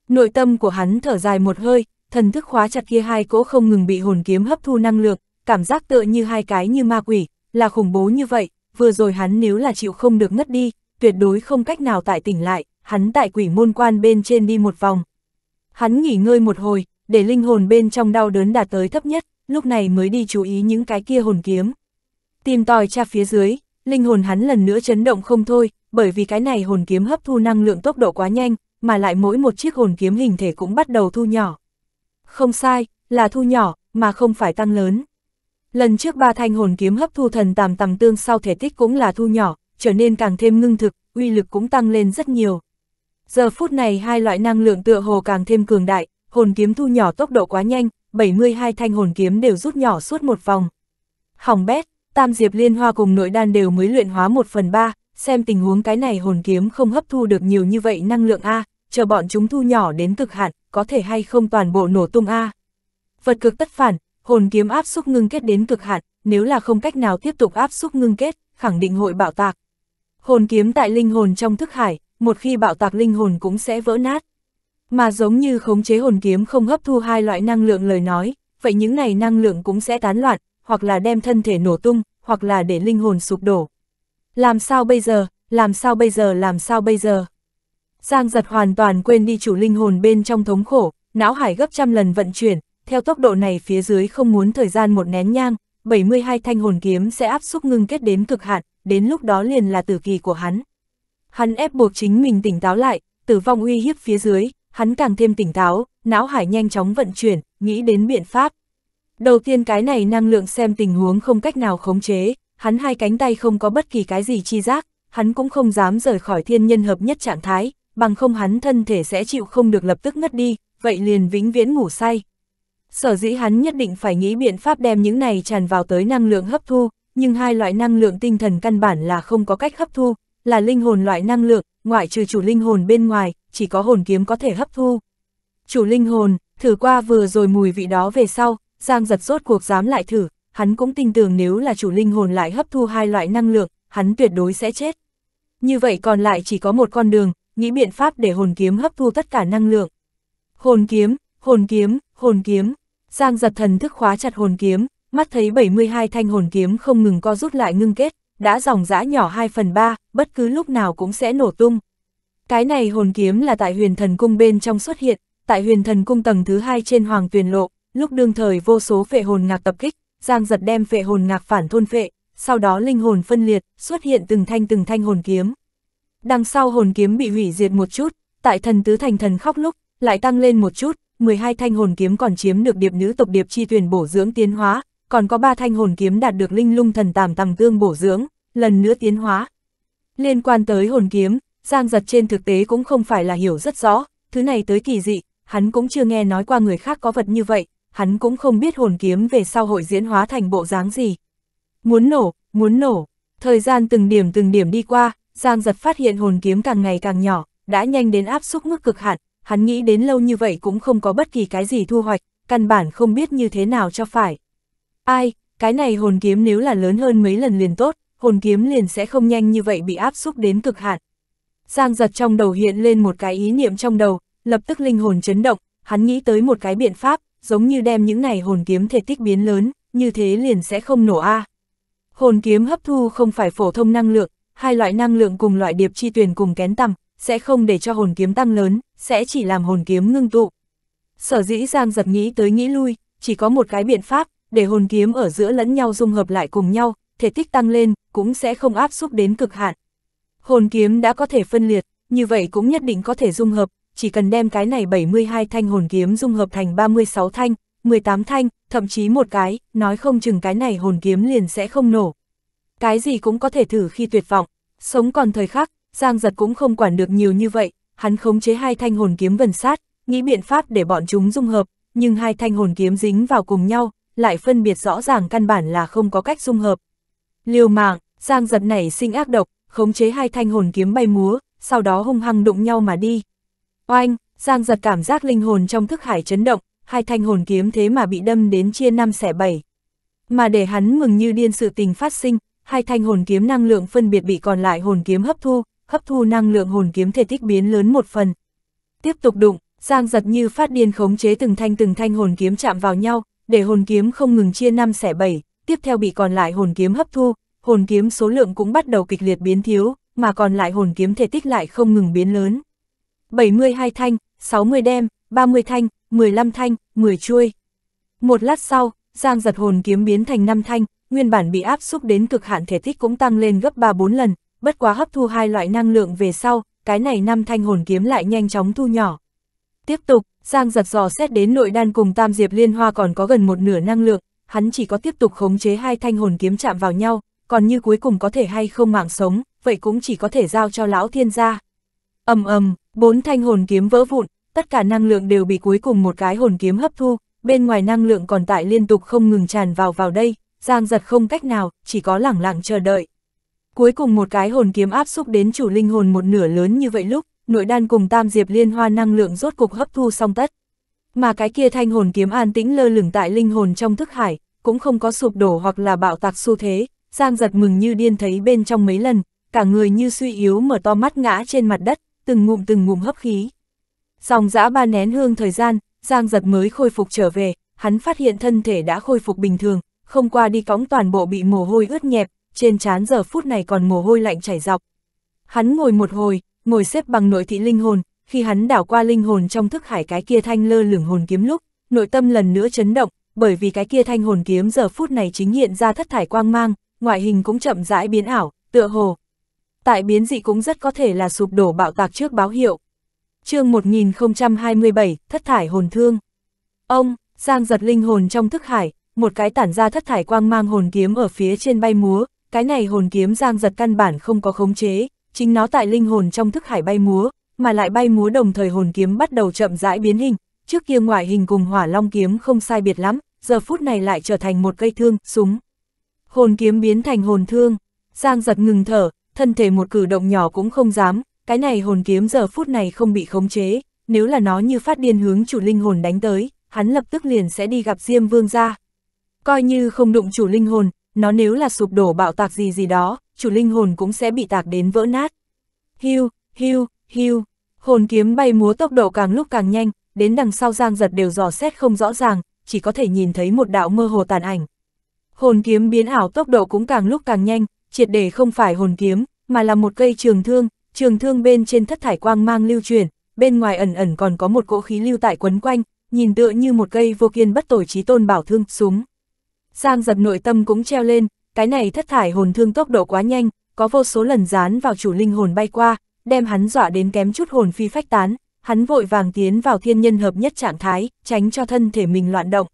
Nội tâm của hắn thở dài một hơi, thần thức khóa chặt kia hai cỗ không ngừng bị hồn kiếm hấp thu năng lượng, cảm giác tựa như hai cái như ma quỷ, là khủng bố như vậy, vừa rồi hắn nếu là chịu không được ngất đi, tuyệt đối không cách nào tại tỉnh lại, hắn tại quỷ môn quan bên trên đi một vòng. Hắn nghỉ ngơi một hồi, để linh hồn bên trong đau đớn đạt tới thấp nhất, lúc này mới đi chú ý những cái kia hồn kiếm. Tìm tòi tra phía dưới, linh hồn hắn lần nữa chấn động không thôi, bởi vì cái này hồn kiếm hấp thu năng lượng tốc độ quá nhanh, mà lại mỗi một chiếc hồn kiếm hình thể cũng bắt đầu thu nhỏ. Không sai, là thu nhỏ, mà không phải tăng lớn. Lần trước ba thanh hồn kiếm hấp thu thần tàm tầm tương sau thể tích cũng là thu nhỏ, trở nên càng thêm ngưng thực, uy lực cũng tăng lên rất nhiều. Giờ phút này hai loại năng lượng tựa hồ càng thêm cường đại, hồn kiếm thu nhỏ tốc độ quá nhanh, 72 thanh hồn kiếm đều rút nhỏ suốt một vòng. Hỏng bét, Tam Diệp Liên Hoa cùng nội đan đều mới luyện hóa 1 phần ba xem tình huống cái này hồn kiếm không hấp thu được nhiều như vậy năng lượng A, chờ bọn chúng thu nhỏ đến cực hạn, có thể hay không toàn bộ nổ tung a. Vật cực tất phản, hồn kiếm áp xúc ngưng kết đến cực hạn, nếu là không cách nào tiếp tục áp xúc ngưng kết, khẳng định hội bạo tạc. Hồn kiếm tại linh hồn trong thức hải, một khi bạo tạc linh hồn cũng sẽ vỡ nát. Mà giống như khống chế hồn kiếm không hấp thu hai loại năng lượng lời nói, vậy những này năng lượng cũng sẽ tán loạn, hoặc là đem thân thể nổ tung, hoặc là để linh hồn sụp đổ. Làm sao bây giờ, làm sao bây giờ, làm sao bây giờ? Giang giật hoàn toàn quên đi chủ linh hồn bên trong thống khổ, não hải gấp trăm lần vận chuyển, theo tốc độ này phía dưới không muốn thời gian một nén nhang, 72 thanh hồn kiếm sẽ áp xúc ngưng kết đến cực hạn, đến lúc đó liền là tử kỳ của hắn. Hắn ép buộc chính mình tỉnh táo lại, tử vong uy hiếp phía dưới, hắn càng thêm tỉnh táo, não hải nhanh chóng vận chuyển, nghĩ đến biện pháp. Đầu tiên cái này năng lượng xem tình huống không cách nào khống chế, hắn hai cánh tay không có bất kỳ cái gì chi giác, hắn cũng không dám rời khỏi thiên nhân hợp nhất trạng thái, bằng không hắn thân thể sẽ chịu không được lập tức ngất đi, vậy liền vĩnh viễn ngủ say. Sở dĩ hắn nhất định phải nghĩ biện pháp đem những này tràn vào tới năng lượng hấp thu, nhưng hai loại năng lượng tinh thần căn bản là không có cách hấp thu, là linh hồn loại năng lượng, ngoại trừ chủ linh hồn bên ngoài, chỉ có hồn kiếm có thể hấp thu. Chủ linh hồn, thử qua vừa rồi mùi vị đó về sau, Giang giật rốt cuộc dám lại thử, hắn cũng tin tưởng nếu là chủ linh hồn lại hấp thu hai loại năng lượng, hắn tuyệt đối sẽ chết. Như vậy còn lại chỉ có một con đường, nghĩ biện pháp để hồn kiếm hấp thu tất cả năng lượng. Hồn kiếm, hồn kiếm, hồn kiếm, Giang giật thần thức khóa chặt hồn kiếm, mắt thấy 72 thanh hồn kiếm không ngừng co rút lại ngưng kết, đã dòng dã nhỏ 2 phần 3, bất cứ lúc nào cũng sẽ nổ tung. Cái này hồn kiếm là tại huyền thần cung bên trong xuất hiện, tại huyền thần cung tầng thứ 2 trên hoàng tuyền lộ, lúc đương thời vô số phệ hồn ngạc tập kích, Giang giật đem phệ hồn ngạc phản thôn phệ, sau đó linh hồn phân liệt, xuất hiện từng thanh từng thanh hồn kiếm. Đằng sau hồn kiếm bị hủy diệt một chút, tại thần tứ thành thần khóc lúc, lại tăng lên một chút, 12 thanh hồn kiếm còn chiếm được điệp nữ tộc điệp chi tuyển bổ dưỡng tiến hóa, còn có 3 thanh hồn kiếm đạt được linh lung thần tàm tầm tương bổ dưỡng, lần nữa tiến hóa. Liên quan tới hồn kiếm, Giang Giật trên thực tế cũng không phải là hiểu rất rõ, thứ này tới kỳ dị, hắn cũng chưa nghe nói qua người khác có vật như vậy, hắn cũng không biết hồn kiếm về sau hội diễn hóa thành bộ dáng gì. Muốn nổ, muốn nổ, thời gian từng điểm từng điểm đi qua, Giang giật phát hiện hồn kiếm càng ngày càng nhỏ, đã nhanh đến áp suất mức cực hạn, hắn nghĩ đến lâu như vậy cũng không có bất kỳ cái gì thu hoạch, căn bản không biết như thế nào cho phải. Ai, cái này hồn kiếm nếu là lớn hơn mấy lần liền tốt, hồn kiếm liền sẽ không nhanh như vậy bị áp suất đến cực hạn. Giang giật trong đầu hiện lên một cái ý niệm trong đầu, lập tức linh hồn chấn động, hắn nghĩ tới một cái biện pháp, giống như đem những này hồn kiếm thể tích biến lớn, như thế liền sẽ không nổ a. À. Hồn kiếm hấp thu không phải phổ thông năng lượng, hai loại năng lượng cùng loại điệp chi tuyển cùng kén tầm, sẽ không để cho hồn kiếm tăng lớn, sẽ chỉ làm hồn kiếm ngưng tụ. Sở dĩ Giang giật nghĩ tới nghĩ lui, chỉ có một cái biện pháp, để hồn kiếm ở giữa lẫn nhau dung hợp lại cùng nhau, thể tích tăng lên, cũng sẽ không áp xúc đến cực hạn. Hồn kiếm đã có thể phân liệt, như vậy cũng nhất định có thể dung hợp, chỉ cần đem cái này 72 thanh hồn kiếm dung hợp thành 36 thanh, 18 thanh, thậm chí một cái, nói không chừng cái này hồn kiếm liền sẽ không nổ cái gì cũng có thể thử khi tuyệt vọng, sống còn thời khắc, Giang Giật cũng không quản được nhiều như vậy, hắn khống chế hai thanh hồn kiếm vần sát, nghĩ biện pháp để bọn chúng dung hợp, nhưng hai thanh hồn kiếm dính vào cùng nhau, lại phân biệt rõ ràng căn bản là không có cách dung hợp. Liều mạng, Giang Giật nảy sinh ác độc, khống chế hai thanh hồn kiếm bay múa, sau đó hung hăng đụng nhau mà đi. Oanh, Giang Giật cảm giác linh hồn trong thức hải chấn động, hai thanh hồn kiếm thế mà bị đâm đến chia năm xẻ bảy. Mà để hắn mừng như điên sự tình phát sinh, hai thanh hồn kiếm năng lượng phân biệt bị còn lại hồn kiếm hấp thu, hấp thu năng lượng hồn kiếm thể tích biến lớn một phần. Tiếp tục đụng, Giang giật như phát điên khống chế từng thanh từng thanh hồn kiếm chạm vào nhau, để hồn kiếm không ngừng chia năm xẻ bảy, tiếp theo bị còn lại hồn kiếm hấp thu, hồn kiếm số lượng cũng bắt đầu kịch liệt biến thiếu, mà còn lại hồn kiếm thể tích lại không ngừng biến lớn. 72 thanh, 60 đem, 30 thanh, 15 thanh, 10 chuôi. Một lát sau, Giang giật hồn kiếm biến thành 5 thanh, nguyên bản bị áp xúc đến cực hạn thể tích cũng tăng lên gấp 3-4 lần, bất quá hấp thu hai loại năng lượng về sau, cái này năm thanh hồn kiếm lại nhanh chóng thu nhỏ. Tiếp tục, Giang giật giò xét đến nội đan cùng Tam Diệp Liên Hoa còn có gần một nửa năng lượng, hắn chỉ có tiếp tục khống chế hai thanh hồn kiếm chạm vào nhau, còn như cuối cùng có thể hay không mạng sống, vậy cũng chỉ có thể giao cho lão thiên gia. ầm ầm, bốn thanh hồn kiếm vỡ vụn, tất cả năng lượng đều bị cuối cùng một cái hồn kiếm hấp thu, bên ngoài năng lượng còn tại liên tục không ngừng tràn vào vào đây, Giang giật không cách nào, chỉ có lẳng lặng chờ đợi. Cuối cùng một cái hồn kiếm áp xúc đến chủ linh hồn một nửa lớn như vậy lúc, nội đan cùng tam diệp liên hoa năng lượng rốt cục hấp thu xong tất. Mà cái kia thanh hồn kiếm an tĩnh lơ lửng tại linh hồn trong thức hải, cũng không có sụp đổ hoặc là bạo tạc xu thế, Giang giật mừng như điên thấy bên trong mấy lần, cả người như suy yếu mở to mắt ngã trên mặt đất, từng ngụm từng ngụm hấp khí. Dòng dã ba nén hương thời gian, Giang giật mới khôi phục trở về, hắn phát hiện thân thể đã khôi phục bình thường, không qua đi cõng toàn bộ bị mồ hôi ướt nhẹp, trên trán giờ phút này còn mồ hôi lạnh chảy dọc. Hắn ngồi một hồi, ngồi xếp bằng nội thị linh hồn, khi hắn đảo qua linh hồn trong thức hải cái kia thanh lơ lửng hồn kiếm lúc, nội tâm lần nữa chấn động, bởi vì cái kia thanh hồn kiếm giờ phút này chính hiện ra thất thải quang mang, ngoại hình cũng chậm rãi biến ảo, tựa hồ. Tại biến dị cũng rất có thể là sụp đổ bạo tạc trước báo hiệu. chương 1027, thất thải hồn thương. Ông, Giang giật linh hồn trong thức hải, một cái tản ra thất thải quang mang hồn kiếm ở phía trên bay múa, cái này hồn kiếm giang giật căn bản không có khống chế, chính nó tại linh hồn trong thức hải bay múa, mà lại bay múa đồng thời hồn kiếm bắt đầu chậm rãi biến hình, trước kia ngoại hình cùng hỏa long kiếm không sai biệt lắm, giờ phút này lại trở thành một cây thương, súng. Hồn kiếm biến thành hồn thương, giang giật ngừng thở, thân thể một cử động nhỏ cũng không dám, cái này hồn kiếm giờ phút này không bị khống chế, nếu là nó như phát điên hướng chủ linh hồn đánh tới, hắn lập tức liền sẽ đi gặp Diêm Vương ra. Coi như không đụng chủ linh hồn, nó nếu là sụp đổ bạo tạc gì gì đó, chủ linh hồn cũng sẽ bị tạc đến vỡ nát. Hiu, hiu, hiu, hồn kiếm bay múa tốc độ càng lúc càng nhanh, đến đằng sau giang giật đều dò xét không rõ ràng, chỉ có thể nhìn thấy một đạo mơ hồ tàn ảnh. Hồn kiếm biến ảo tốc độ cũng càng lúc càng nhanh, triệt để không phải hồn kiếm, mà là một cây trường thương, trường thương bên trên thất thải quang mang lưu truyền, bên ngoài ẩn ẩn còn có một cỗ khí lưu tại quấn quanh, nhìn tựa như một cây vô kiên bất tồi trí tôn bảo thương súng. Giang giật nội tâm cũng treo lên, cái này thất thải hồn thương tốc độ quá nhanh, có vô số lần dán vào chủ linh hồn bay qua, đem hắn dọa đến kém chút hồn phi phách tán, hắn vội vàng tiến vào thiên nhân hợp nhất trạng thái, tránh cho thân thể mình loạn động.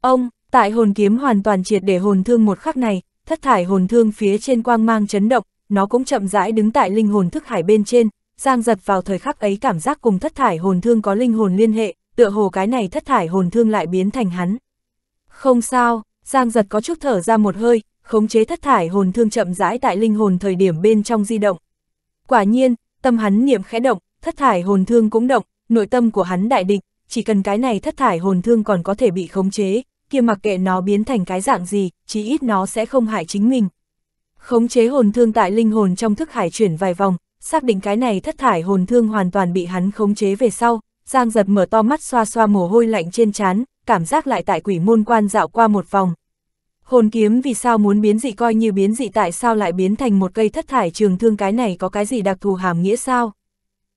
Ông, tại hồn kiếm hoàn toàn triệt để hồn thương một khắc này, thất thải hồn thương phía trên quang mang chấn động, nó cũng chậm rãi đứng tại linh hồn thức hải bên trên, giang giật vào thời khắc ấy cảm giác cùng thất thải hồn thương có linh hồn liên hệ, tựa hồ cái này thất thải hồn thương lại biến thành hắn. Không sao, Giang giật có chút thở ra một hơi, khống chế thất thải hồn thương chậm rãi tại linh hồn thời điểm bên trong di động. Quả nhiên, tâm hắn niệm khẽ động, thất thải hồn thương cũng động, nội tâm của hắn đại định, chỉ cần cái này thất thải hồn thương còn có thể bị khống chế, kia mặc kệ nó biến thành cái dạng gì, chỉ ít nó sẽ không hại chính mình. Khống chế hồn thương tại linh hồn trong thức hải chuyển vài vòng, xác định cái này thất thải hồn thương hoàn toàn bị hắn khống chế về sau, Giang giật mở to mắt xoa xoa mồ hôi lạnh trên trán, cảm giác lại tại quỷ môn quan dạo qua một vòng, Hồn kiếm vì sao muốn biến dị coi như biến dị tại sao lại biến thành một cây thất thải trường thương cái này có cái gì đặc thù hàm nghĩa sao?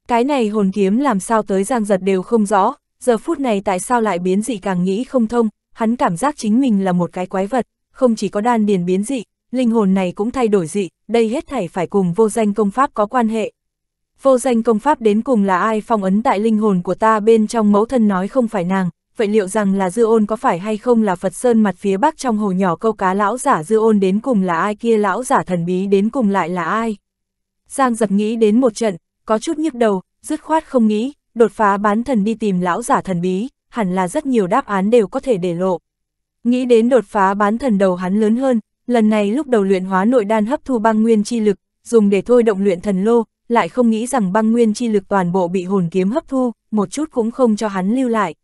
Cái này hồn kiếm làm sao tới giang giật đều không rõ, giờ phút này tại sao lại biến dị càng nghĩ không thông, hắn cảm giác chính mình là một cái quái vật, không chỉ có đan điền biến dị, linh hồn này cũng thay đổi dị, đây hết thảy phải cùng vô danh công pháp có quan hệ. Vô danh công pháp đến cùng là ai phong ấn tại linh hồn của ta bên trong mẫu thân nói không phải nàng, vậy liệu rằng là dư ôn có phải hay không là Phật Sơn mặt phía bắc trong hồ nhỏ câu cá lão giả dư ôn đến cùng là ai kia lão giả thần bí đến cùng lại là ai? Giang giật nghĩ đến một trận, có chút nhức đầu, dứt khoát không nghĩ, đột phá bán thần đi tìm lão giả thần bí, hẳn là rất nhiều đáp án đều có thể để lộ. Nghĩ đến đột phá bán thần đầu hắn lớn hơn, lần này lúc đầu luyện hóa nội đan hấp thu băng nguyên chi lực, dùng để thôi động luyện thần lô, lại không nghĩ rằng băng nguyên chi lực toàn bộ bị hồn kiếm hấp thu, một chút cũng không cho hắn lưu lại.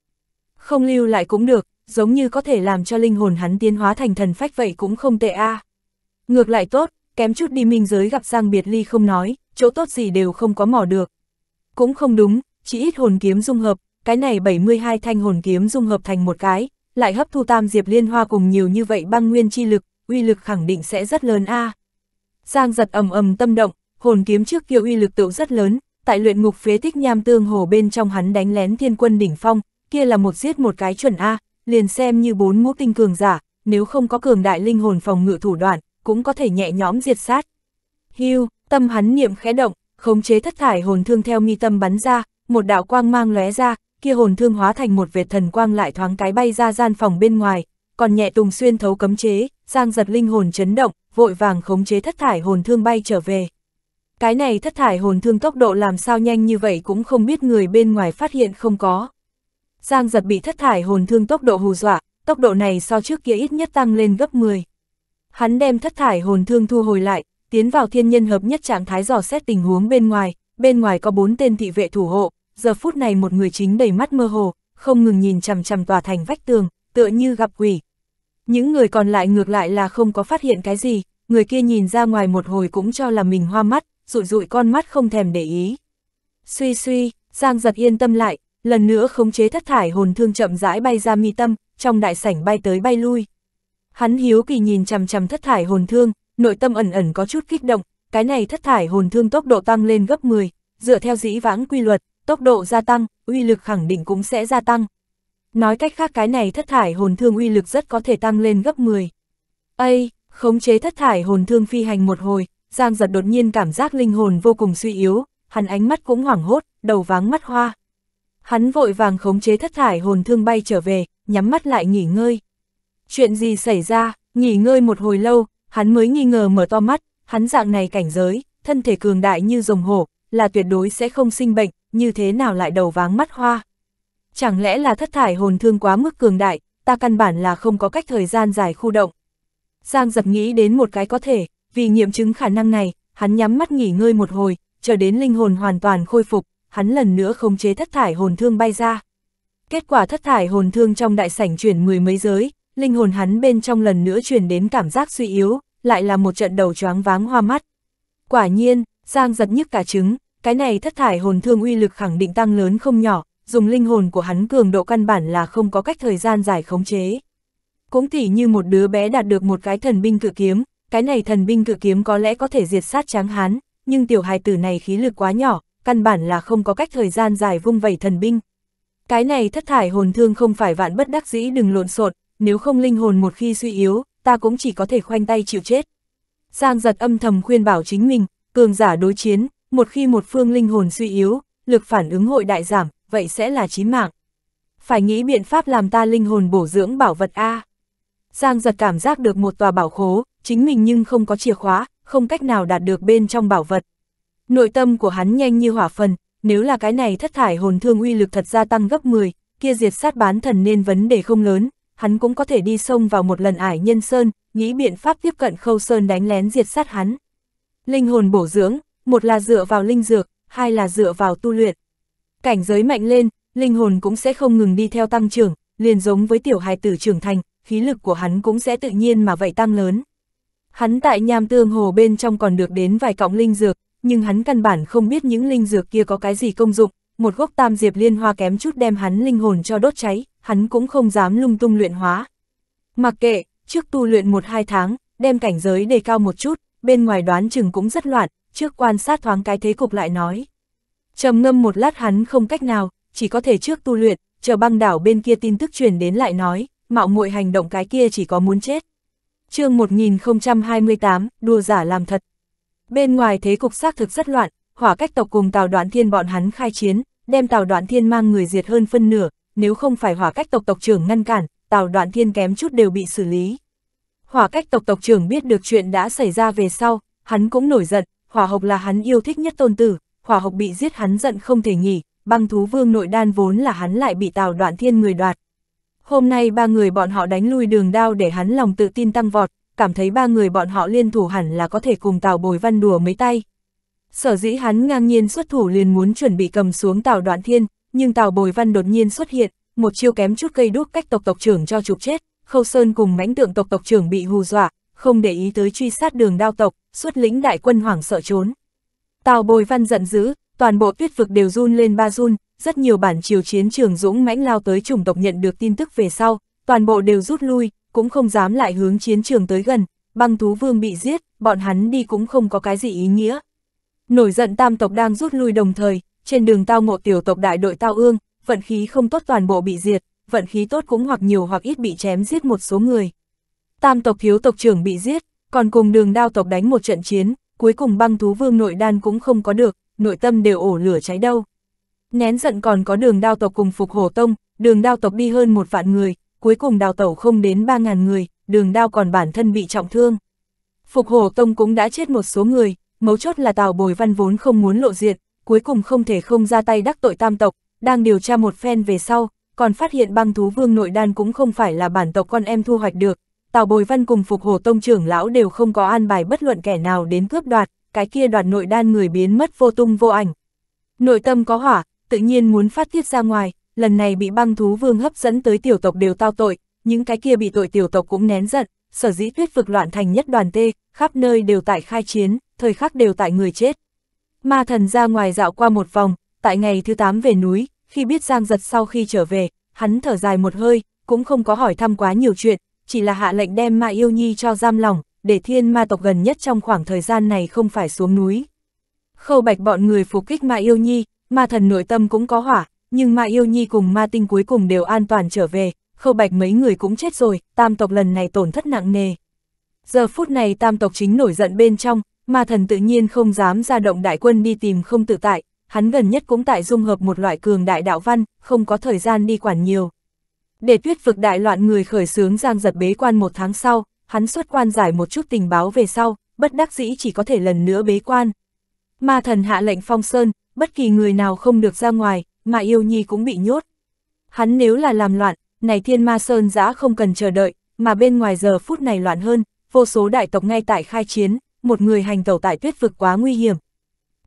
Không lưu lại cũng được, giống như có thể làm cho linh hồn hắn tiến hóa thành thần phách vậy cũng không tệ a. À. Ngược lại tốt, kém chút đi minh giới gặp Giang Biệt Ly không nói, chỗ tốt gì đều không có mỏ được. Cũng không đúng, chỉ ít hồn kiếm dung hợp, cái này 72 thanh hồn kiếm dung hợp thành một cái, lại hấp thu tam diệp liên hoa cùng nhiều như vậy băng nguyên chi lực, uy lực khẳng định sẽ rất lớn a. À. Giang giật ầm ầm tâm động, hồn kiếm trước kia uy lực tựu rất lớn, tại luyện ngục phế tích nham tương hồ bên trong hắn đánh lén thiên quân đỉnh phong, kia là một giết một cái chuẩn A, liền xem như bốn ngũ tinh cường giả, nếu không có cường đại linh hồn phòng ngự thủ đoạn, cũng có thể nhẹ nhõm diệt sát. Hưu, tâm hắn niệm khẽ động, khống chế thất thải hồn thương theo mi tâm bắn ra, một đạo quang mang lóe ra, kia hồn thương hóa thành một vệt thần quang lại thoáng cái bay ra gian phòng bên ngoài, còn nhẹ tùng xuyên thấu cấm chế, giang giật linh hồn chấn động, vội vàng khống chế thất thải hồn thương bay trở về. Cái này thất thải hồn thương tốc độ làm sao nhanh như vậy cũng không biết người bên ngoài phát hiện không có. Giang giật bị thất thải hồn thương tốc độ hù dọa, tốc độ này so trước kia ít nhất tăng lên gấp 10. Hắn đem thất thải hồn thương thu hồi lại, tiến vào thiên nhân hợp nhất trạng thái dò xét tình huống bên ngoài, bên ngoài có bốn tên thị vệ thủ hộ, giờ phút này một người chính đầy mắt mơ hồ, không ngừng nhìn chằm chằm tòa thành vách tường, tựa như gặp quỷ. Những người còn lại ngược lại là không có phát hiện cái gì, người kia nhìn ra ngoài một hồi cũng cho là mình hoa mắt, rụi rụi con mắt không thèm để ý. Suy suy, Giang giật yên tâm lại, lần nữa khống chế thất thải hồn thương chậm rãi bay ra mi tâm, trong đại sảnh bay tới bay lui. Hắn hiếu kỳ nhìn chằm chằm thất thải hồn thương, nội tâm ẩn ẩn có chút kích động, cái này thất thải hồn thương tốc độ tăng lên gấp 10, dựa theo dĩ vãng quy luật, tốc độ gia tăng, uy lực khẳng định cũng sẽ gia tăng. Nói cách khác cái này thất thải hồn thương uy lực rất có thể tăng lên gấp 10. Ây, khống chế thất thải hồn thương phi hành một hồi, Giang giật đột nhiên cảm giác linh hồn vô cùng suy yếu, hắn ánh mắt cũng hoảng hốt, đầu váng mắt hoa. Hắn vội vàng khống chế thất thải hồn thương bay trở về, nhắm mắt lại nghỉ ngơi. Chuyện gì xảy ra, nghỉ ngơi một hồi lâu, hắn mới nghi ngờ mở to mắt, hắn dạng này cảnh giới, thân thể cường đại như rồng hổ, là tuyệt đối sẽ không sinh bệnh, như thế nào lại đầu váng mắt hoa. Chẳng lẽ là thất thải hồn thương quá mức cường đại, ta căn bản là không có cách thời gian dài khu động. Giang dập nghĩ đến một cái có thể, vì nghiệm chứng khả năng này, hắn nhắm mắt nghỉ ngơi một hồi, chờ đến linh hồn hoàn toàn khôi phục, hắn lần nữa khống chế thất thải hồn thương bay ra. Kết quả thất thải hồn thương trong đại sảnh chuyển mười mấy giới, linh hồn hắn bên trong lần nữa chuyển đến cảm giác suy yếu, lại là một trận đầu choáng váng hoa mắt. Quả nhiên, Giang giật nhức cả trứng, cái này thất thải hồn thương uy lực khẳng định tăng lớn không nhỏ, dùng linh hồn của hắn cường độ căn bản là không có cách thời gian giải khống chế. Cũng tỉ như một đứa bé đạt được một cái thần binh cự kiếm, cái này thần binh cự kiếm có lẽ có thể diệt sát tráng hán, nhưng tiểu hài tử này khí lực quá nhỏ, căn bản là không có cách thời gian dài vung vẩy thần binh. Cái này thất thải hồn thương không phải vạn bất đắc dĩ đừng lộn xộn, nếu không linh hồn một khi suy yếu, ta cũng chỉ có thể khoanh tay chịu chết. Giang giật âm thầm khuyên bảo chính mình, cường giả đối chiến, một khi một phương linh hồn suy yếu, lực phản ứng hội đại giảm, vậy sẽ là chí mạng. Phải nghĩ biện pháp làm ta linh hồn bổ dưỡng bảo vật A. Giang giật cảm giác được một tòa bảo khố, chính mình nhưng không có chìa khóa, không cách nào đạt được bên trong bảo vật. Nội tâm của hắn nhanh như hỏa phần, nếu là cái này thất thải hồn thương uy lực thật gia tăng gấp 10, kia diệt sát bán thần nên vấn đề không lớn, hắn cũng có thể đi xông vào một lần ải nhân sơn, nghĩ biện pháp tiếp cận khâu sơn đánh lén diệt sát hắn. Linh hồn bổ dưỡng, một là dựa vào linh dược, hai là dựa vào tu luyện. Cảnh giới mạnh lên, linh hồn cũng sẽ không ngừng đi theo tăng trưởng, liền giống với tiểu hài tử trưởng thành, khí lực của hắn cũng sẽ tự nhiên mà vậy tăng lớn. Hắn tại nham tương hồ bên trong còn được đến vài cọng linh dược, nhưng hắn căn bản không biết những linh dược kia có cái gì công dụng, một gốc tam diệp liên hoa kém chút đem hắn linh hồn cho đốt cháy, hắn cũng không dám lung tung luyện hóa. Mặc kệ, trước tu luyện một hai tháng, đem cảnh giới đề cao một chút, bên ngoài đoán chừng cũng rất loạn, trước quan sát thoáng cái thế cục lại nói. trầm ngâm một lát hắn không cách nào, chỉ có thể trước tu luyện, chờ băng đảo bên kia tin tức truyền đến lại nói, mạo muội hành động cái kia chỉ có muốn chết. chương 1028, đùa giả làm thật. Bên ngoài thế cục xác thực rất loạn, hỏa cách tộc cùng Tào Đoạn Thiên bọn hắn khai chiến, đem Tào Đoạn Thiên mang người diệt hơn phân nửa, nếu không phải hỏa cách tộc tộc trưởng ngăn cản, Tào Đoạn Thiên kém chút đều bị xử lý. Hỏa cách tộc tộc trưởng biết được chuyện đã xảy ra về sau, hắn cũng nổi giận, hỏa hộc là hắn yêu thích nhất tôn tử, hỏa hộc bị giết hắn giận không thể nghỉ, băng thú vương nội đan vốn là hắn lại bị Tào Đoạn Thiên người đoạt. Hôm nay ba người bọn họ đánh lui đường đao để hắn lòng tự tin tăng vọt, cảm thấy ba người bọn họ liên thủ hẳn là có thể cùng Tào Bồi Văn đùa mấy tay. Sở dĩ hắn ngang nhiên xuất thủ liền muốn chuẩn bị cầm xuống Tào Đoạn Thiên, nhưng Tào Bồi Văn đột nhiên xuất hiện, một chiêu kém chút cây đuốc cách tộc tộc trưởng cho chụp chết, Khâu Sơn cùng mãnh tượng tộc tộc trưởng bị hù dọa, không để ý tới truy sát đường đao tộc, xuất lĩnh đại quân hoảng sợ trốn. Tào Bồi Văn giận dữ, toàn bộ tuyết vực đều run lên ba run, rất nhiều bản triều chiến trường dũng mãnh lao tới chủng tộc nhận được tin tức về sau, toàn bộ đều rút lui, cũng không dám lại hướng chiến trường tới gần, băng thú vương bị giết, bọn hắn đi cũng không có cái gì ý nghĩa. Nổi giận tam tộc đang rút lui đồng thời, trên đường tao ngộ tiểu tộc đại đội tao ương, vận khí không tốt toàn bộ bị diệt, vận khí tốt cũng hoặc nhiều hoặc ít bị chém giết một số người. Tam tộc thiếu tộc trưởng bị giết, còn cùng đường đao tộc đánh một trận chiến, cuối cùng băng thú vương nội đan cũng không có được, nội tâm đều ổ lửa cháy đâu. Nén giận còn có đường đao tộc cùng phục hổ tông, đường đao tộc đi hơn một vạn người, cuối cùng đào tẩu không đến 3.000 người, đường đao còn bản thân bị trọng thương. Phục Hổ Tông cũng đã chết một số người, mấu chốt là Tào Bồi Văn vốn không muốn lộ diện, cuối cùng không thể không ra tay đắc tội tam tộc, đang điều tra một phen về sau, còn phát hiện băng thú vương nội đan cũng không phải là bản tộc con em thu hoạch được. Tào Bồi Văn cùng Phục Hổ Tông trưởng lão đều không có an bài bất luận kẻ nào đến cướp đoạt, cái kia đoạt nội đan người biến mất vô tung vô ảnh. Nội tâm có hỏa, tự nhiên muốn phát tiết ra ngoài, lần này bị băng thú vương hấp dẫn tới tiểu tộc đều tao tội, những cái kia bị tội tiểu tộc cũng nén giận, sở dĩ tuyết vực loạn thành nhất đoàn tê, khắp nơi đều tại khai chiến, thời khắc đều tại người chết. Ma thần ra ngoài dạo qua một vòng, tại ngày thứ 8 về núi, khi biết Giang giật sau khi trở về, hắn thở dài một hơi, cũng không có hỏi thăm quá nhiều chuyện, chỉ là hạ lệnh đem ma yêu nhi cho giam lòng, để thiên ma tộc gần nhất trong khoảng thời gian này không phải xuống núi. Khâu bạch bọn người phục kích ma yêu nhi, ma thần nội tâm cũng có hỏa, nhưng Ma Yêu Nhi cùng Ma Tinh cuối cùng đều an toàn trở về, khâu bạch mấy người cũng chết rồi, tam tộc lần này tổn thất nặng nề. Giờ phút này tam tộc chính nổi giận bên trong, Ma Thần tự nhiên không dám ra động đại quân đi tìm không tự tại, hắn gần nhất cũng tại dung hợp một loại cường đại đạo văn, không có thời gian đi quản nhiều. Để tuyết vực đại loạn người khởi sướng giang giật bế quan một tháng sau, hắn xuất quan giải một chút tình báo về sau, bất đắc dĩ chỉ có thể lần nữa bế quan. Ma thần hạ lệnh phong sơn, bất kỳ người nào không được ra ngoài, mà yêu nhi cũng bị nhốt. Hắn nếu là làm loạn, này thiên ma sơn giã không cần chờ đợi, mà bên ngoài giờ phút này loạn hơn, vô số đại tộc ngay tại khai chiến, một người hành tẩu tại tuyết vực quá nguy hiểm.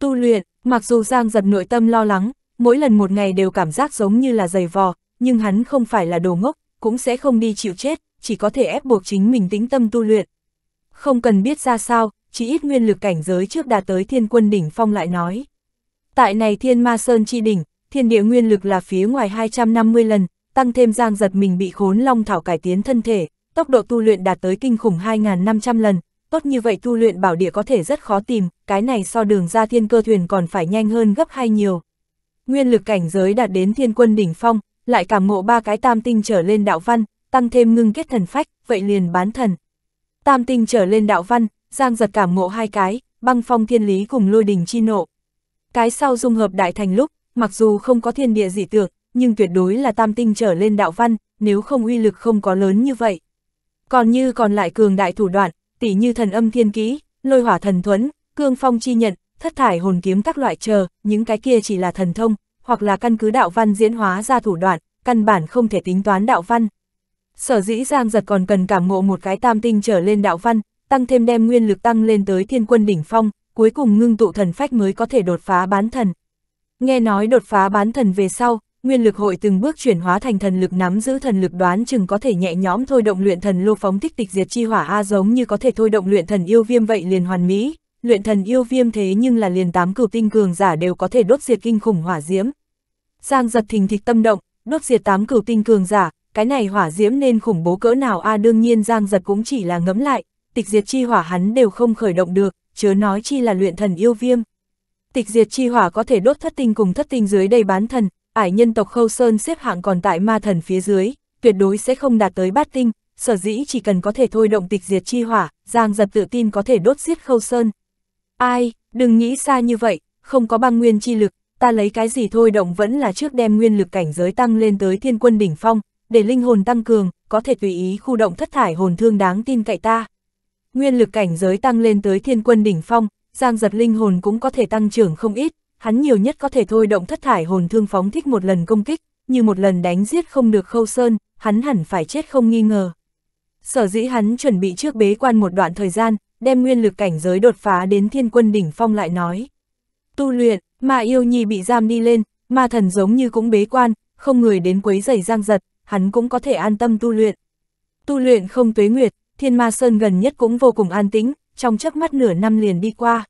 Tu luyện, mặc dù Giang giật nội tâm lo lắng, mỗi lần một ngày đều cảm giác giống như là giày vò, nhưng hắn không phải là đồ ngốc, cũng sẽ không đi chịu chết, chỉ có thể ép buộc chính mình tĩnh tâm tu luyện. Không cần biết ra sao, chỉ ít nguyên lực cảnh giới trước đã tới thiên quân đỉnh phong lại nói. Tại này thiên ma sơn chi đỉnh, thiên địa nguyên lực là phía ngoài 250 lần, tăng thêm giang giật mình bị khốn long thảo cải tiến thân thể, tốc độ tu luyện đạt tới kinh khủng 2.500 lần, tốt như vậy tu luyện bảo địa có thể rất khó tìm, cái này so đường ra thiên cơ thuyền còn phải nhanh hơn gấp hai nhiều. Nguyên lực cảnh giới đạt đến thiên quân đỉnh phong, lại cảm ngộ ba cái tam tinh trở lên đạo văn, tăng thêm ngưng kết thần phách, vậy liền bán thần. Tam tinh trở lên đạo văn, giang giật cảm ngộ hai cái, băng phong thiên lý cùng lôi đình chi nộ. Cái sau dung hợp đại thành lúc, mặc dù không có thiên địa dị tượng, nhưng tuyệt đối là tam tinh trở lên đạo văn, nếu không uy lực không có lớn như vậy. Còn như còn lại cường đại thủ đoạn, tỉ như thần âm thiên kỹ, lôi hỏa thần thuẫn, cương phong chi nhận, thất thải hồn kiếm các loại chờ, những cái kia chỉ là thần thông, hoặc là căn cứ đạo văn diễn hóa ra thủ đoạn, căn bản không thể tính toán đạo văn. Sở dĩ Giang Giật còn cần cảm ngộ một cái tam tinh trở lên đạo văn, tăng thêm đem nguyên lực tăng lên tới thiên quân đỉnh phong, cuối cùng ngưng tụ thần phách mới có thể đột phá bán thần. Nghe nói đột phá bán thần về sau, nguyên lực hội từng bước chuyển hóa thành thần lực nắm giữ thần lực đoán chừng có thể nhẹ nhõm thôi động luyện thần lô phóng tích tịch diệt chi hỏa A giống như có thể thôi động luyện thần yêu viêm vậy liền hoàn mỹ. Luyện thần yêu viêm thế nhưng là liền tám cửu tinh cường giả đều có thể đốt diệt kinh khủng hỏa diễm. Giang giật thình thịch tâm động, đốt diệt tám cửu tinh cường giả, cái này hỏa diễm nên khủng bố cỡ nào a đương nhiên Giang giật cũng chỉ là ngẫm lại, tịch diệt chi hỏa hắn đều không khởi động được, chớ nói chi là luyện thần yêu viêm tịch diệt chi hỏa có thể đốt thất tinh cùng thất tinh dưới đây bán thần, ải nhân tộc khâu sơn xếp hạng còn tại ma thần phía dưới, tuyệt đối sẽ không đạt tới bát tinh, sở dĩ chỉ cần có thể thôi động tịch diệt chi hỏa, Giang giật tự tin có thể đốt giết khâu sơn. Ai, đừng nghĩ xa như vậy, không có băng nguyên chi lực, ta lấy cái gì thôi động vẫn là trước đem nguyên lực cảnh giới tăng lên tới thiên quân đỉnh phong, để linh hồn tăng cường, có thể tùy ý khu động thất thải hồn thương đáng tin cậy ta. Nguyên lực cảnh giới tăng lên tới thiên quân đỉnh phong, Giang giật linh hồn cũng có thể tăng trưởng không ít, hắn nhiều nhất có thể thôi động thất thải hồn thương phóng thích một lần công kích, như một lần đánh giết không được khâu sơn, hắn hẳn phải chết không nghi ngờ. Sở dĩ hắn chuẩn bị trước bế quan một đoạn thời gian, đem nguyên lực cảnh giới đột phá đến thiên quân đỉnh phong lại nói. Tu luyện, mà yêu nhi bị giam đi lên, ma thần giống như cũng bế quan, không người đến quấy rầy giang giật, hắn cũng có thể an tâm tu luyện. Tu luyện không tuế nguyệt, thiên ma sơn gần nhất cũng vô cùng an tĩnh, trong chớp mắt nửa năm liền đi qua.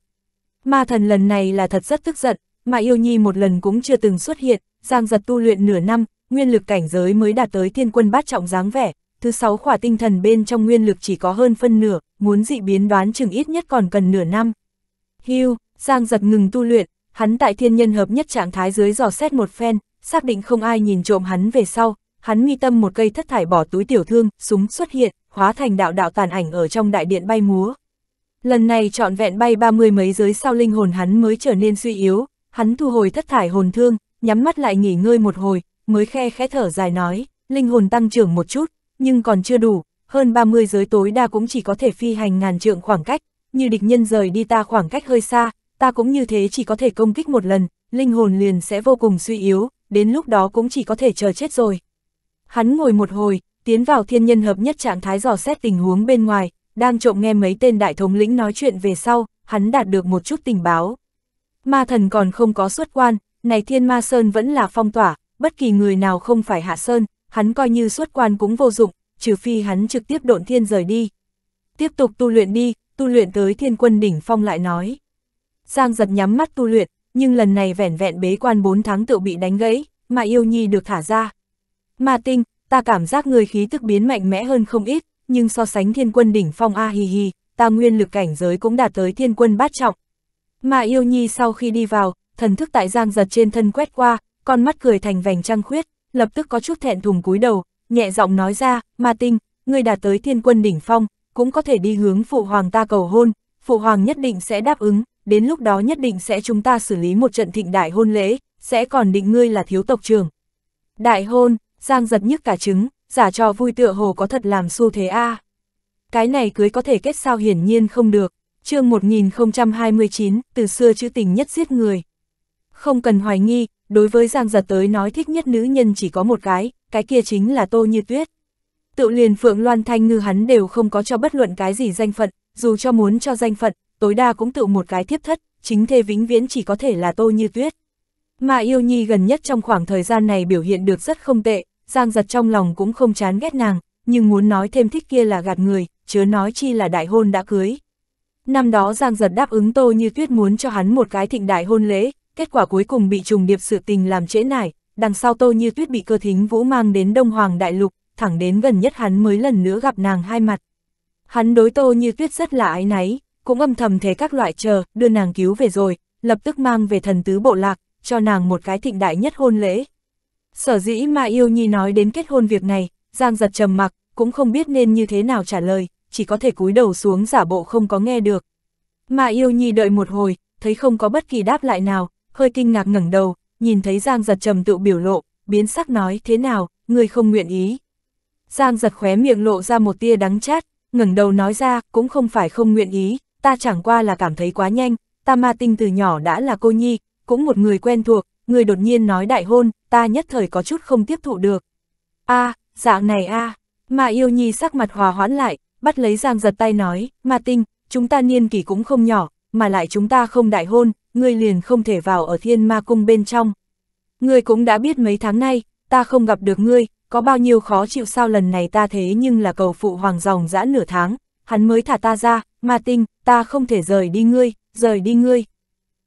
Ma thần lần này là thật rất tức giận, mà yêu nhi một lần cũng chưa từng xuất hiện, giang giật tu luyện nửa năm, nguyên lực cảnh giới mới đạt tới thiên quân bát trọng dáng vẻ, thứ sáu khỏa tinh thần bên trong nguyên lực chỉ có hơn phân nửa, muốn dị biến đoán chừng ít nhất còn cần nửa năm. Hưu, giang giật ngừng tu luyện, hắn tại thiên nhân hợp nhất trạng thái dưới dò xét một phen, xác định không ai nhìn trộm hắn về sau, hắn nghi tâm một cây thất thải bỏ túi tiểu thương, súng xuất hiện, hóa thành đạo đạo tàn ảnh ở trong đại điện bay múa. Lần này trọn vẹn bay ba mươi mấy giới sau linh hồn hắn mới trở nên suy yếu, hắn thu hồi thất thải hồn thương, nhắm mắt lại nghỉ ngơi một hồi, mới khe khẽ thở dài nói, linh hồn tăng trưởng một chút, nhưng còn chưa đủ, hơn 30 giới tối đa cũng chỉ có thể phi hành ngàn trượng khoảng cách, như địch nhân rời đi ta khoảng cách hơi xa, ta cũng như thế chỉ có thể công kích một lần, linh hồn liền sẽ vô cùng suy yếu, đến lúc đó cũng chỉ có thể chờ chết rồi. Hắn ngồi một hồi, tiến vào thiên nhân hợp nhất trạng thái dò xét tình huống bên ngoài, đang trộm nghe mấy tên đại thống lĩnh nói chuyện về sau, hắn đạt được một chút tình báo. Ma thần còn không có xuất quan, này thiên ma sơn vẫn là phong tỏa, bất kỳ người nào không phải hạ sơn, hắn coi như xuất quan cũng vô dụng, trừ phi hắn trực tiếp độn thiên rời đi. Tiếp tục tu luyện đi, tu luyện tới thiên quân đỉnh phong lại nói. Giang giật nhắm mắt tu luyện, nhưng lần này vẻn vẹn bế quan 4 tháng tự bị đánh gãy, mà yêu nhi được thả ra. ma tinh, ta cảm giác người khí tức biến mạnh mẽ hơn không ít, nhưng so sánh thiên quân đỉnh phong a hi hi, ta nguyên lực cảnh giới cũng đạt tới thiên quân bát trọng. Mà yêu nhi sau khi đi vào, thần thức tại giang giật trên thân quét qua, con mắt cười thành vành trăng khuyết, lập tức có chút thẹn thùng cúi đầu, nhẹ giọng nói ra, ma tinh, người đạt tới thiên quân đỉnh phong, cũng có thể đi hướng phụ hoàng ta cầu hôn, phụ hoàng nhất định sẽ đáp ứng, đến lúc đó nhất định sẽ chúng ta xử lý một trận thịnh đại hôn lễ, sẽ còn định ngươi là thiếu tộc trưởng. Đại hôn, Giang giật nhức cả trứng, giả trò vui tựa hồ có thật làm xu thế a à. Cái này cưới có thể kết sao hiển nhiên không được, chương 1029, từ xưa chữ tình nhất giết người. Không cần hoài nghi, đối với Giang Giật tới nói thích nhất nữ nhân chỉ có một cái, cái kia chính là Tô Như Tuyết. Tự liền Phượng Loan Thanh Ngư hắn đều không có cho bất luận cái gì danh phận, dù cho muốn cho danh phận, tối đa cũng tự một cái thiếp thất, chính thê vĩnh viễn chỉ có thể là Tô Như Tuyết. Mà yêu nhi gần nhất trong khoảng thời gian này biểu hiện được rất không tệ, Giang giật trong lòng cũng không chán ghét nàng, nhưng muốn nói thêm thích kia là gạt người, chớ nói chi là đại hôn đã cưới. Năm đó Giang giật đáp ứng tô như tuyết muốn cho hắn một cái thịnh đại hôn lễ, kết quả cuối cùng bị trùng điệp sự tình làm trễ nải, đằng sau tô như tuyết bị cơ thính vũ mang đến Đông Hoàng Đại Lục, thẳng đến gần nhất hắn mới lần nữa gặp nàng hai mặt. Hắn đối tô như tuyết rất là ái náy, cũng âm thầm thế các loại chờ, đưa nàng cứu về rồi, lập tức mang về thần tứ bộ lạc, cho nàng một cái thịnh đại nhất hôn lễ. Sở dĩ mà yêu nhi nói đến kết hôn việc này, Giang giật trầm mặc, cũng không biết nên như thế nào trả lời, chỉ có thể cúi đầu xuống giả bộ không có nghe được. Mà yêu nhi đợi một hồi, thấy không có bất kỳ đáp lại nào, hơi kinh ngạc ngẩng đầu, nhìn thấy Giang giật trầm tự biểu lộ, biến sắc nói thế nào, người không nguyện ý. Giang giật khóe miệng lộ ra một tia đắng chát, ngẩng đầu nói ra cũng không phải không nguyện ý, ta chẳng qua là cảm thấy quá nhanh, ta ma tinh từ nhỏ đã là cô nhi, cũng một người quen thuộc, người đột nhiên nói đại hôn, ta nhất thời có chút không tiếp thụ được. a à, dạng này a à. mà yêu nhi sắc mặt hòa hoãn lại, bắt lấy Giang giật tay nói, mà tinh, chúng ta niên kỷ cũng không nhỏ, mà lại chúng ta không đại hôn, ngươi liền không thể vào ở thiên ma cung bên trong. Ngươi cũng đã biết mấy tháng nay, ta không gặp được ngươi, có bao nhiêu khó chịu sao lần này ta thế nhưng là cầu phụ hoàng dòng dã nửa tháng, hắn mới thả ta ra, mà tinh, ta không thể rời đi ngươi, rời đi ngươi.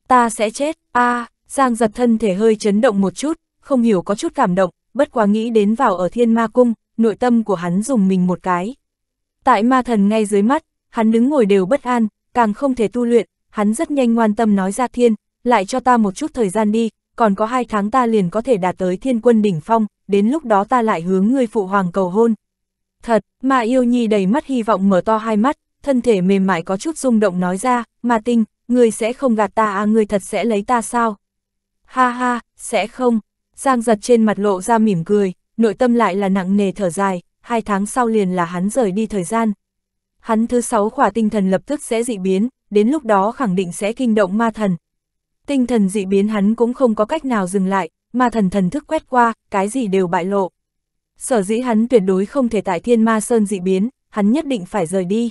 Ta sẽ chết, a à, Giang giật thân thể hơi chấn động một chút, không hiểu có chút cảm động, bất quá nghĩ đến vào ở thiên ma cung, nội tâm của hắn dùng mình một cái. Tại ma thần ngay dưới mắt, hắn đứng ngồi đều bất an, càng không thể tu luyện, hắn rất nhanh ngoan tâm nói ra thiên, lại cho ta một chút thời gian đi, còn có hai tháng ta liền có thể đạt tới thiên quân đỉnh phong, đến lúc đó ta lại hướng ngươi phụ hoàng cầu hôn. Thật, ma yêu nhi đầy mắt hy vọng mở to hai mắt, thân thể mềm mại có chút rung động nói ra, ma tinh, ngươi sẽ không gạt ta à ngươi thật sẽ lấy ta sao? ha ha, sẽ không. Giang giật trên mặt lộ ra mỉm cười, nội tâm lại là nặng nề thở dài, hai tháng sau liền là hắn rời đi thời gian. Hắn thứ sáu khỏa tinh thần lập tức sẽ dị biến, đến lúc đó khẳng định sẽ kinh động ma thần. Tinh thần dị biến hắn cũng không có cách nào dừng lại, ma thần thần thức quét qua, cái gì đều bại lộ. Sở dĩ hắn tuyệt đối không thể tại thiên ma sơn dị biến, hắn nhất định phải rời đi.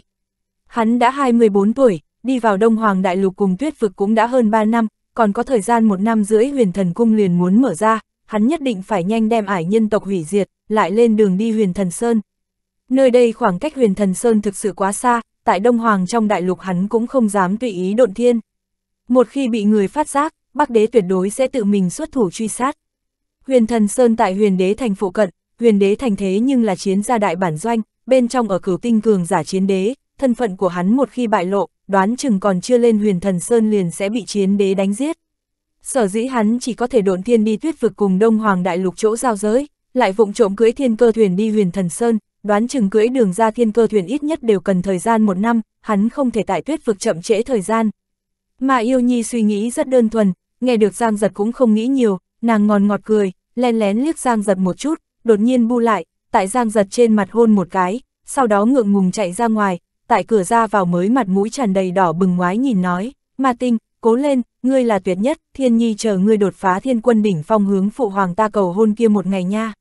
Hắn đã 24 tuổi, đi vào Đông Hoàng Đại Lục cùng tuyết vực cũng đã hơn 3 năm, còn có thời gian một năm rưỡi huyền thần cung liền muốn mở ra, hắn nhất định phải nhanh đem ải nhân tộc hủy diệt, lại lên đường đi huyền thần sơn. Nơi đây khoảng cách huyền thần sơn thực sự quá xa, tại Đông Hoàng trong đại lục hắn cũng không dám tùy ý độn thiên. Một khi bị người phát giác, Bắc đế tuyệt đối sẽ tự mình xuất thủ truy sát. Huyền thần sơn tại huyền đế thành phụ cận, huyền đế thành thế nhưng là chiến gia đại bản doanh, bên trong ở cửu tinh cường giả chiến đế, thân phận của hắn một khi bại lộ, đoán chừng còn chưa lên huyền thần Sơn liền sẽ bị chiến đế đánh giết. Sở dĩ hắn chỉ có thể độn thiên đi tuyết vực cùng Đông Hoàng Đại Lục chỗ giao giới, lại vụng trộm cưới thiên cơ thuyền đi huyền thần Sơn, đoán chừng cưới đường ra thiên cơ thuyền ít nhất đều cần thời gian một năm, hắn không thể tại tuyết vực chậm trễ thời gian. Mà yêu nhi suy nghĩ rất đơn thuần, nghe được Giang Giật cũng không nghĩ nhiều, nàng ngon ngọt cười, len lén liếc Giang Giật một chút, đột nhiên bu lại, tại Giang Giật trên mặt hôn một cái, sau đó ngượng ngùng chạy ra ngoài, tại cửa ra vào mới mặt mũi tràn đầy đỏ bừng ngoái nhìn nói, Ma Tinh, cố lên, ngươi là tuyệt nhất, thiên nhi chờ ngươi đột phá thiên quân đỉnh phong hướng phụ hoàng ta cầu hôn kia một ngày nha.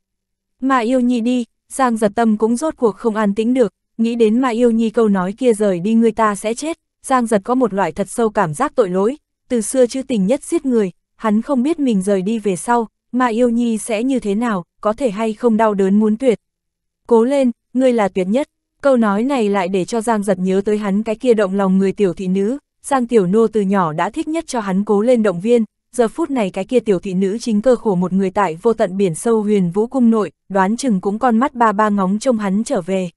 Mà yêu nhi đi, Giang giật tâm cũng rốt cuộc không an tĩnh được, nghĩ đến mà yêu nhi câu nói kia rời đi ngươi ta sẽ chết, Giang giật có một loại thật sâu cảm giác tội lỗi, từ xưa chứ tình nhất giết người, hắn không biết mình rời đi về sau, mà yêu nhi sẽ như thế nào, có thể hay không đau đớn muốn tuyệt. Cố lên, ngươi là tuyệt nhất, Câu nói này lại để cho Giang giật nhớ tới hắn cái kia động lòng người tiểu thị nữ, Giang tiểu nô từ nhỏ đã thích nhất cho hắn cố lên động viên, giờ phút này cái kia tiểu thị nữ chính cơ khổ một người tại vô tận biển sâu huyền vũ cung nội, đoán chừng cũng con mắt ba ba ngóng trông hắn trở về.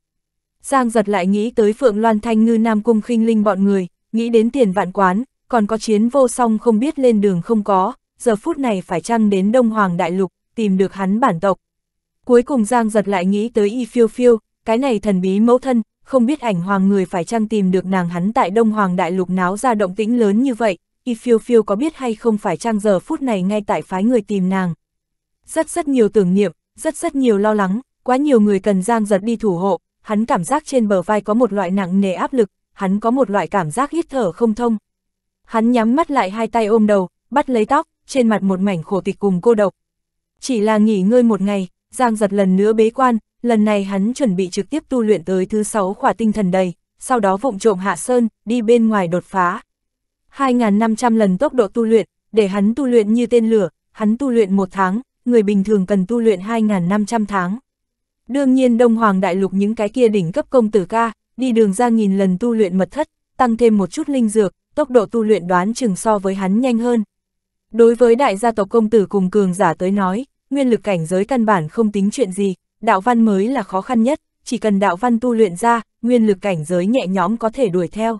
Giang giật lại nghĩ tới Phượng Loan Thanh Ngư Nam Cung khinh linh bọn người, nghĩ đến tiền vạn quán, còn có chiến vô song không biết lên đường không có, giờ phút này phải chăng đến Đông Hoàng Đại Lục, tìm được hắn bản tộc. Cuối cùng Giang giật lại nghĩ tới Y Phiêu Phiêu, cái này thần bí mẫu thân, không biết ảnh hoàng người phải chăng tìm được nàng hắn tại Đông Hoàng Đại Lục náo ra động tĩnh lớn như vậy, y phiêu phiêu có biết hay không phải chăng giờ phút này ngay tại phái người tìm nàng. Rất rất nhiều tưởng niệm, rất rất nhiều lo lắng, quá nhiều người cần giang giật đi thủ hộ, hắn cảm giác trên bờ vai có một loại nặng nề áp lực, hắn có một loại cảm giác hít thở không thông. Hắn nhắm mắt lại hai tay ôm đầu, bắt lấy tóc, trên mặt một mảnh khổ tịch cùng cô độc. Chỉ là nghỉ ngơi một ngày, Giang giật lần nữa bế quan, lần này hắn chuẩn bị trực tiếp tu luyện tới thứ sáu khỏa tinh thần đầy, sau đó vụng trộm hạ sơn, đi bên ngoài đột phá. 2.500 lần tốc độ tu luyện, để hắn tu luyện như tên lửa, hắn tu luyện một tháng, người bình thường cần tu luyện 2.500 tháng. Đương nhiên Đông Hoàng Đại Lục những cái kia đỉnh cấp công tử ca, đi đường ra nghìn lần tu luyện mật thất, tăng thêm một chút linh dược, tốc độ tu luyện đoán chừng so với hắn nhanh hơn. Đối với đại gia tộc công tử cùng cường giả tới nói, nguyên lực cảnh giới căn bản không tính chuyện gì, đạo văn mới là khó khăn nhất, chỉ cần đạo văn tu luyện ra, nguyên lực cảnh giới nhẹ nhõm có thể đuổi theo.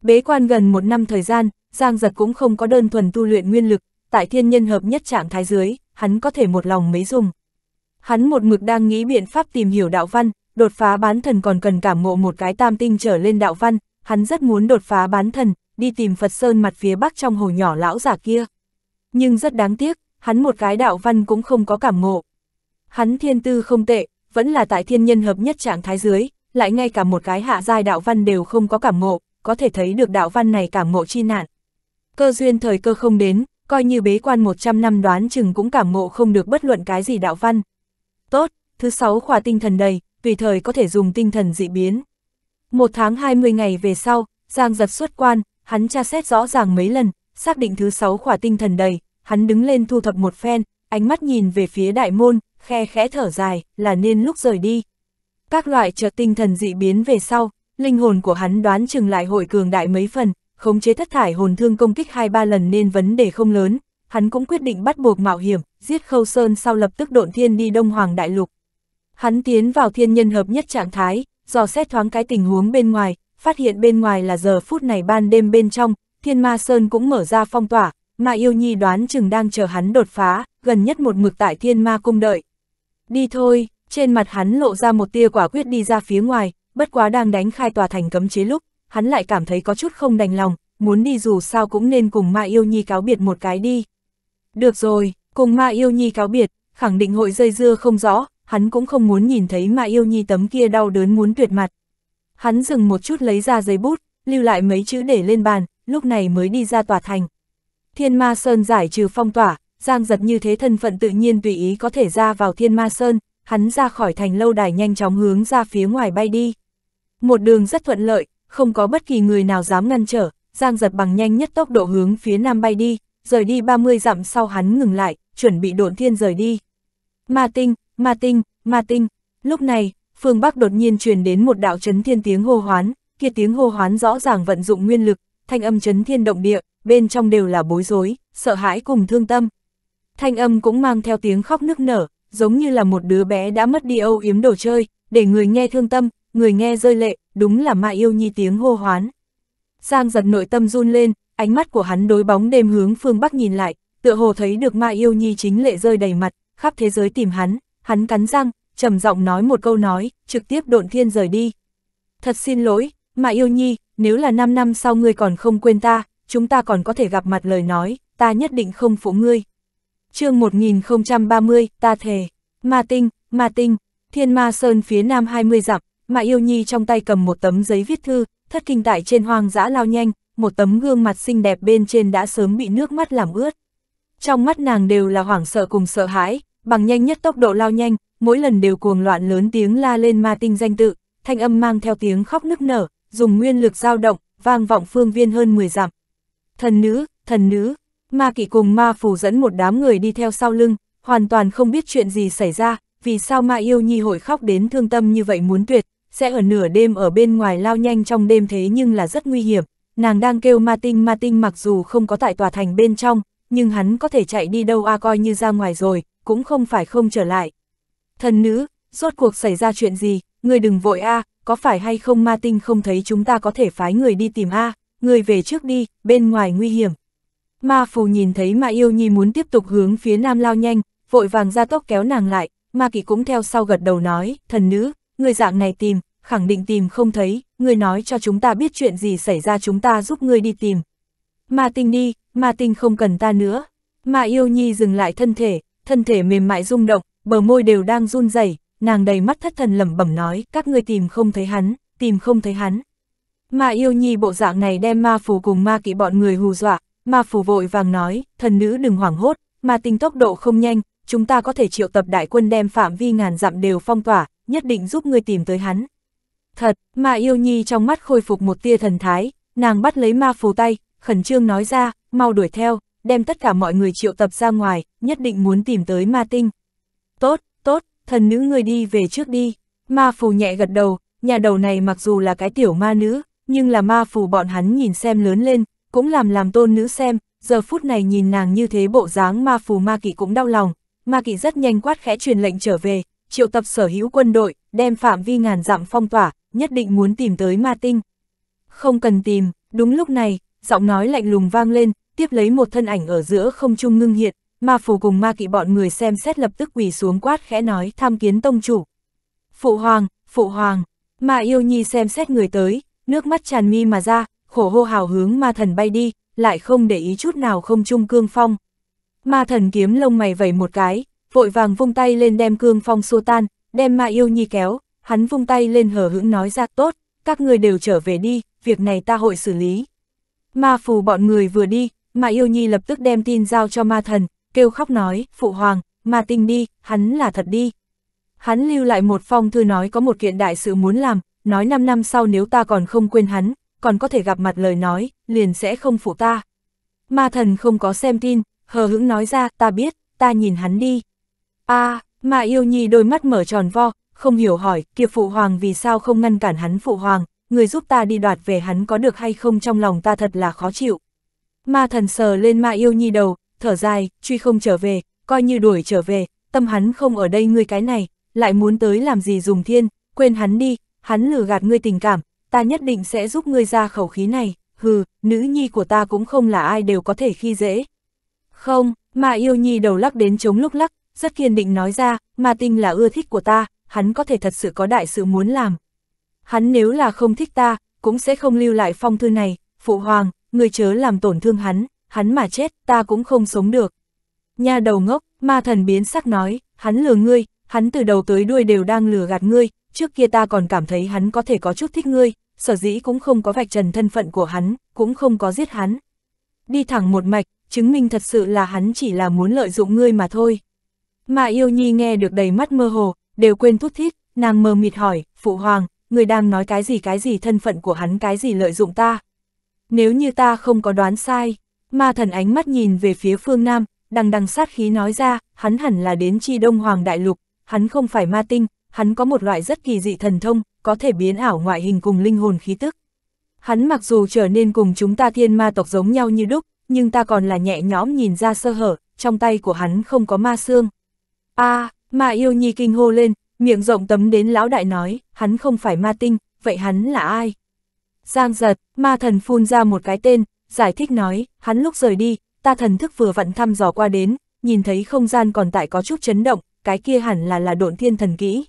Bế quan gần một năm thời gian, Giang Giật cũng không có đơn thuần tu luyện nguyên lực, tại thiên nhân hợp nhất trạng thái dưới, hắn có thể một lòng mấy dùng. Hắn một mực đang nghĩ biện pháp tìm hiểu đạo văn, đột phá bán thần còn cần cảm ngộ một cái tam tinh trở lên đạo văn, hắn rất muốn đột phá bán thần, đi tìm Phật Sơn mặt phía bắc trong hồ nhỏ lão giả kia. Nhưng rất đáng tiếc, hắn một cái đạo văn cũng không có cảm ngộ. Hắn thiên tư không tệ, vẫn là tại thiên nhân hợp nhất trạng thái dưới, lại ngay cả một cái hạ giai đạo văn đều không có cảm ngộ, có thể thấy được đạo văn này cảm ngộ chi nạn. Cơ duyên thời cơ không đến, coi như bế quan 100 năm đoán chừng cũng cảm ngộ không được bất luận cái gì đạo văn. Tốt, thứ sáu khỏa tinh thần đầy, tùy thời có thể dùng tinh thần dị biến. Một tháng 20 ngày về sau, Giang giật xuất quan, hắn tra xét rõ ràng mấy lần, xác định thứ sáu khỏa tinh thần đầy, hắn đứng lên thu thập một phen, ánh mắt nhìn về phía đại môn, khe khẽ thở dài, là nên lúc rời đi. Các loại chợt tinh thần dị biến về sau, linh hồn của hắn đoán chừng lại hội cường đại mấy phần, khống chế thất thải hồn thương công kích hai ba lần nên vấn đề không lớn, hắn cũng quyết định bắt buộc mạo hiểm, giết Khâu Sơn sau lập tức độn thiên đi Đông Hoàng Đại Lục. Hắn tiến vào thiên nhân hợp nhất trạng thái, dò xét thoáng cái tình huống bên ngoài, phát hiện bên ngoài là giờ phút này ban đêm bên trong, Thiên Ma Sơn cũng mở ra phong tỏa, mà yêu nhi đoán chừng đang chờ hắn đột phá, gần nhất một mực tại thiên ma cung đợi. Đi thôi, trên mặt hắn lộ ra một tia quả quyết đi ra phía ngoài, bất quá đang đánh khai tòa thành cấm chế lúc, hắn lại cảm thấy có chút không đành lòng, muốn đi dù sao cũng nên cùng ma yêu nhi cáo biệt một cái đi. Được rồi, cùng ma yêu nhi cáo biệt, khẳng định hội dây dưa không rõ, hắn cũng không muốn nhìn thấy ma yêu nhi tấm kia đau đớn muốn tuyệt mặt. Hắn dừng một chút lấy ra giấy bút, lưu lại mấy chữ để lên bàn, lúc này mới đi ra tòa thành. Thiên Ma Sơn giải trừ phong tỏa, Giang giật như thế thân phận tự nhiên tùy ý có thể ra vào Thiên Ma Sơn, hắn ra khỏi thành lâu đài nhanh chóng hướng ra phía ngoài bay đi. Một đường rất thuận lợi, không có bất kỳ người nào dám ngăn trở, Giang giật bằng nhanh nhất tốc độ hướng phía nam bay đi, rời đi 30 dặm sau hắn ngừng lại, chuẩn bị độn thiên rời đi. Ma tinh, ma tinh, ma tinh, lúc này, phương Bắc đột nhiên truyền đến một đạo chấn thiên tiếng hô hoán, kia tiếng hô hoán rõ ràng vận dụng nguyên lực, thanh âm chấn thiên động địa, bên trong đều là bối rối, sợ hãi cùng thương tâm. Thanh âm cũng mang theo tiếng khóc nức nở, giống như là một đứa bé đã mất đi âu yếm đồ chơi, để người nghe thương tâm, người nghe rơi lệ, đúng là ma yêu nhi tiếng hô hoán. Giang giật nội tâm run lên, ánh mắt của hắn đối bóng đêm hướng phương Bắc nhìn lại, tựa hồ thấy được ma yêu nhi chính lệ rơi đầy mặt, khắp thế giới tìm hắn, hắn cắn răng, trầm giọng nói một câu nói, trực tiếp độn thiên rời đi. Thật xin lỗi, mà yêu nhi, nếu là 5 năm sau ngươi còn không quên ta, chúng ta còn có thể gặp mặt lời nói, ta nhất định không phụ ngươi. chương 1030, ta thề, ma tinh, ma tinh, thiên ma sơn phía nam 20 dặm, mà yêu nhi trong tay cầm một tấm giấy viết thư, thất kinh tại trên hoang dã lao nhanh, một tấm gương mặt xinh đẹp bên trên đã sớm bị nước mắt làm ướt. Trong mắt nàng đều là hoảng sợ cùng sợ hãi, bằng nhanh nhất tốc độ lao nhanh, mỗi lần đều cuồng loạn lớn tiếng la lên ma tinh danh tự, thanh âm mang theo tiếng khóc nức nở, dùng nguyên lực dao động, vang vọng phương viên hơn 10 dặm thần nữ, thần nữ, ma kỵ cùng ma phù dẫn một đám người đi theo sau lưng, hoàn toàn không biết chuyện gì xảy ra, vì sao ma yêu nhi hội khóc đến thương tâm như vậy muốn tuyệt, sẽ ở nửa đêm ở bên ngoài lao nhanh trong đêm thế nhưng là rất nguy hiểm, nàng đang kêu ma tinh ma tinh mặc dù không có tại tòa thành bên trong, nhưng hắn có thể chạy đi đâu a à coi như ra ngoài rồi, cũng không phải không trở lại. Thần nữ, rốt cuộc xảy ra chuyện gì, người đừng vội a à, có phải hay không ma tinh không thấy chúng ta có thể phái người đi tìm a à? người về trước đi, bên ngoài nguy hiểm. Ma phù nhìn thấy Ma yêu nhi muốn tiếp tục hướng phía nam lao nhanh, vội vàng ra tốc kéo nàng lại, ma kỳ cũng theo sau gật đầu nói, thần nữ, người dạng này tìm, khẳng định tìm không thấy, người nói cho chúng ta biết chuyện gì xảy ra chúng ta giúp người đi tìm. Ma tinh đi, ma tinh không cần ta nữa. Ma yêu nhi dừng lại thân thể, thân thể mềm mại rung động, bờ môi đều đang run rẩy, nàng đầy mắt thất thần lẩm bẩm nói, các ngươi tìm không thấy hắn, tìm không thấy hắn. Ma yêu nhi bộ dạng này đem ma phù cùng ma kỵ bọn người hù dọa, ma phù vội vàng nói, thần nữ đừng hoảng hốt, ma tinh tốc độ không nhanh, chúng ta có thể triệu tập đại quân đem phạm vi ngàn dặm đều phong tỏa, nhất định giúp người tìm tới hắn. Thật, ma yêu nhi trong mắt khôi phục một tia thần thái, nàng bắt lấy ma phù tay, khẩn trương nói ra, mau đuổi theo, đem tất cả mọi người triệu tập ra ngoài, nhất định muốn tìm tới ma tinh. Tốt, tốt, thần nữ người đi về trước đi. Ma phù nhẹ gật đầu, nhà đầu này mặc dù là cái tiểu ma nữ, nhưng là ma phù bọn hắn nhìn xem lớn lên, cũng làm làm tôn nữ xem, giờ phút này nhìn nàng như thế bộ dáng ma phù ma kỵ cũng đau lòng, ma kỵ rất nhanh quát khẽ truyền lệnh trở về, triệu tập sở hữu quân đội, đem phạm vi ngàn dặm phong tỏa, nhất định muốn tìm tới ma tinh. Không cần tìm, đúng lúc này, giọng nói lạnh lùng vang lên, tiếp lấy một thân ảnh ở giữa không trung ngưng hiện, ma phù cùng ma kỵ bọn người xem xét lập tức quỳ xuống quát khẽ nói tham kiến tông chủ. Phụ hoàng, phụ hoàng, ma yêu nhi xem xét người tới, nước mắt tràn mi mà ra, khổ hô hào hướng ma thần bay đi, lại không để ý chút nào không chung cương phong. Ma thần kiếm lông mày vẩy một cái, vội vàng vung tay lên đem cương phong xua tan, đem ma yêu nhi kéo, hắn vung tay lên hờ hững nói ra tốt, các người đều trở về đi, việc này ta hội xử lý. Ma phù bọn người vừa đi, ma yêu nhi lập tức đem tin giao cho ma thần, kêu khóc nói, phụ hoàng, ma tinh đi, hắn là thật đi. Hắn lưu lại một phong thư nói có một kiện đại sự muốn làm, nói 5 năm sau nếu ta còn không quên hắn, còn có thể gặp mặt lời nói, liền sẽ không phụ ta. Ma thần không có xem tin, hờ hững nói ra, ta biết, ta nhìn hắn đi. a ma yêu nhi đôi mắt mở tròn vo, không hiểu hỏi, kia phụ hoàng vì sao không ngăn cản hắn phụ hoàng, người giúp ta đi đoạt về hắn có được hay không trong lòng ta thật là khó chịu. Ma thần sờ lên ma yêu nhi đầu, thở dài, truy không trở về, coi như đuổi trở về, tâm hắn không ở đây ngươi cái này, lại muốn tới làm gì dùng thiên, quên hắn đi, hắn lừa gạt ngươi tình cảm, ta nhất định sẽ giúp ngươi ra khẩu khí này, hừ, nữ nhi của ta cũng không là ai đều có thể khi dễ. Không, mà yêu nhi đầu lắc đến chống lúc lắc, rất kiên định nói ra, mà tinh là ưa thích của ta, hắn có thể thật sự có đại sự muốn làm. Hắn nếu là không thích ta, cũng sẽ không lưu lại phong thư này, phụ hoàng, người chớ làm tổn thương hắn, hắn mà chết, ta cũng không sống được. Nhà đầu ngốc, ma thần biến sắc nói, hắn lừa ngươi, hắn từ đầu tới đuôi đều đang lừa gạt ngươi, trước kia ta còn cảm thấy hắn có thể có chút thích ngươi, sở dĩ cũng không có vạch trần thân phận của hắn, cũng không có giết hắn. Đi thẳng một mạch, chứng minh thật sự là hắn chỉ là muốn lợi dụng ngươi mà thôi. Mà yêu nhi nghe được đầy mắt mơ hồ, đều quên thút thít, nàng mờ mịt hỏi, phụ hoàng, người đang nói cái gì cái gì thân phận của hắn cái gì lợi dụng ta. Nếu như ta không có đoán sai, ma thần ánh mắt nhìn về phía phương Nam, đằng đằng sát khí nói ra, hắn hẳn là đến chi đông hoàng đại lục, hắn không phải ma tinh, hắn có một loại rất kỳ dị thần thông, có thể biến ảo ngoại hình cùng linh hồn khí tức. Hắn mặc dù trở nên cùng chúng ta thiên ma tộc giống nhau như đúc, nhưng ta còn là nhẹ nhõm nhìn ra sơ hở, trong tay của hắn không có ma xương. a à, ma yêu nhi kinh hô lên, miệng rộng tấm đến lão đại nói, hắn không phải ma tinh, vậy hắn là ai? Giang giật, ma thần phun ra một cái tên, giải thích nói, hắn lúc rời đi, ta thần thức vừa vặn thăm dò qua đến, nhìn thấy không gian còn tại có chút chấn động, cái kia hẳn là là độn thiên thần kỹ.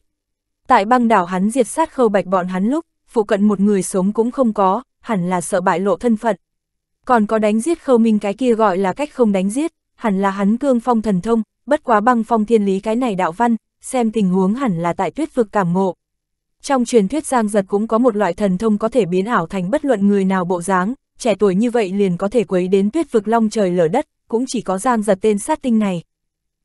Tại băng đảo hắn diệt sát khâu bạch bọn hắn lúc, phụ cận một người sống cũng không có, hẳn là sợ bại lộ thân phận. Còn có đánh giết khâu minh cái kia gọi là cách không đánh giết, hẳn là hắn cương phong thần thông, bất quá băng phong thiên lý cái này đạo văn, xem tình huống hẳn là tại tuyết vực cảm ngộ. Trong truyền thuyết giang giật cũng có một loại thần thông có thể biến ảo thành bất luận người nào bộ dáng, trẻ tuổi như vậy liền có thể quấy đến tuyết vực long trời lở đất, cũng chỉ có giang giật tên sát tinh này.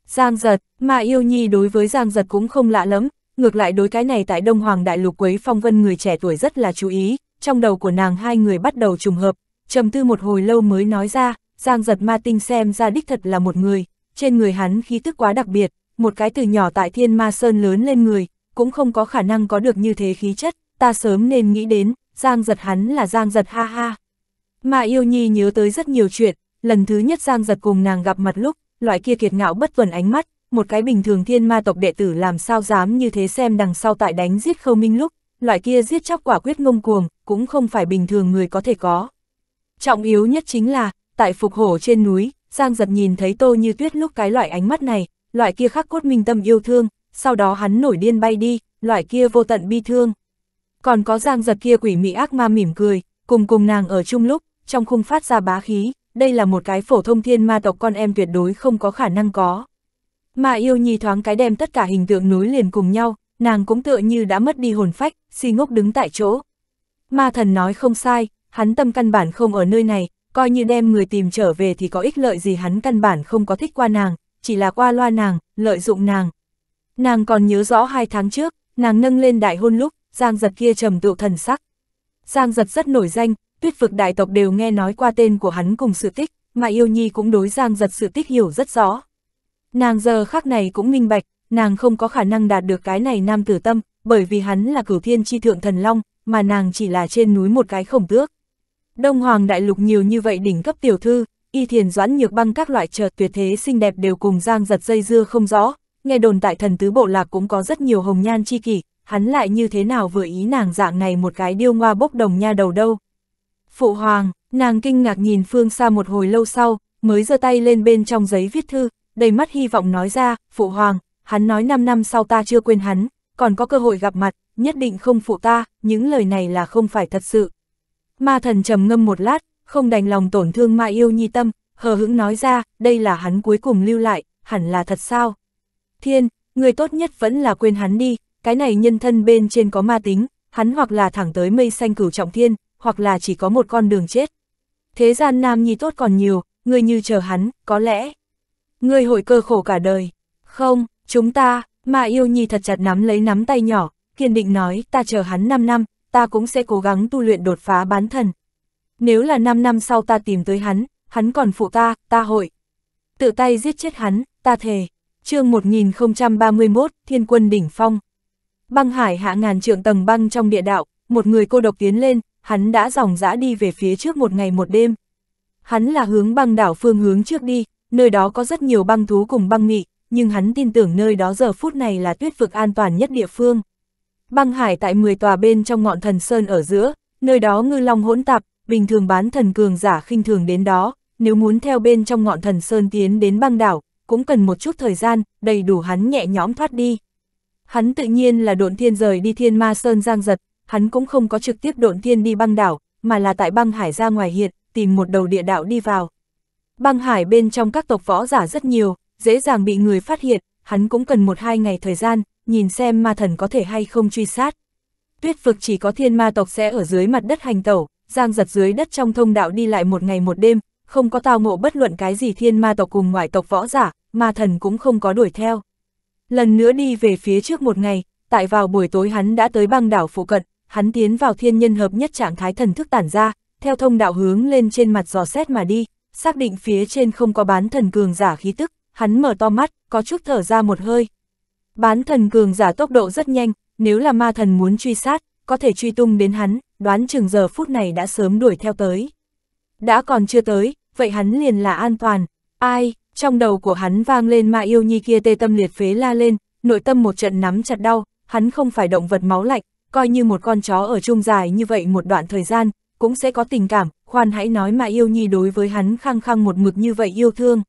Giang giật, mà yêu nhi đối với giang giật cũng không lạ lắm, ngược lại đối cái này tại Đông Hoàng Đại Lục Quế Phong Vân người trẻ tuổi rất là chú ý, trong đầu của nàng hai người bắt đầu trùng hợp, trầm tư một hồi lâu mới nói ra, Giang giật ma tinh xem ra đích thật là một người, trên người hắn khí tức quá đặc biệt, một cái từ nhỏ tại thiên ma sơn lớn lên người, cũng không có khả năng có được như thế khí chất, ta sớm nên nghĩ đến, Giang giật hắn là Giang giật ha ha. Mà yêu nhi nhớ tới rất nhiều chuyện, lần thứ nhất Giang giật cùng nàng gặp mặt lúc, loại kia kiệt ngạo bất tuần ánh mắt, một cái bình thường thiên ma tộc đệ tử làm sao dám như thế xem đằng sau tại đánh giết khâu minh lúc, loại kia giết chóc quả quyết ngông cuồng, cũng không phải bình thường người có thể có. Trọng yếu nhất chính là, tại phục hổ trên núi, Giang giật nhìn thấy tô như tuyết lúc cái loại ánh mắt này, loại kia khắc cốt minh tâm yêu thương, sau đó hắn nổi điên bay đi, loại kia vô tận bi thương. Còn có Giang giật kia quỷ mị ác ma mỉm cười, cùng cùng nàng ở chung lúc, trong khung phát ra bá khí, đây là một cái phổ thông thiên ma tộc con em tuyệt đối không có khả năng có. Mà yêu nhi thoáng cái đem tất cả hình tượng núi liền cùng nhau, nàng cũng tựa như đã mất đi hồn phách, si ngốc đứng tại chỗ. Ma thần nói không sai, hắn tâm căn bản không ở nơi này, coi như đem người tìm trở về thì có ích lợi gì hắn căn bản không có thích qua nàng, chỉ là qua loa nàng, lợi dụng nàng. Nàng còn nhớ rõ hai tháng trước, nàng nâng lên đại hôn lúc, Giang giật kia trầm tụ thần sắc. Giang giật rất nổi danh, tuyết vực đại tộc đều nghe nói qua tên của hắn cùng sự tích, mà yêu nhi cũng đối Giang giật sự tích hiểu rất rõ. Nàng giờ khác này cũng minh bạch, nàng không có khả năng đạt được cái này nam tử tâm, bởi vì hắn là cửu thiên chi thượng thần long, mà nàng chỉ là trên núi một cái khổng tước. Đông Hoàng Đại Lục nhiều như vậy đỉnh cấp tiểu thư, y thiền doãn nhược băng các loại chợt tuyệt thế xinh đẹp đều cùng giang giật dây dưa không rõ, nghe đồn tại thần tứ bộ lạc cũng có rất nhiều hồng nhan chi kỷ, hắn lại như thế nào vừa ý nàng dạng này một cái điêu ngoa bốc đồng nha đầu đâu. Phụ Hoàng, nàng kinh ngạc nhìn phương xa một hồi lâu sau, mới giơ tay lên bên trong giấy viết thư, đầy mắt hy vọng nói ra, phụ hoàng, hắn nói 5 năm sau ta chưa quên hắn, còn có cơ hội gặp mặt, nhất định không phụ ta, những lời này là không phải thật sự. Ma thần trầm ngâm một lát, không đành lòng tổn thương ma yêu nhi tâm, hờ hững nói ra, đây là hắn cuối cùng lưu lại, hẳn là thật sao. Thiên, người tốt nhất vẫn là quên hắn đi, cái này nhân thân bên trên có ma tính, hắn hoặc là thẳng tới mây xanh cửu trọng thiên, hoặc là chỉ có một con đường chết. Thế gian nam nhi tốt còn nhiều, người như chờ hắn, có lẽ, ngươi hồi cơ khổ cả đời. Không, chúng ta, mà yêu nhi thật chặt nắm lấy nắm tay nhỏ, kiên định nói, ta chờ hắn 5 năm, ta cũng sẽ cố gắng tu luyện đột phá bán thần. Nếu là 5 năm sau ta tìm tới hắn, hắn còn phụ ta, ta hội. Tự tay giết chết hắn, ta thề. chương 1031, Thiên quân đỉnh phong. Băng hải hạ ngàn trượng tầng băng trong địa đạo, một người cô độc tiến lên, hắn đã dòng dã đi về phía trước một ngày một đêm. Hắn là hướng băng đảo phương hướng trước đi, nơi đó có rất nhiều băng thú cùng băng nghị, nhưng hắn tin tưởng nơi đó giờ phút này là tuyết vực an toàn nhất địa phương. Băng hải tại 10 tòa bên trong ngọn thần sơn ở giữa, nơi đó ngư long hỗn tạp, bình thường bán thần cường giả khinh thường đến đó, nếu muốn theo bên trong ngọn thần sơn tiến đến băng đảo, cũng cần một chút thời gian, đầy đủ hắn nhẹ nhõm thoát đi. Hắn tự nhiên là độn thiên rời đi thiên ma sơn giang giật, hắn cũng không có trực tiếp độn thiên đi băng đảo, mà là tại băng hải ra ngoài hiện, tìm một đầu địa đạo đi vào băng hải bên trong các tộc võ giả rất nhiều, dễ dàng bị người phát hiện, hắn cũng cần một hai ngày thời gian, nhìn xem ma thần có thể hay không truy sát. Tuyết vực chỉ có thiên ma tộc sẽ ở dưới mặt đất hành tẩu, giang giật dưới đất trong thông đạo đi lại một ngày một đêm, không có tao ngộ bất luận cái gì thiên ma tộc cùng ngoại tộc võ giả, ma thần cũng không có đuổi theo. Lần nữa đi về phía trước một ngày, tại vào buổi tối hắn đã tới băng đảo phụ cận, hắn tiến vào thiên nhân hợp nhất trạng thái thần thức tản ra, theo thông đạo hướng lên trên mặt giò xét mà đi, xác định phía trên không có bán thần cường giả khí tức, hắn mở to mắt, có chút thở ra một hơi. Bán thần cường giả tốc độ rất nhanh, nếu là ma thần muốn truy sát, có thể truy tung đến hắn, đoán chừng giờ phút này đã sớm đuổi theo tới. Đã còn chưa tới, vậy hắn liền là an toàn. Ai, trong đầu của hắn vang lên ma yêu nhi kia tê tâm liệt phế la lên, nội tâm một trận nắm chặt đau, hắn không phải động vật máu lạnh, coi như một con chó ở chung dài như vậy một đoạn thời gian, cũng sẽ có tình cảm, khoan hãy nói mà yêu nhi đối với hắn khăng khăng một mực như vậy yêu thương.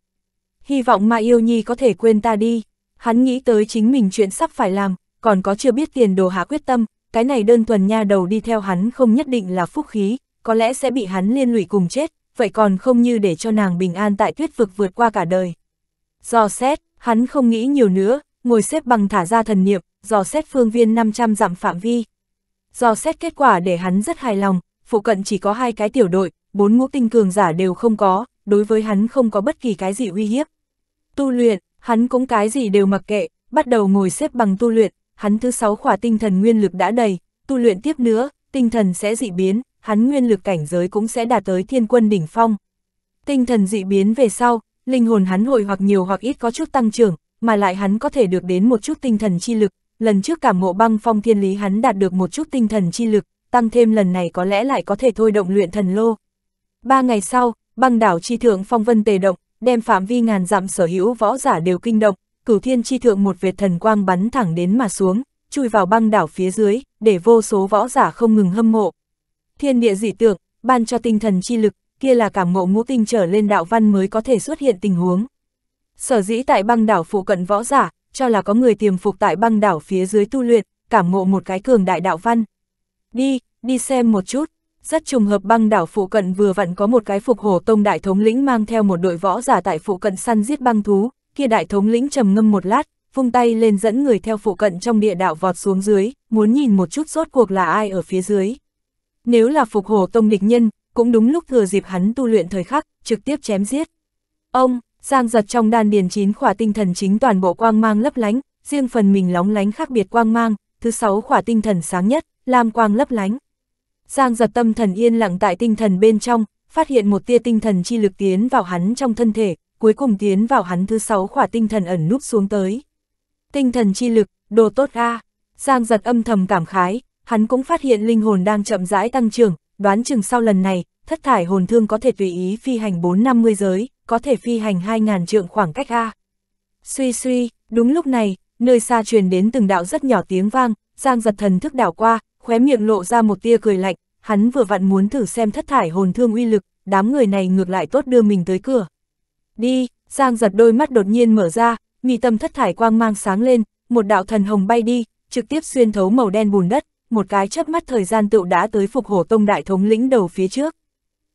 Hy vọng mà yêu nhi có thể quên ta đi, hắn nghĩ tới chính mình chuyện sắp phải làm, còn có chưa biết tiền đồ hạ quyết tâm, cái này đơn thuần nha đầu đi theo hắn không nhất định là phúc khí, có lẽ sẽ bị hắn liên lụy cùng chết, vậy còn không như để cho nàng bình an tại tuyết vực vượt qua cả đời. Do xét, hắn không nghĩ nhiều nữa, ngồi xếp bằng thả ra thần niệm, dò xét phương viên 500 dặm phạm vi. Dò xét kết quả để hắn rất hài lòng, phụ cận chỉ có hai cái tiểu đội, bốn ngũ tinh cường giả đều không có, đối với hắn không có bất kỳ cái gì uy hiếp. Tu luyện, hắn cũng cái gì đều mặc kệ, bắt đầu ngồi xếp bằng tu luyện, hắn thứ sáu khỏa tinh thần nguyên lực đã đầy, tu luyện tiếp nữa, tinh thần sẽ dị biến, hắn nguyên lực cảnh giới cũng sẽ đạt tới thiên quân đỉnh phong. Tinh thần dị biến về sau, linh hồn hắn hồi hoặc nhiều hoặc ít có chút tăng trưởng, mà lại hắn có thể được đến một chút tinh thần chi lực, lần trước cảm ngộ băng phong thiên lý hắn đạt được một chút tinh thần chi lực, tăng thêm lần này có lẽ lại có thể thôi động luyện thần lô. Ba ngày sau, băng đảo chi thượng phong vân tề động, đem phạm vi ngàn dặm sở hữu võ giả đều kinh động, cửu thiên chi thượng một vệt thần quang bắn thẳng đến mà xuống, chui vào băng đảo phía dưới, để vô số võ giả không ngừng hâm mộ. Thiên địa dị tượng, ban cho tinh thần chi lực, kia là cảm ngộ ngũ tinh trở lên đạo văn mới có thể xuất hiện tình huống. Sở dĩ tại băng đảo phụ cận võ giả, cho là có người tiềm phục tại băng đảo phía dưới tu luyện, cảm ngộ một cái cường đại đạo văn đi, đi xem một chút. Rất trùng hợp băng đảo phụ cận vừa vặn có một cái phục hổ tông đại thống lĩnh mang theo một đội võ giả tại phụ cận săn giết băng thú, kia đại thống lĩnh trầm ngâm một lát, vung tay lên dẫn người theo phụ cận trong địa đạo vọt xuống dưới, muốn nhìn một chút rốt cuộc là ai ở phía dưới. Nếu là phục hổ tông địch nhân, cũng đúng lúc thừa dịp hắn tu luyện thời khắc, trực tiếp chém giết. Ông, Giang giật trong đan điền chín khỏa tinh thần chính toàn bộ quang mang lấp lánh, riêng phần mình lóng lánh khác biệt quang mang, thứ sáu khỏa tinh thần sáng nhất, lam quang lấp lánh. Giang giật tâm thần yên lặng tại tinh thần bên trong, phát hiện một tia tinh thần chi lực tiến vào hắn trong thân thể, cuối cùng tiến vào hắn thứ sáu khỏa tinh thần ẩn núp xuống tới. Tinh thần chi lực, đồ tốt a Giang giật âm thầm cảm khái, hắn cũng phát hiện linh hồn đang chậm rãi tăng trưởng, đoán chừng sau lần này, thất thải hồn thương có thể tùy ý phi hành 450 giới, có thể phi hành 2.000 trượng khoảng cách A. Suy suy, đúng lúc này, nơi xa truyền đến từng đạo rất nhỏ tiếng vang, Giang giật thần thức đảo qua, khóe miệng lộ ra một tia cười lạnh, hắn vừa vặn muốn thử xem thất thải hồn thương uy lực, đám người này ngược lại tốt đưa mình tới cửa. Đi, Giang giật đôi mắt đột nhiên mở ra, mi tâm thất thải quang mang sáng lên, một đạo thần hồng bay đi, trực tiếp xuyên thấu màu đen bùn đất, một cái chớp mắt thời gian tựu đã tới phục hổ tông đại thống lĩnh đầu phía trước.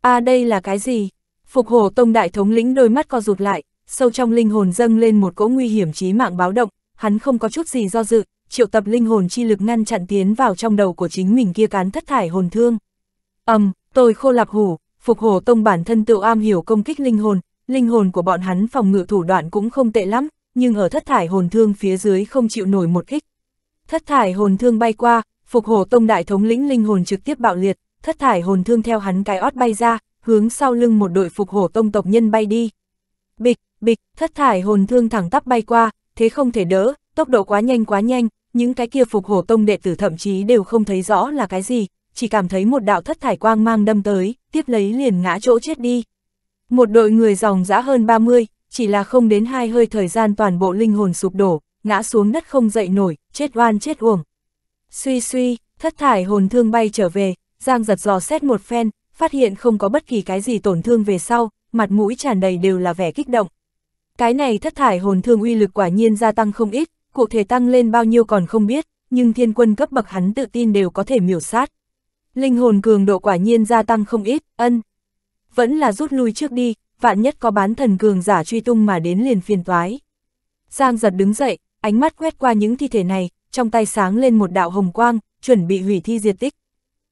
À đây là cái gì? Phục hổ tông đại thống lĩnh đôi mắt co rụt lại, sâu trong linh hồn dâng lên một cỗ nguy hiểm chí mạng báo động, hắn không có chút gì do dự, triệu tập linh hồn chi lực ngăn chặn tiến vào trong đầu của chính mình kia cán thất thải hồn thương. Ầm, um, tôi khô lạp hủ, phục hồ tông bản thân tự am hiểu công kích linh hồn, linh hồn của bọn hắn phòng ngự thủ đoạn cũng không tệ lắm, nhưng ở thất thải hồn thương phía dưới không chịu nổi một kích. Thất thải hồn thương bay qua, phục hồ tông đại thống lĩnh linh hồn trực tiếp bạo liệt, thất thải hồn thương theo hắn cái ót bay ra, hướng sau lưng một đội phục hồ tông tộc nhân bay đi. Bịch, bịch, thất thải hồn thương thẳng tắp bay qua, thế không thể đỡ, tốc độ quá nhanh quá nhanh, những cái kia phục hổ tông đệ tử thậm chí đều không thấy rõ là cái gì, chỉ cảm thấy một đạo thất thải quang mang đâm tới, tiếp lấy liền ngã chỗ chết đi. Một đội người dòng dã hơn 30, chỉ là không đến hai hơi thời gian toàn bộ linh hồn sụp đổ, ngã xuống đất không dậy nổi, chết oan chết uổng. Suy suy, thất thải hồn thương bay trở về, Giang giật giò xét một phen, phát hiện không có bất kỳ cái gì tổn thương về sau, mặt mũi tràn đầy đều là vẻ kích động. Cái này thất thải hồn thương uy lực quả nhiên gia tăng không ít, cụ thể tăng lên bao nhiêu còn không biết, nhưng thiên quân cấp bậc hắn tự tin đều có thể miểu sát. Linh hồn cường độ quả nhiên gia tăng không ít, ân. Vẫn là rút lui trước đi, vạn nhất có bán thần cường giả truy tung mà đến liền phiền toái. Giang giật đứng dậy, ánh mắt quét qua những thi thể này, trong tay sáng lên một đạo hồng quang, chuẩn bị hủy thi diệt tích.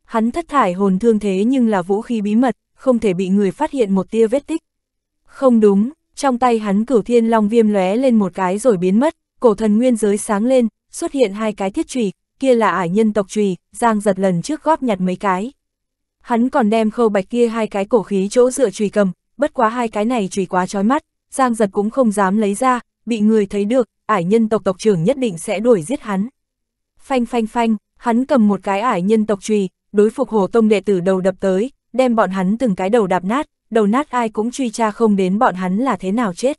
Hắn thất thải hồn thương thế nhưng là vũ khí bí mật, không thể bị người phát hiện một tia vết tích. Không đúng, trong tay hắn cửu thiên long viêm lóe lên một cái rồi biến mất, cổ thần nguyên giới sáng lên, xuất hiện hai cái thiết trùy, kia là ải nhân tộc trùy, Giang giật lần trước góp nhặt mấy cái. Hắn còn đem khâu bạch kia hai cái cổ khí chỗ dựa trùy cầm, bất quá hai cái này trùy quá trói mắt, Giang giật cũng không dám lấy ra, bị người thấy được, ải nhân tộc tộc trưởng nhất định sẽ đuổi giết hắn. Phanh phanh phanh, hắn cầm một cái ải nhân tộc trùy, đối phục hồ tông đệ tử đầu đập tới, đem bọn hắn từng cái đầu đạp nát, đầu nát ai cũng truy tra không đến bọn hắn là thế nào chết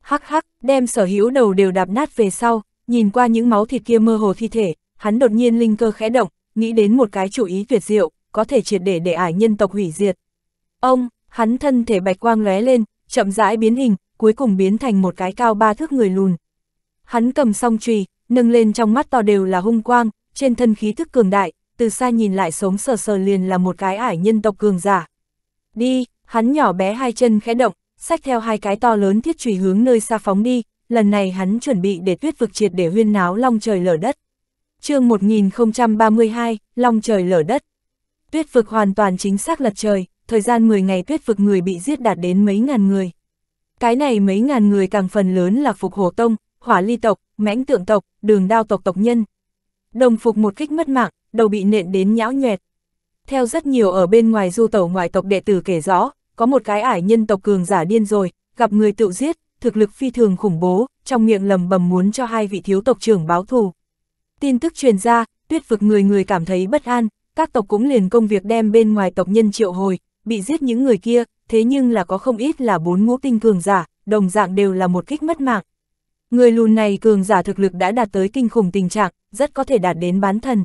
hắc hắc, đem sở hữu đầu đều đạp nát về sau, nhìn qua những máu thịt kia mơ hồ thi thể, hắn đột nhiên linh cơ khẽ động, nghĩ đến một cái chủ ý tuyệt diệu, có thể triệt để để ải nhân tộc hủy diệt. Ông, hắn thân thể bạch quang lóe lên, chậm rãi biến hình, cuối cùng biến thành một cái cao ba thước người lùn. Hắn cầm song chùy, nâng lên trong mắt to đều là hung quang, trên thân khí thức cường đại, từ xa nhìn lại sống sờ sờ liền là một cái ải nhân tộc cường giả. Đi, hắn nhỏ bé hai chân khẽ động, sách theo hai cái to lớn thiết trùy hướng nơi xa phóng đi, lần này hắn chuẩn bị để tuyết vực triệt để huyên náo long trời lở đất. chương 1032, long trời lở đất. Tuyết vực hoàn toàn chính xác lật trời, thời gian 10 ngày tuyết vực người bị giết đạt đến mấy ngàn người. Cái này mấy ngàn người càng phần lớn là phục hổ tông, hỏa ly tộc, mãnh tượng tộc, đường đao tộc tộc nhân. Đồng phục một kích mất mạng, đầu bị nện đến nhão nhoẹt. Theo rất nhiều ở bên ngoài du tẩu ngoại tộc đệ tử kể rõ, có một cái ải nhân tộc cường giả điên rồi, gặp người tự giết, thực lực phi thường khủng bố, trong miệng lầm bầm muốn cho hai vị thiếu tộc trưởng báo thù. Tin tức truyền ra, tuyết vực người người cảm thấy bất an, các tộc cũng liền công việc đem bên ngoài tộc nhân triệu hồi, bị giết những người kia, thế nhưng là có không ít là bốn ngũ tinh cường giả, đồng dạng đều là một kích mất mạng. Người lùn này cường giả thực lực đã đạt tới kinh khủng tình trạng, rất có thể đạt đến bán thần.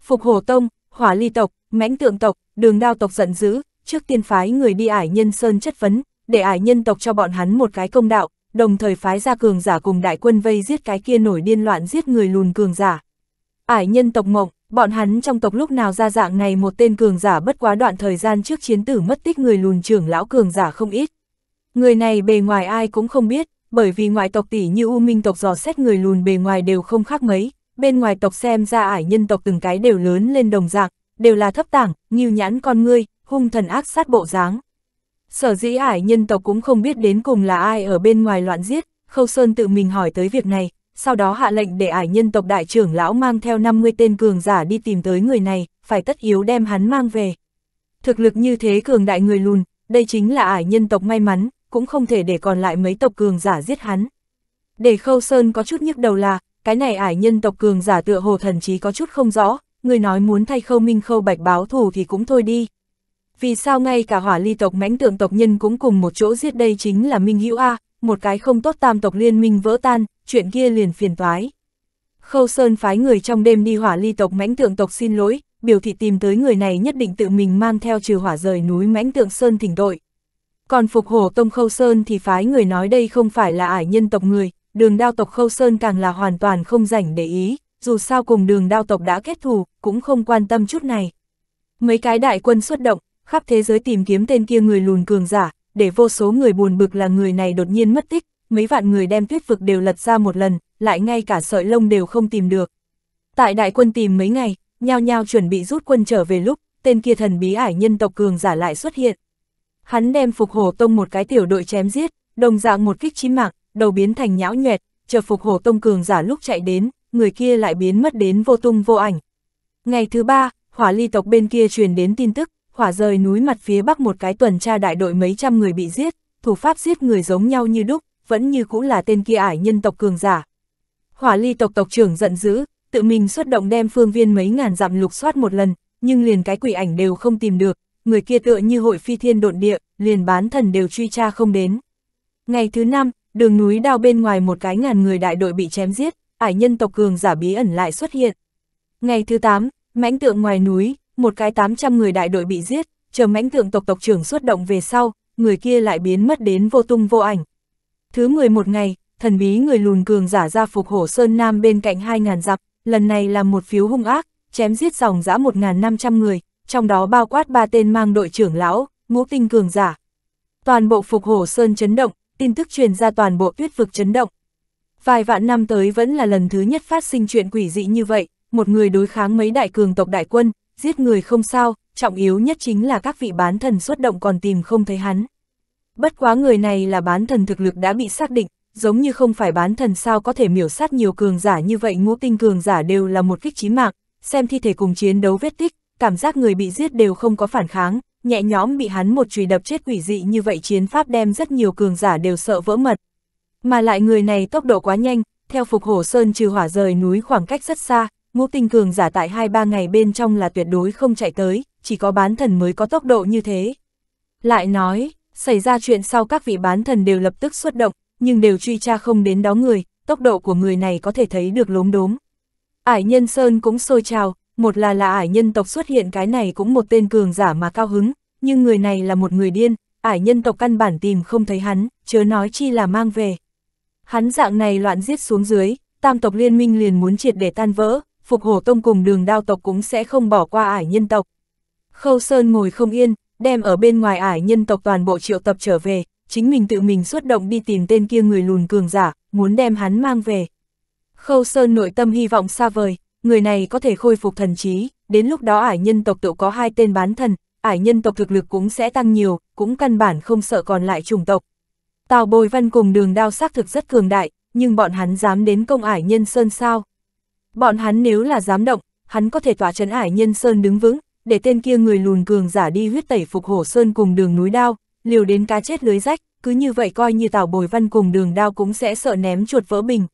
Phục Hồ Tông, Hỏa Ly Tộc, Mãnh Tượng Tộc, Đường Đao Tộc giận dữ, trước tiên phái người đi ải nhân sơn chất vấn, để ải nhân tộc cho bọn hắn một cái công đạo, đồng thời phái ra cường giả cùng đại quân vây giết cái kia nổi điên loạn giết người lùn cường giả. Ải nhân tộc mộng, bọn hắn trong tộc lúc nào ra dạng này một tên cường giả bất quá đoạn thời gian trước chiến tử mất tích người lùn trưởng lão cường giả không ít. Người này bề ngoài ai cũng không biết, bởi vì ngoại tộc tỷ như U Minh tộc dò xét người lùn bề ngoài đều không khác mấy, bên ngoài tộc xem ra ải nhân tộc từng cái đều lớn lên đồng dạng, đều là thấp tảng, nghiêu nhãn con ngươi, hung thần ác sát bộ dáng. Sở dĩ ải nhân tộc cũng không biết đến cùng là ai ở bên ngoài loạn giết, Khâu Sơn tự mình hỏi tới việc này, sau đó hạ lệnh để ải nhân tộc đại trưởng lão mang theo 50 tên cường giả đi tìm tới người này, phải tất yếu đem hắn mang về. Thực lực như thế cường đại người lùn, đây chính là ải nhân tộc may mắn, cũng không thể để còn lại mấy tộc cường giả giết hắn. Để Khâu Sơn có chút nhức đầu là, cái này ải nhân tộc cường giả tựa hồ thần chí có chút không rõ, người nói muốn thay Khâu Minh Khâu Bạch báo thù thì cũng thôi đi, vì sao ngay cả hỏa ly tộc mãnh tượng tộc nhân cũng cùng một chỗ giết đây chính là Minh Hữu A, một cái không tốt tam tộc liên minh vỡ tan, chuyện kia liền phiền toái. Khâu Sơn phái người trong đêm đi hỏa ly tộc mãnh tượng tộc xin lỗi, biểu thị tìm tới người này nhất định tự mình mang theo trừ hỏa rời núi mãnh tượng Sơn thỉnh tội. Còn phục hổ tông Khâu Sơn thì phái người nói đây không phải là ải nhân tộc người, đường đao tộc Khâu Sơn càng là hoàn toàn không rảnh để ý, dù sao cùng đường đao tộc đã kết thù, cũng không quan tâm chút này. Mấy cái đại quân xuất động, khắp thế giới tìm kiếm tên kia người lùn cường giả, để vô số người buồn bực là người này đột nhiên mất tích, mấy vạn người đem tuyết vực đều lật ra một lần, lại ngay cả sợi lông đều không tìm được. Tại đại quân tìm mấy ngày, nhao nhao chuẩn bị rút quân trở về lúc, tên kia thần bí ải nhân tộc cường giả lại xuất hiện. Hắn đem phục hổ tông một cái tiểu đội chém giết, đồng dạng một kích chí mạng, đầu biến thành nhão nhuẹt, chờ phục hổ tông cường giả lúc chạy đến, người kia lại biến mất đến vô tung vô ảnh. Ngày thứ ba, hỏa ly tộc bên kia truyền đến tin tức, hỏa rời núi mặt phía bắc một cái tuần tra đại đội mấy trăm người bị giết, thủ pháp giết người giống nhau như đúc, vẫn như cũ là tên kia ải nhân tộc cường giả. Hỏa ly tộc tộc trưởng giận dữ, tự mình xuất động đem phương viên mấy ngàn dặm lục soát một lần, nhưng liền cái quỷ ảnh đều không tìm được, người kia tựa như hội phi thiên độn địa, liền bán thần đều truy tra không đến. Ngày thứ năm, đường núi đao bên ngoài một cái ngàn người đại đội bị chém giết, ải nhân tộc cường giả bí ẩn lại xuất hiện. Ngày thứ tám mãnh tượng ngoài núi, một cái 800 người đại đội bị giết, chờ mãnh tượng tộc tộc trưởng xuất động về sau, người kia lại biến mất đến vô tung vô ảnh. Thứ 11 ngày, thần bí người lùn cường giả ra phục hổ Sơn Nam bên cạnh 2.000 dặm, lần này là một phiếu hung ác, chém giết dòng dã 1.500 người, trong đó bao quát ba tên mang đội trưởng lão, ngũ tinh cường giả. Toàn bộ phục hổ Sơn chấn động, tin tức truyền ra toàn bộ tuyết vực chấn động. Vài vạn năm tới vẫn là lần thứ nhất phát sinh chuyện quỷ dị như vậy, một người đối kháng mấy đại cường tộc đại quân, giết người không sao, trọng yếu nhất chính là các vị bán thần xuất động còn tìm không thấy hắn. Bất quá người này là bán thần thực lực đã bị xác định, giống như không phải bán thần sao có thể miểu sát nhiều cường giả như vậy ngũ tinh cường giả đều là một kích chí mạng, xem thi thể cùng chiến đấu vết tích, cảm giác người bị giết đều không có phản kháng, nhẹ nhõm bị hắn một chùy đập chết quỷ dị như vậy chiến pháp đem rất nhiều cường giả đều sợ vỡ mật. Mà lại người này tốc độ quá nhanh, theo phục hổ sơn trừ hỏa rời núi khoảng cách rất xa, ngũ tinh cường giả tại 2-3 ngày bên trong là tuyệt đối không chạy tới, chỉ có bán thần mới có tốc độ như thế. Lại nói, xảy ra chuyện sau các vị bán thần đều lập tức xuất động, nhưng đều truy tra không đến đó người, tốc độ của người này có thể thấy được lốm đốm. Ải nhân Sơn cũng sôi trào, một là là ải nhân tộc xuất hiện cái này cũng một tên cường giả mà cao hứng, nhưng người này là một người điên, ải nhân tộc căn bản tìm không thấy hắn, chớ nói chi là mang về. Hắn dạng này loạn giết xuống dưới, tam tộc liên minh liền muốn triệt để tan vỡ, Phục Hổ Tông cùng đường đao tộc cũng sẽ không bỏ qua ải nhân tộc. Khâu Sơn ngồi không yên, đem ở bên ngoài ải nhân tộc toàn bộ triệu tập trở về, chính mình tự mình xuất động đi tìm tên kia người lùn cường giả, muốn đem hắn mang về. Khâu Sơn nội tâm hy vọng xa vời, người này có thể khôi phục thần trí, đến lúc đó ải nhân tộc tự có hai tên bán thần, ải nhân tộc thực lực cũng sẽ tăng nhiều, cũng căn bản không sợ còn lại chủng tộc. Tào Bồi Văn cùng đường đao xác thực rất cường đại, nhưng bọn hắn dám đến công ải nhân sơn sao? Bọn hắn nếu là dám động, hắn có thể tỏa trấn ải nhân sơn đứng vững, để tên kia người lùn cường giả đi huyết tẩy phục hổ sơn cùng đường núi đao, liều đến cá chết lưới rách, cứ như vậy coi như Tào Bồi Văn cùng đường đao cũng sẽ sợ ném chuột vỡ bình.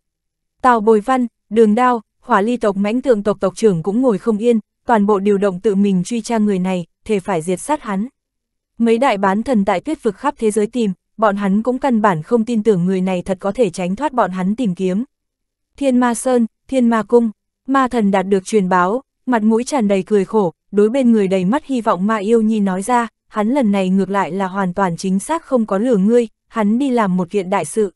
Tào Bồi Văn, đường đao, hỏa ly tộc mãnh tượng tộc tộc trưởng cũng ngồi không yên, toàn bộ điều động tự mình truy tra người này, thề phải diệt sát hắn. Mấy đại bán thần tại tuyết vực khắp thế giới tìm, bọn hắn cũng căn bản không tin tưởng người này thật có thể tránh thoát bọn hắn tìm kiếm. Thiên Ma Sơn, Thiên Ma Cung, ma thần đạt được truyền báo, mặt mũi tràn đầy cười khổ, đối bên người đầy mắt hy vọng ma yêu nhi nói ra, hắn lần này ngược lại là hoàn toàn chính xác không có lửa ngươi, hắn đi làm một kiện đại sự.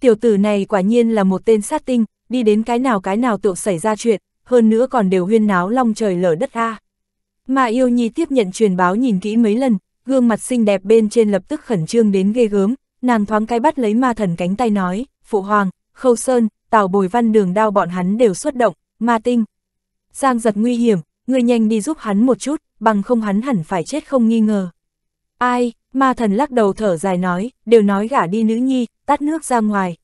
Tiểu tử này quả nhiên là một tên sát tinh, đi đến cái nào cái nào tự xảy ra chuyện, hơn nữa còn đều huyên náo long trời lở đất a. Ma yêu nhi tiếp nhận truyền báo nhìn kỹ mấy lần, gương mặt xinh đẹp bên trên lập tức khẩn trương đến ghê gớm, nàng thoáng cái bắt lấy ma thần cánh tay nói, phụ hoàng, khâu sơn, Tào Bồi Văn đường đao bọn hắn đều xuất động, ma tinh. Giang giật nguy hiểm, người nhanh đi giúp hắn một chút, bằng không hắn hẳn phải chết không nghi ngờ. Ai, ma thần lắc đầu thở dài nói, đều nói gả đi nữ nhi, tắt nước ra ngoài.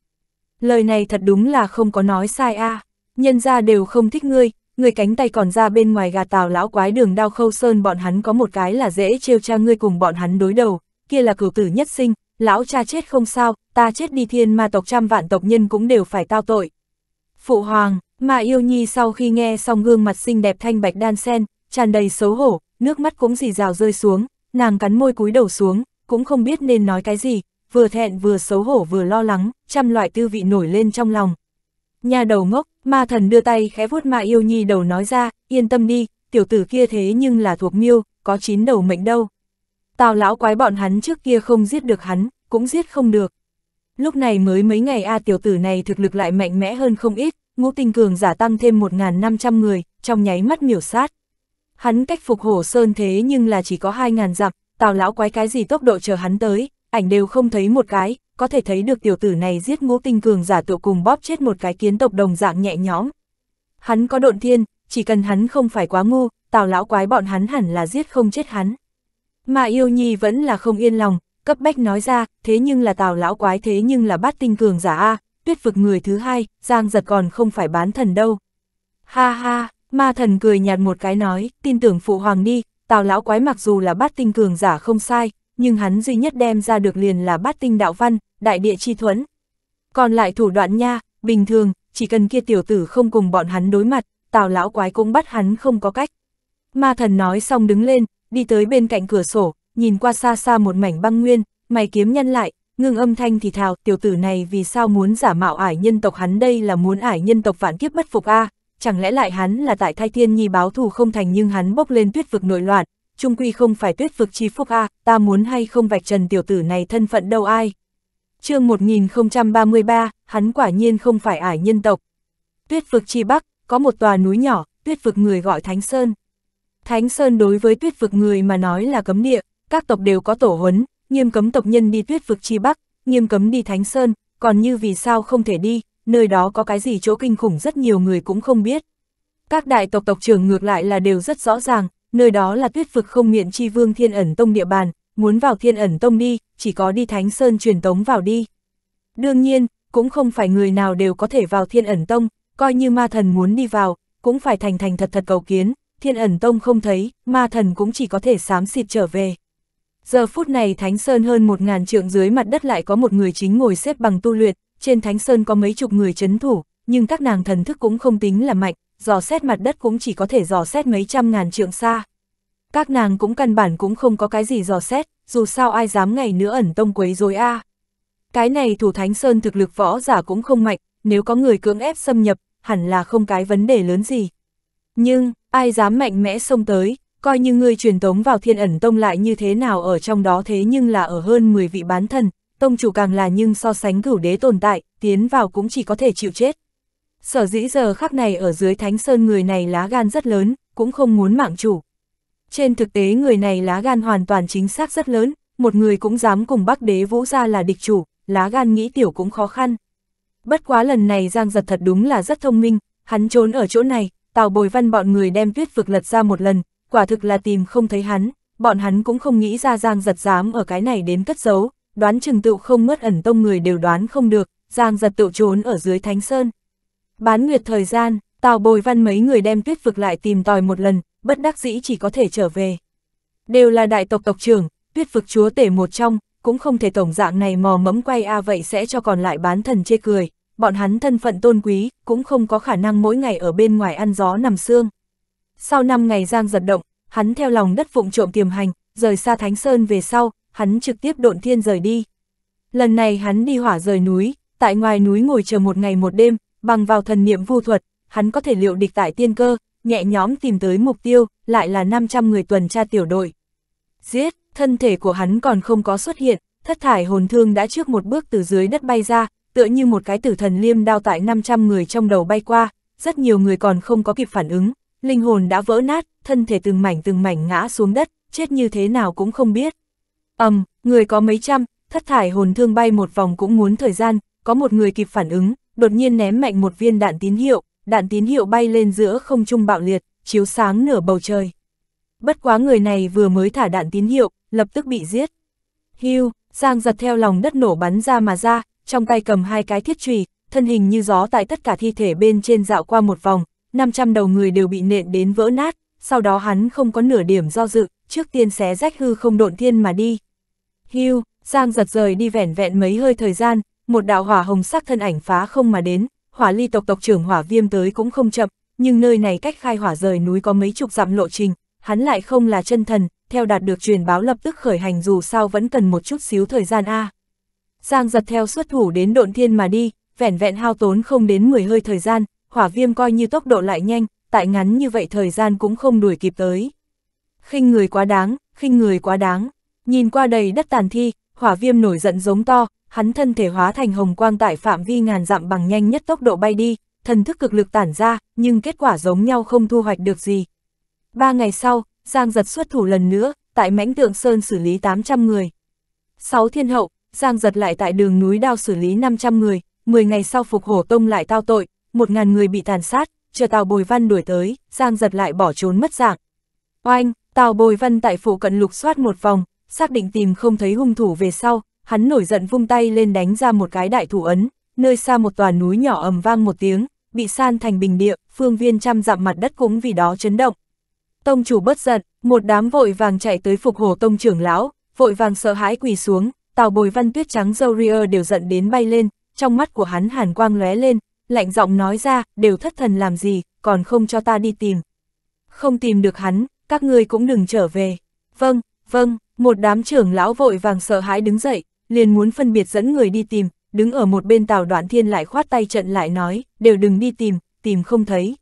Lời này thật đúng là không có nói sai a à. nhân ra đều không thích ngươi, người cánh tay còn ra bên ngoài gà tào lão quái đường đao khâu sơn bọn hắn có một cái là dễ trêu cha ngươi cùng bọn hắn đối đầu, kia là cửu tử nhất sinh, lão cha chết không sao, ta chết đi thiên ma tộc trăm vạn tộc nhân cũng đều phải tao tội. Phụ hoàng, mà yêu nhi sau khi nghe xong gương mặt xinh đẹp thanh bạch đan sen, tràn đầy xấu hổ, nước mắt cũng dì rào rơi xuống, nàng cắn môi cúi đầu xuống, cũng không biết nên nói cái gì, vừa thẹn vừa xấu hổ vừa lo lắng, trăm loại tư vị nổi lên trong lòng. Nhà đầu ngốc, ma thần đưa tay khẽ vuốt mà yêu nhi đầu nói ra, yên tâm đi, tiểu tử kia thế nhưng là thuộc miêu, có chín đầu mệnh đâu. Tào lão quái bọn hắn trước kia không giết được hắn, cũng giết không được. Lúc này mới mấy ngày A tiểu tử này thực lực lại mạnh mẽ hơn không ít, ngũ tinh cường giả tăng thêm 1.500 người, trong nháy mắt miểu sát. Hắn cách phục hổ sơn thế nhưng là chỉ có 2.000 dặm, tào lão quái cái gì tốc độ chờ hắn tới, ảnh đều không thấy một cái, có thể thấy được tiểu tử này giết ngũ tinh cường giả tụ cùng bóp chết một cái kiến tộc đồng dạng nhẹ nhõm. Hắn có độn thiên, chỉ cần hắn không phải quá ngu, tào lão quái bọn hắn hẳn là giết không chết hắn. Mà yêu nhi vẫn là không yên lòng, cấp bách nói ra, thế nhưng là tào lão quái thế nhưng là bát tinh cường giả A, tuyết vực người thứ hai, giang giật còn không phải bán thần đâu. Ha ha, ma thần cười nhạt một cái nói, tin tưởng phụ hoàng đi, tào lão quái mặc dù là bát tinh cường giả không sai, nhưng hắn duy nhất đem ra được liền là bát tinh đạo văn, đại địa chi thuẫn. Còn lại thủ đoạn nha, bình thường, chỉ cần kia tiểu tử không cùng bọn hắn đối mặt, tào lão quái cũng bắt hắn không có cách. Ma thần nói xong đứng lên, đi tới bên cạnh cửa sổ, nhìn qua xa xa một mảnh băng nguyên, mày kiếm nhân lại, ngưng âm thanh thì thào, tiểu tử này vì sao muốn giả mạo ải nhân tộc hắn đây là muốn ải nhân tộc vạn kiếp bất phục a à? chẳng lẽ lại hắn là tại thai thiên nhi báo thù không thành nhưng hắn bốc lên tuyết vực nội loạn, trung quy không phải tuyết vực chi phúc a à? ta muốn hay không vạch trần tiểu tử này thân phận đâu ai. chương 1033, hắn quả nhiên không phải ải nhân tộc. Tuyết vực chi bắc, có một tòa núi nhỏ, tuyết vực người gọi Thánh Sơn. Thánh Sơn đối với tuyết vực người mà nói là cấm địa, các tộc đều có tổ huấn, nghiêm cấm tộc nhân đi tuyết vực chi bắc, nghiêm cấm đi Thánh Sơn, còn như vì sao không thể đi, nơi đó có cái gì chỗ kinh khủng rất nhiều người cũng không biết. Các đại tộc tộc trưởng ngược lại là đều rất rõ ràng, nơi đó là tuyết vực không miệng chi vương thiên ẩn tông địa bàn, muốn vào thiên ẩn tông đi, chỉ có đi Thánh Sơn truyền tống vào đi. Đương nhiên, cũng không phải người nào đều có thể vào thiên ẩn tông, coi như ma thần muốn đi vào, cũng phải thành thành thật thật cầu kiến, thiên ẩn tông không thấy, ma thần cũng chỉ có thể xám xịt trở về. Giờ phút này Thánh Sơn hơn một ngàn trượng dưới mặt đất lại có một người chính ngồi xếp bằng tu luyện, trên Thánh Sơn có mấy chục người chấn thủ, nhưng các nàng thần thức cũng không tính là mạnh, dò xét mặt đất cũng chỉ có thể dò xét mấy trăm ngàn trượng xa. Các nàng cũng căn bản cũng không có cái gì dò xét, dù sao ai dám ngày nữa ẩn tông quấy rối a. À. Cái này thủ Thánh Sơn thực lực võ giả cũng không mạnh, nếu có người cưỡng ép xâm nhập, hẳn là không cái vấn đề lớn gì, nhưng, ai dám mạnh mẽ xông tới, coi như ngươi truyền tống vào thiên ẩn tông lại như thế nào ở trong đó thế nhưng là ở hơn 10 vị bán thần, tông chủ càng là nhưng so sánh cửu đế tồn tại, tiến vào cũng chỉ có thể chịu chết. Sở dĩ giờ khắc này ở dưới thánh sơn người này lá gan rất lớn, cũng không muốn mạng chủ. Trên thực tế người này lá gan hoàn toàn chính xác rất lớn, một người cũng dám cùng bắc đế vũ ra là địch chủ, lá gan nghĩ tiểu cũng khó khăn. Bất quá lần này Giang Giật thật đúng là rất thông minh, hắn trốn ở chỗ này, Tào Bồi Văn bọn người đem tuyết vực lật ra một lần, quả thực là tìm không thấy hắn, bọn hắn cũng không nghĩ ra Giang giật dám ở cái này đến cất giấu, đoán chừng tựu không mất ẩn tông người đều đoán không được, Giang giật tựu trốn ở dưới Thánh Sơn. Bán nguyệt thời gian, Tào Bồi Văn mấy người đem tuyết vực lại tìm tòi một lần, bất đắc dĩ chỉ có thể trở về. Đều là đại tộc tộc trưởng, tuyết vực chúa tể một trong, cũng không thể tổng dạng này mò mẫm quay a vậy sẽ cho còn lại bán thần chê cười, bọn hắn thân phận tôn quý, cũng không có khả năng mỗi ngày ở bên ngoài ăn gió nằm xương. Sau 5 ngày Giang giật động, hắn theo lòng đất vụng trộm tiềm hành, rời xa Thánh Sơn về sau, hắn trực tiếp độn thiên rời đi. Lần này hắn đi hỏa rời núi, tại ngoài núi ngồi chờ một ngày một đêm, bằng vào thần niệm vu thuật, hắn có thể liệu địch tại tiên cơ, nhẹ nhóm tìm tới mục tiêu, lại là 500 người tuần tra tiểu đội. Giết, thân thể của hắn còn không có xuất hiện, thất thải hồn thương đã trước một bước từ dưới đất bay ra, tựa như một cái tử thần liêm đao tại 500 người trong đầu bay qua, rất nhiều người còn không có kịp phản ứng, linh hồn đã vỡ nát, thân thể từng mảnh từng mảnh ngã xuống đất, chết như thế nào cũng không biết. ầm, um, người có mấy trăm, thất thải hồn thương bay một vòng cũng muốn thời gian, có một người kịp phản ứng, đột nhiên ném mạnh một viên đạn tín hiệu, đạn tín hiệu bay lên giữa không trung bạo liệt, chiếu sáng nửa bầu trời. Bất quá người này vừa mới thả đạn tín hiệu, lập tức bị giết. Hưu, Giang giật theo lòng đất nổ bắn ra mà ra, trong tay cầm hai cái thiết trùy, thân hình như gió tại tất cả thi thể bên trên dạo qua một vòng, 500 đầu người đều bị nện đến vỡ nát, sau đó hắn không có nửa điểm do dự, trước tiên xé rách hư không độn thiên mà đi. Hưu, Giang giật rời đi vẻn vẹn mấy hơi thời gian, một đạo hỏa hồng sắc thân ảnh phá không mà đến, hỏa ly tộc tộc trưởng hỏa viêm tới cũng không chậm, nhưng nơi này cách khai hỏa rời núi có mấy chục dặm lộ trình, hắn lại không là chân thần, theo đạt được truyền báo lập tức khởi hành dù sao vẫn cần một chút xíu thời gian a. À. Giang giật theo xuất thủ đến độn thiên mà đi, vẻn vẹn hao tốn không đến 10 hơi thời gian, hỏa viêm coi như tốc độ lại nhanh, tại ngắn như vậy thời gian cũng không đuổi kịp tới. khinh người quá đáng, khinh người quá đáng, nhìn qua đầy đất tàn thi, hỏa viêm nổi giận giống to, hắn thân thể hóa thành hồng quang tại phạm vi ngàn dặm bằng nhanh nhất tốc độ bay đi, thần thức cực lực tản ra, nhưng kết quả giống nhau không thu hoạch được gì. Ba ngày sau, Giang giật xuất thủ lần nữa, tại mãnh tượng sơn xử lý 800 người. Sáu thiên hậu, Giang giật lại tại đường núi đao xử lý 500 người, 10 ngày sau phục hổ tông lại tao tội, 1.000 người bị tàn sát, chờ tàu Bồi Văn đuổi tới, Giang giật lại bỏ trốn mất dạng. Oanh, tàu Bồi Văn tại phụ cận lục soát một vòng, xác định tìm không thấy hung thủ về sau, hắn nổi giận vung tay lên đánh ra một cái đại thủ ấn, nơi xa một tòa núi nhỏ ầm vang một tiếng, bị san thành bình địa, phương viên trăm dặm mặt đất cũng vì đó chấn động. Tông chủ bất giận, một đám vội vàng chạy tới phục hồ tông trưởng lão, vội vàng sợ hãi quỳ xuống, Tào bồi văn tuyết trắng dâu ria đều giận đến bay lên, trong mắt của hắn hàn quang lóe lên, lạnh giọng nói ra, đều thất thần làm gì, còn không cho ta đi tìm. Không tìm được hắn, các ngươi cũng đừng trở về. Vâng, vâng, một đám trưởng lão vội vàng sợ hãi đứng dậy, liền muốn phân biệt dẫn người đi tìm, đứng ở một bên Tào đoạn thiên lại khoát tay trận lại nói, đều đừng đi tìm, tìm không thấy.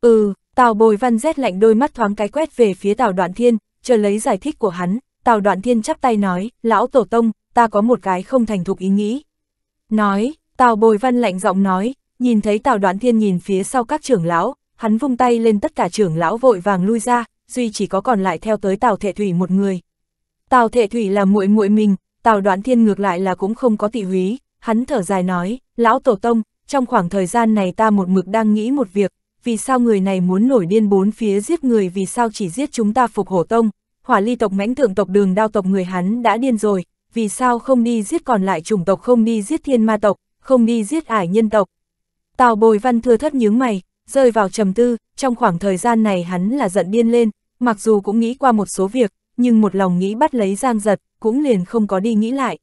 Ừ, Tào bồi văn rét lạnh đôi mắt thoáng cái quét về phía Tào đoạn thiên, chờ lấy giải thích của hắn, Tào đoạn thiên chắp tay nói, lão tổ tông, ta có một cái không thành thục ý nghĩ. Nói, Tào Bồi Văn lạnh giọng nói, nhìn thấy Tào Đoán Thiên nhìn phía sau các trưởng lão, hắn vung tay lên tất cả trưởng lão vội vàng lui ra, duy chỉ có còn lại theo tới Tào Thệ Thủy một người. Tào Thệ Thủy là muội muội mình, Tào Đoán Thiên ngược lại là cũng không có tị húy, hắn thở dài nói, lão tổ tông, trong khoảng thời gian này ta một mực đang nghĩ một việc, vì sao người này muốn nổi điên bốn phía giết người vì sao chỉ giết chúng ta phục hổ tông, hỏa ly tộc mãnh thượng tộc đường đao tộc người hắn đã điên rồi, vì sao không đi giết còn lại chủng tộc không đi giết thiên ma tộc, không đi giết ải nhân tộc. Tào bồi văn thưa thất nhướng mày, rơi vào trầm tư, trong khoảng thời gian này hắn là giận điên lên, mặc dù cũng nghĩ qua một số việc, nhưng một lòng nghĩ bắt lấy giang giật, cũng liền không có đi nghĩ lại.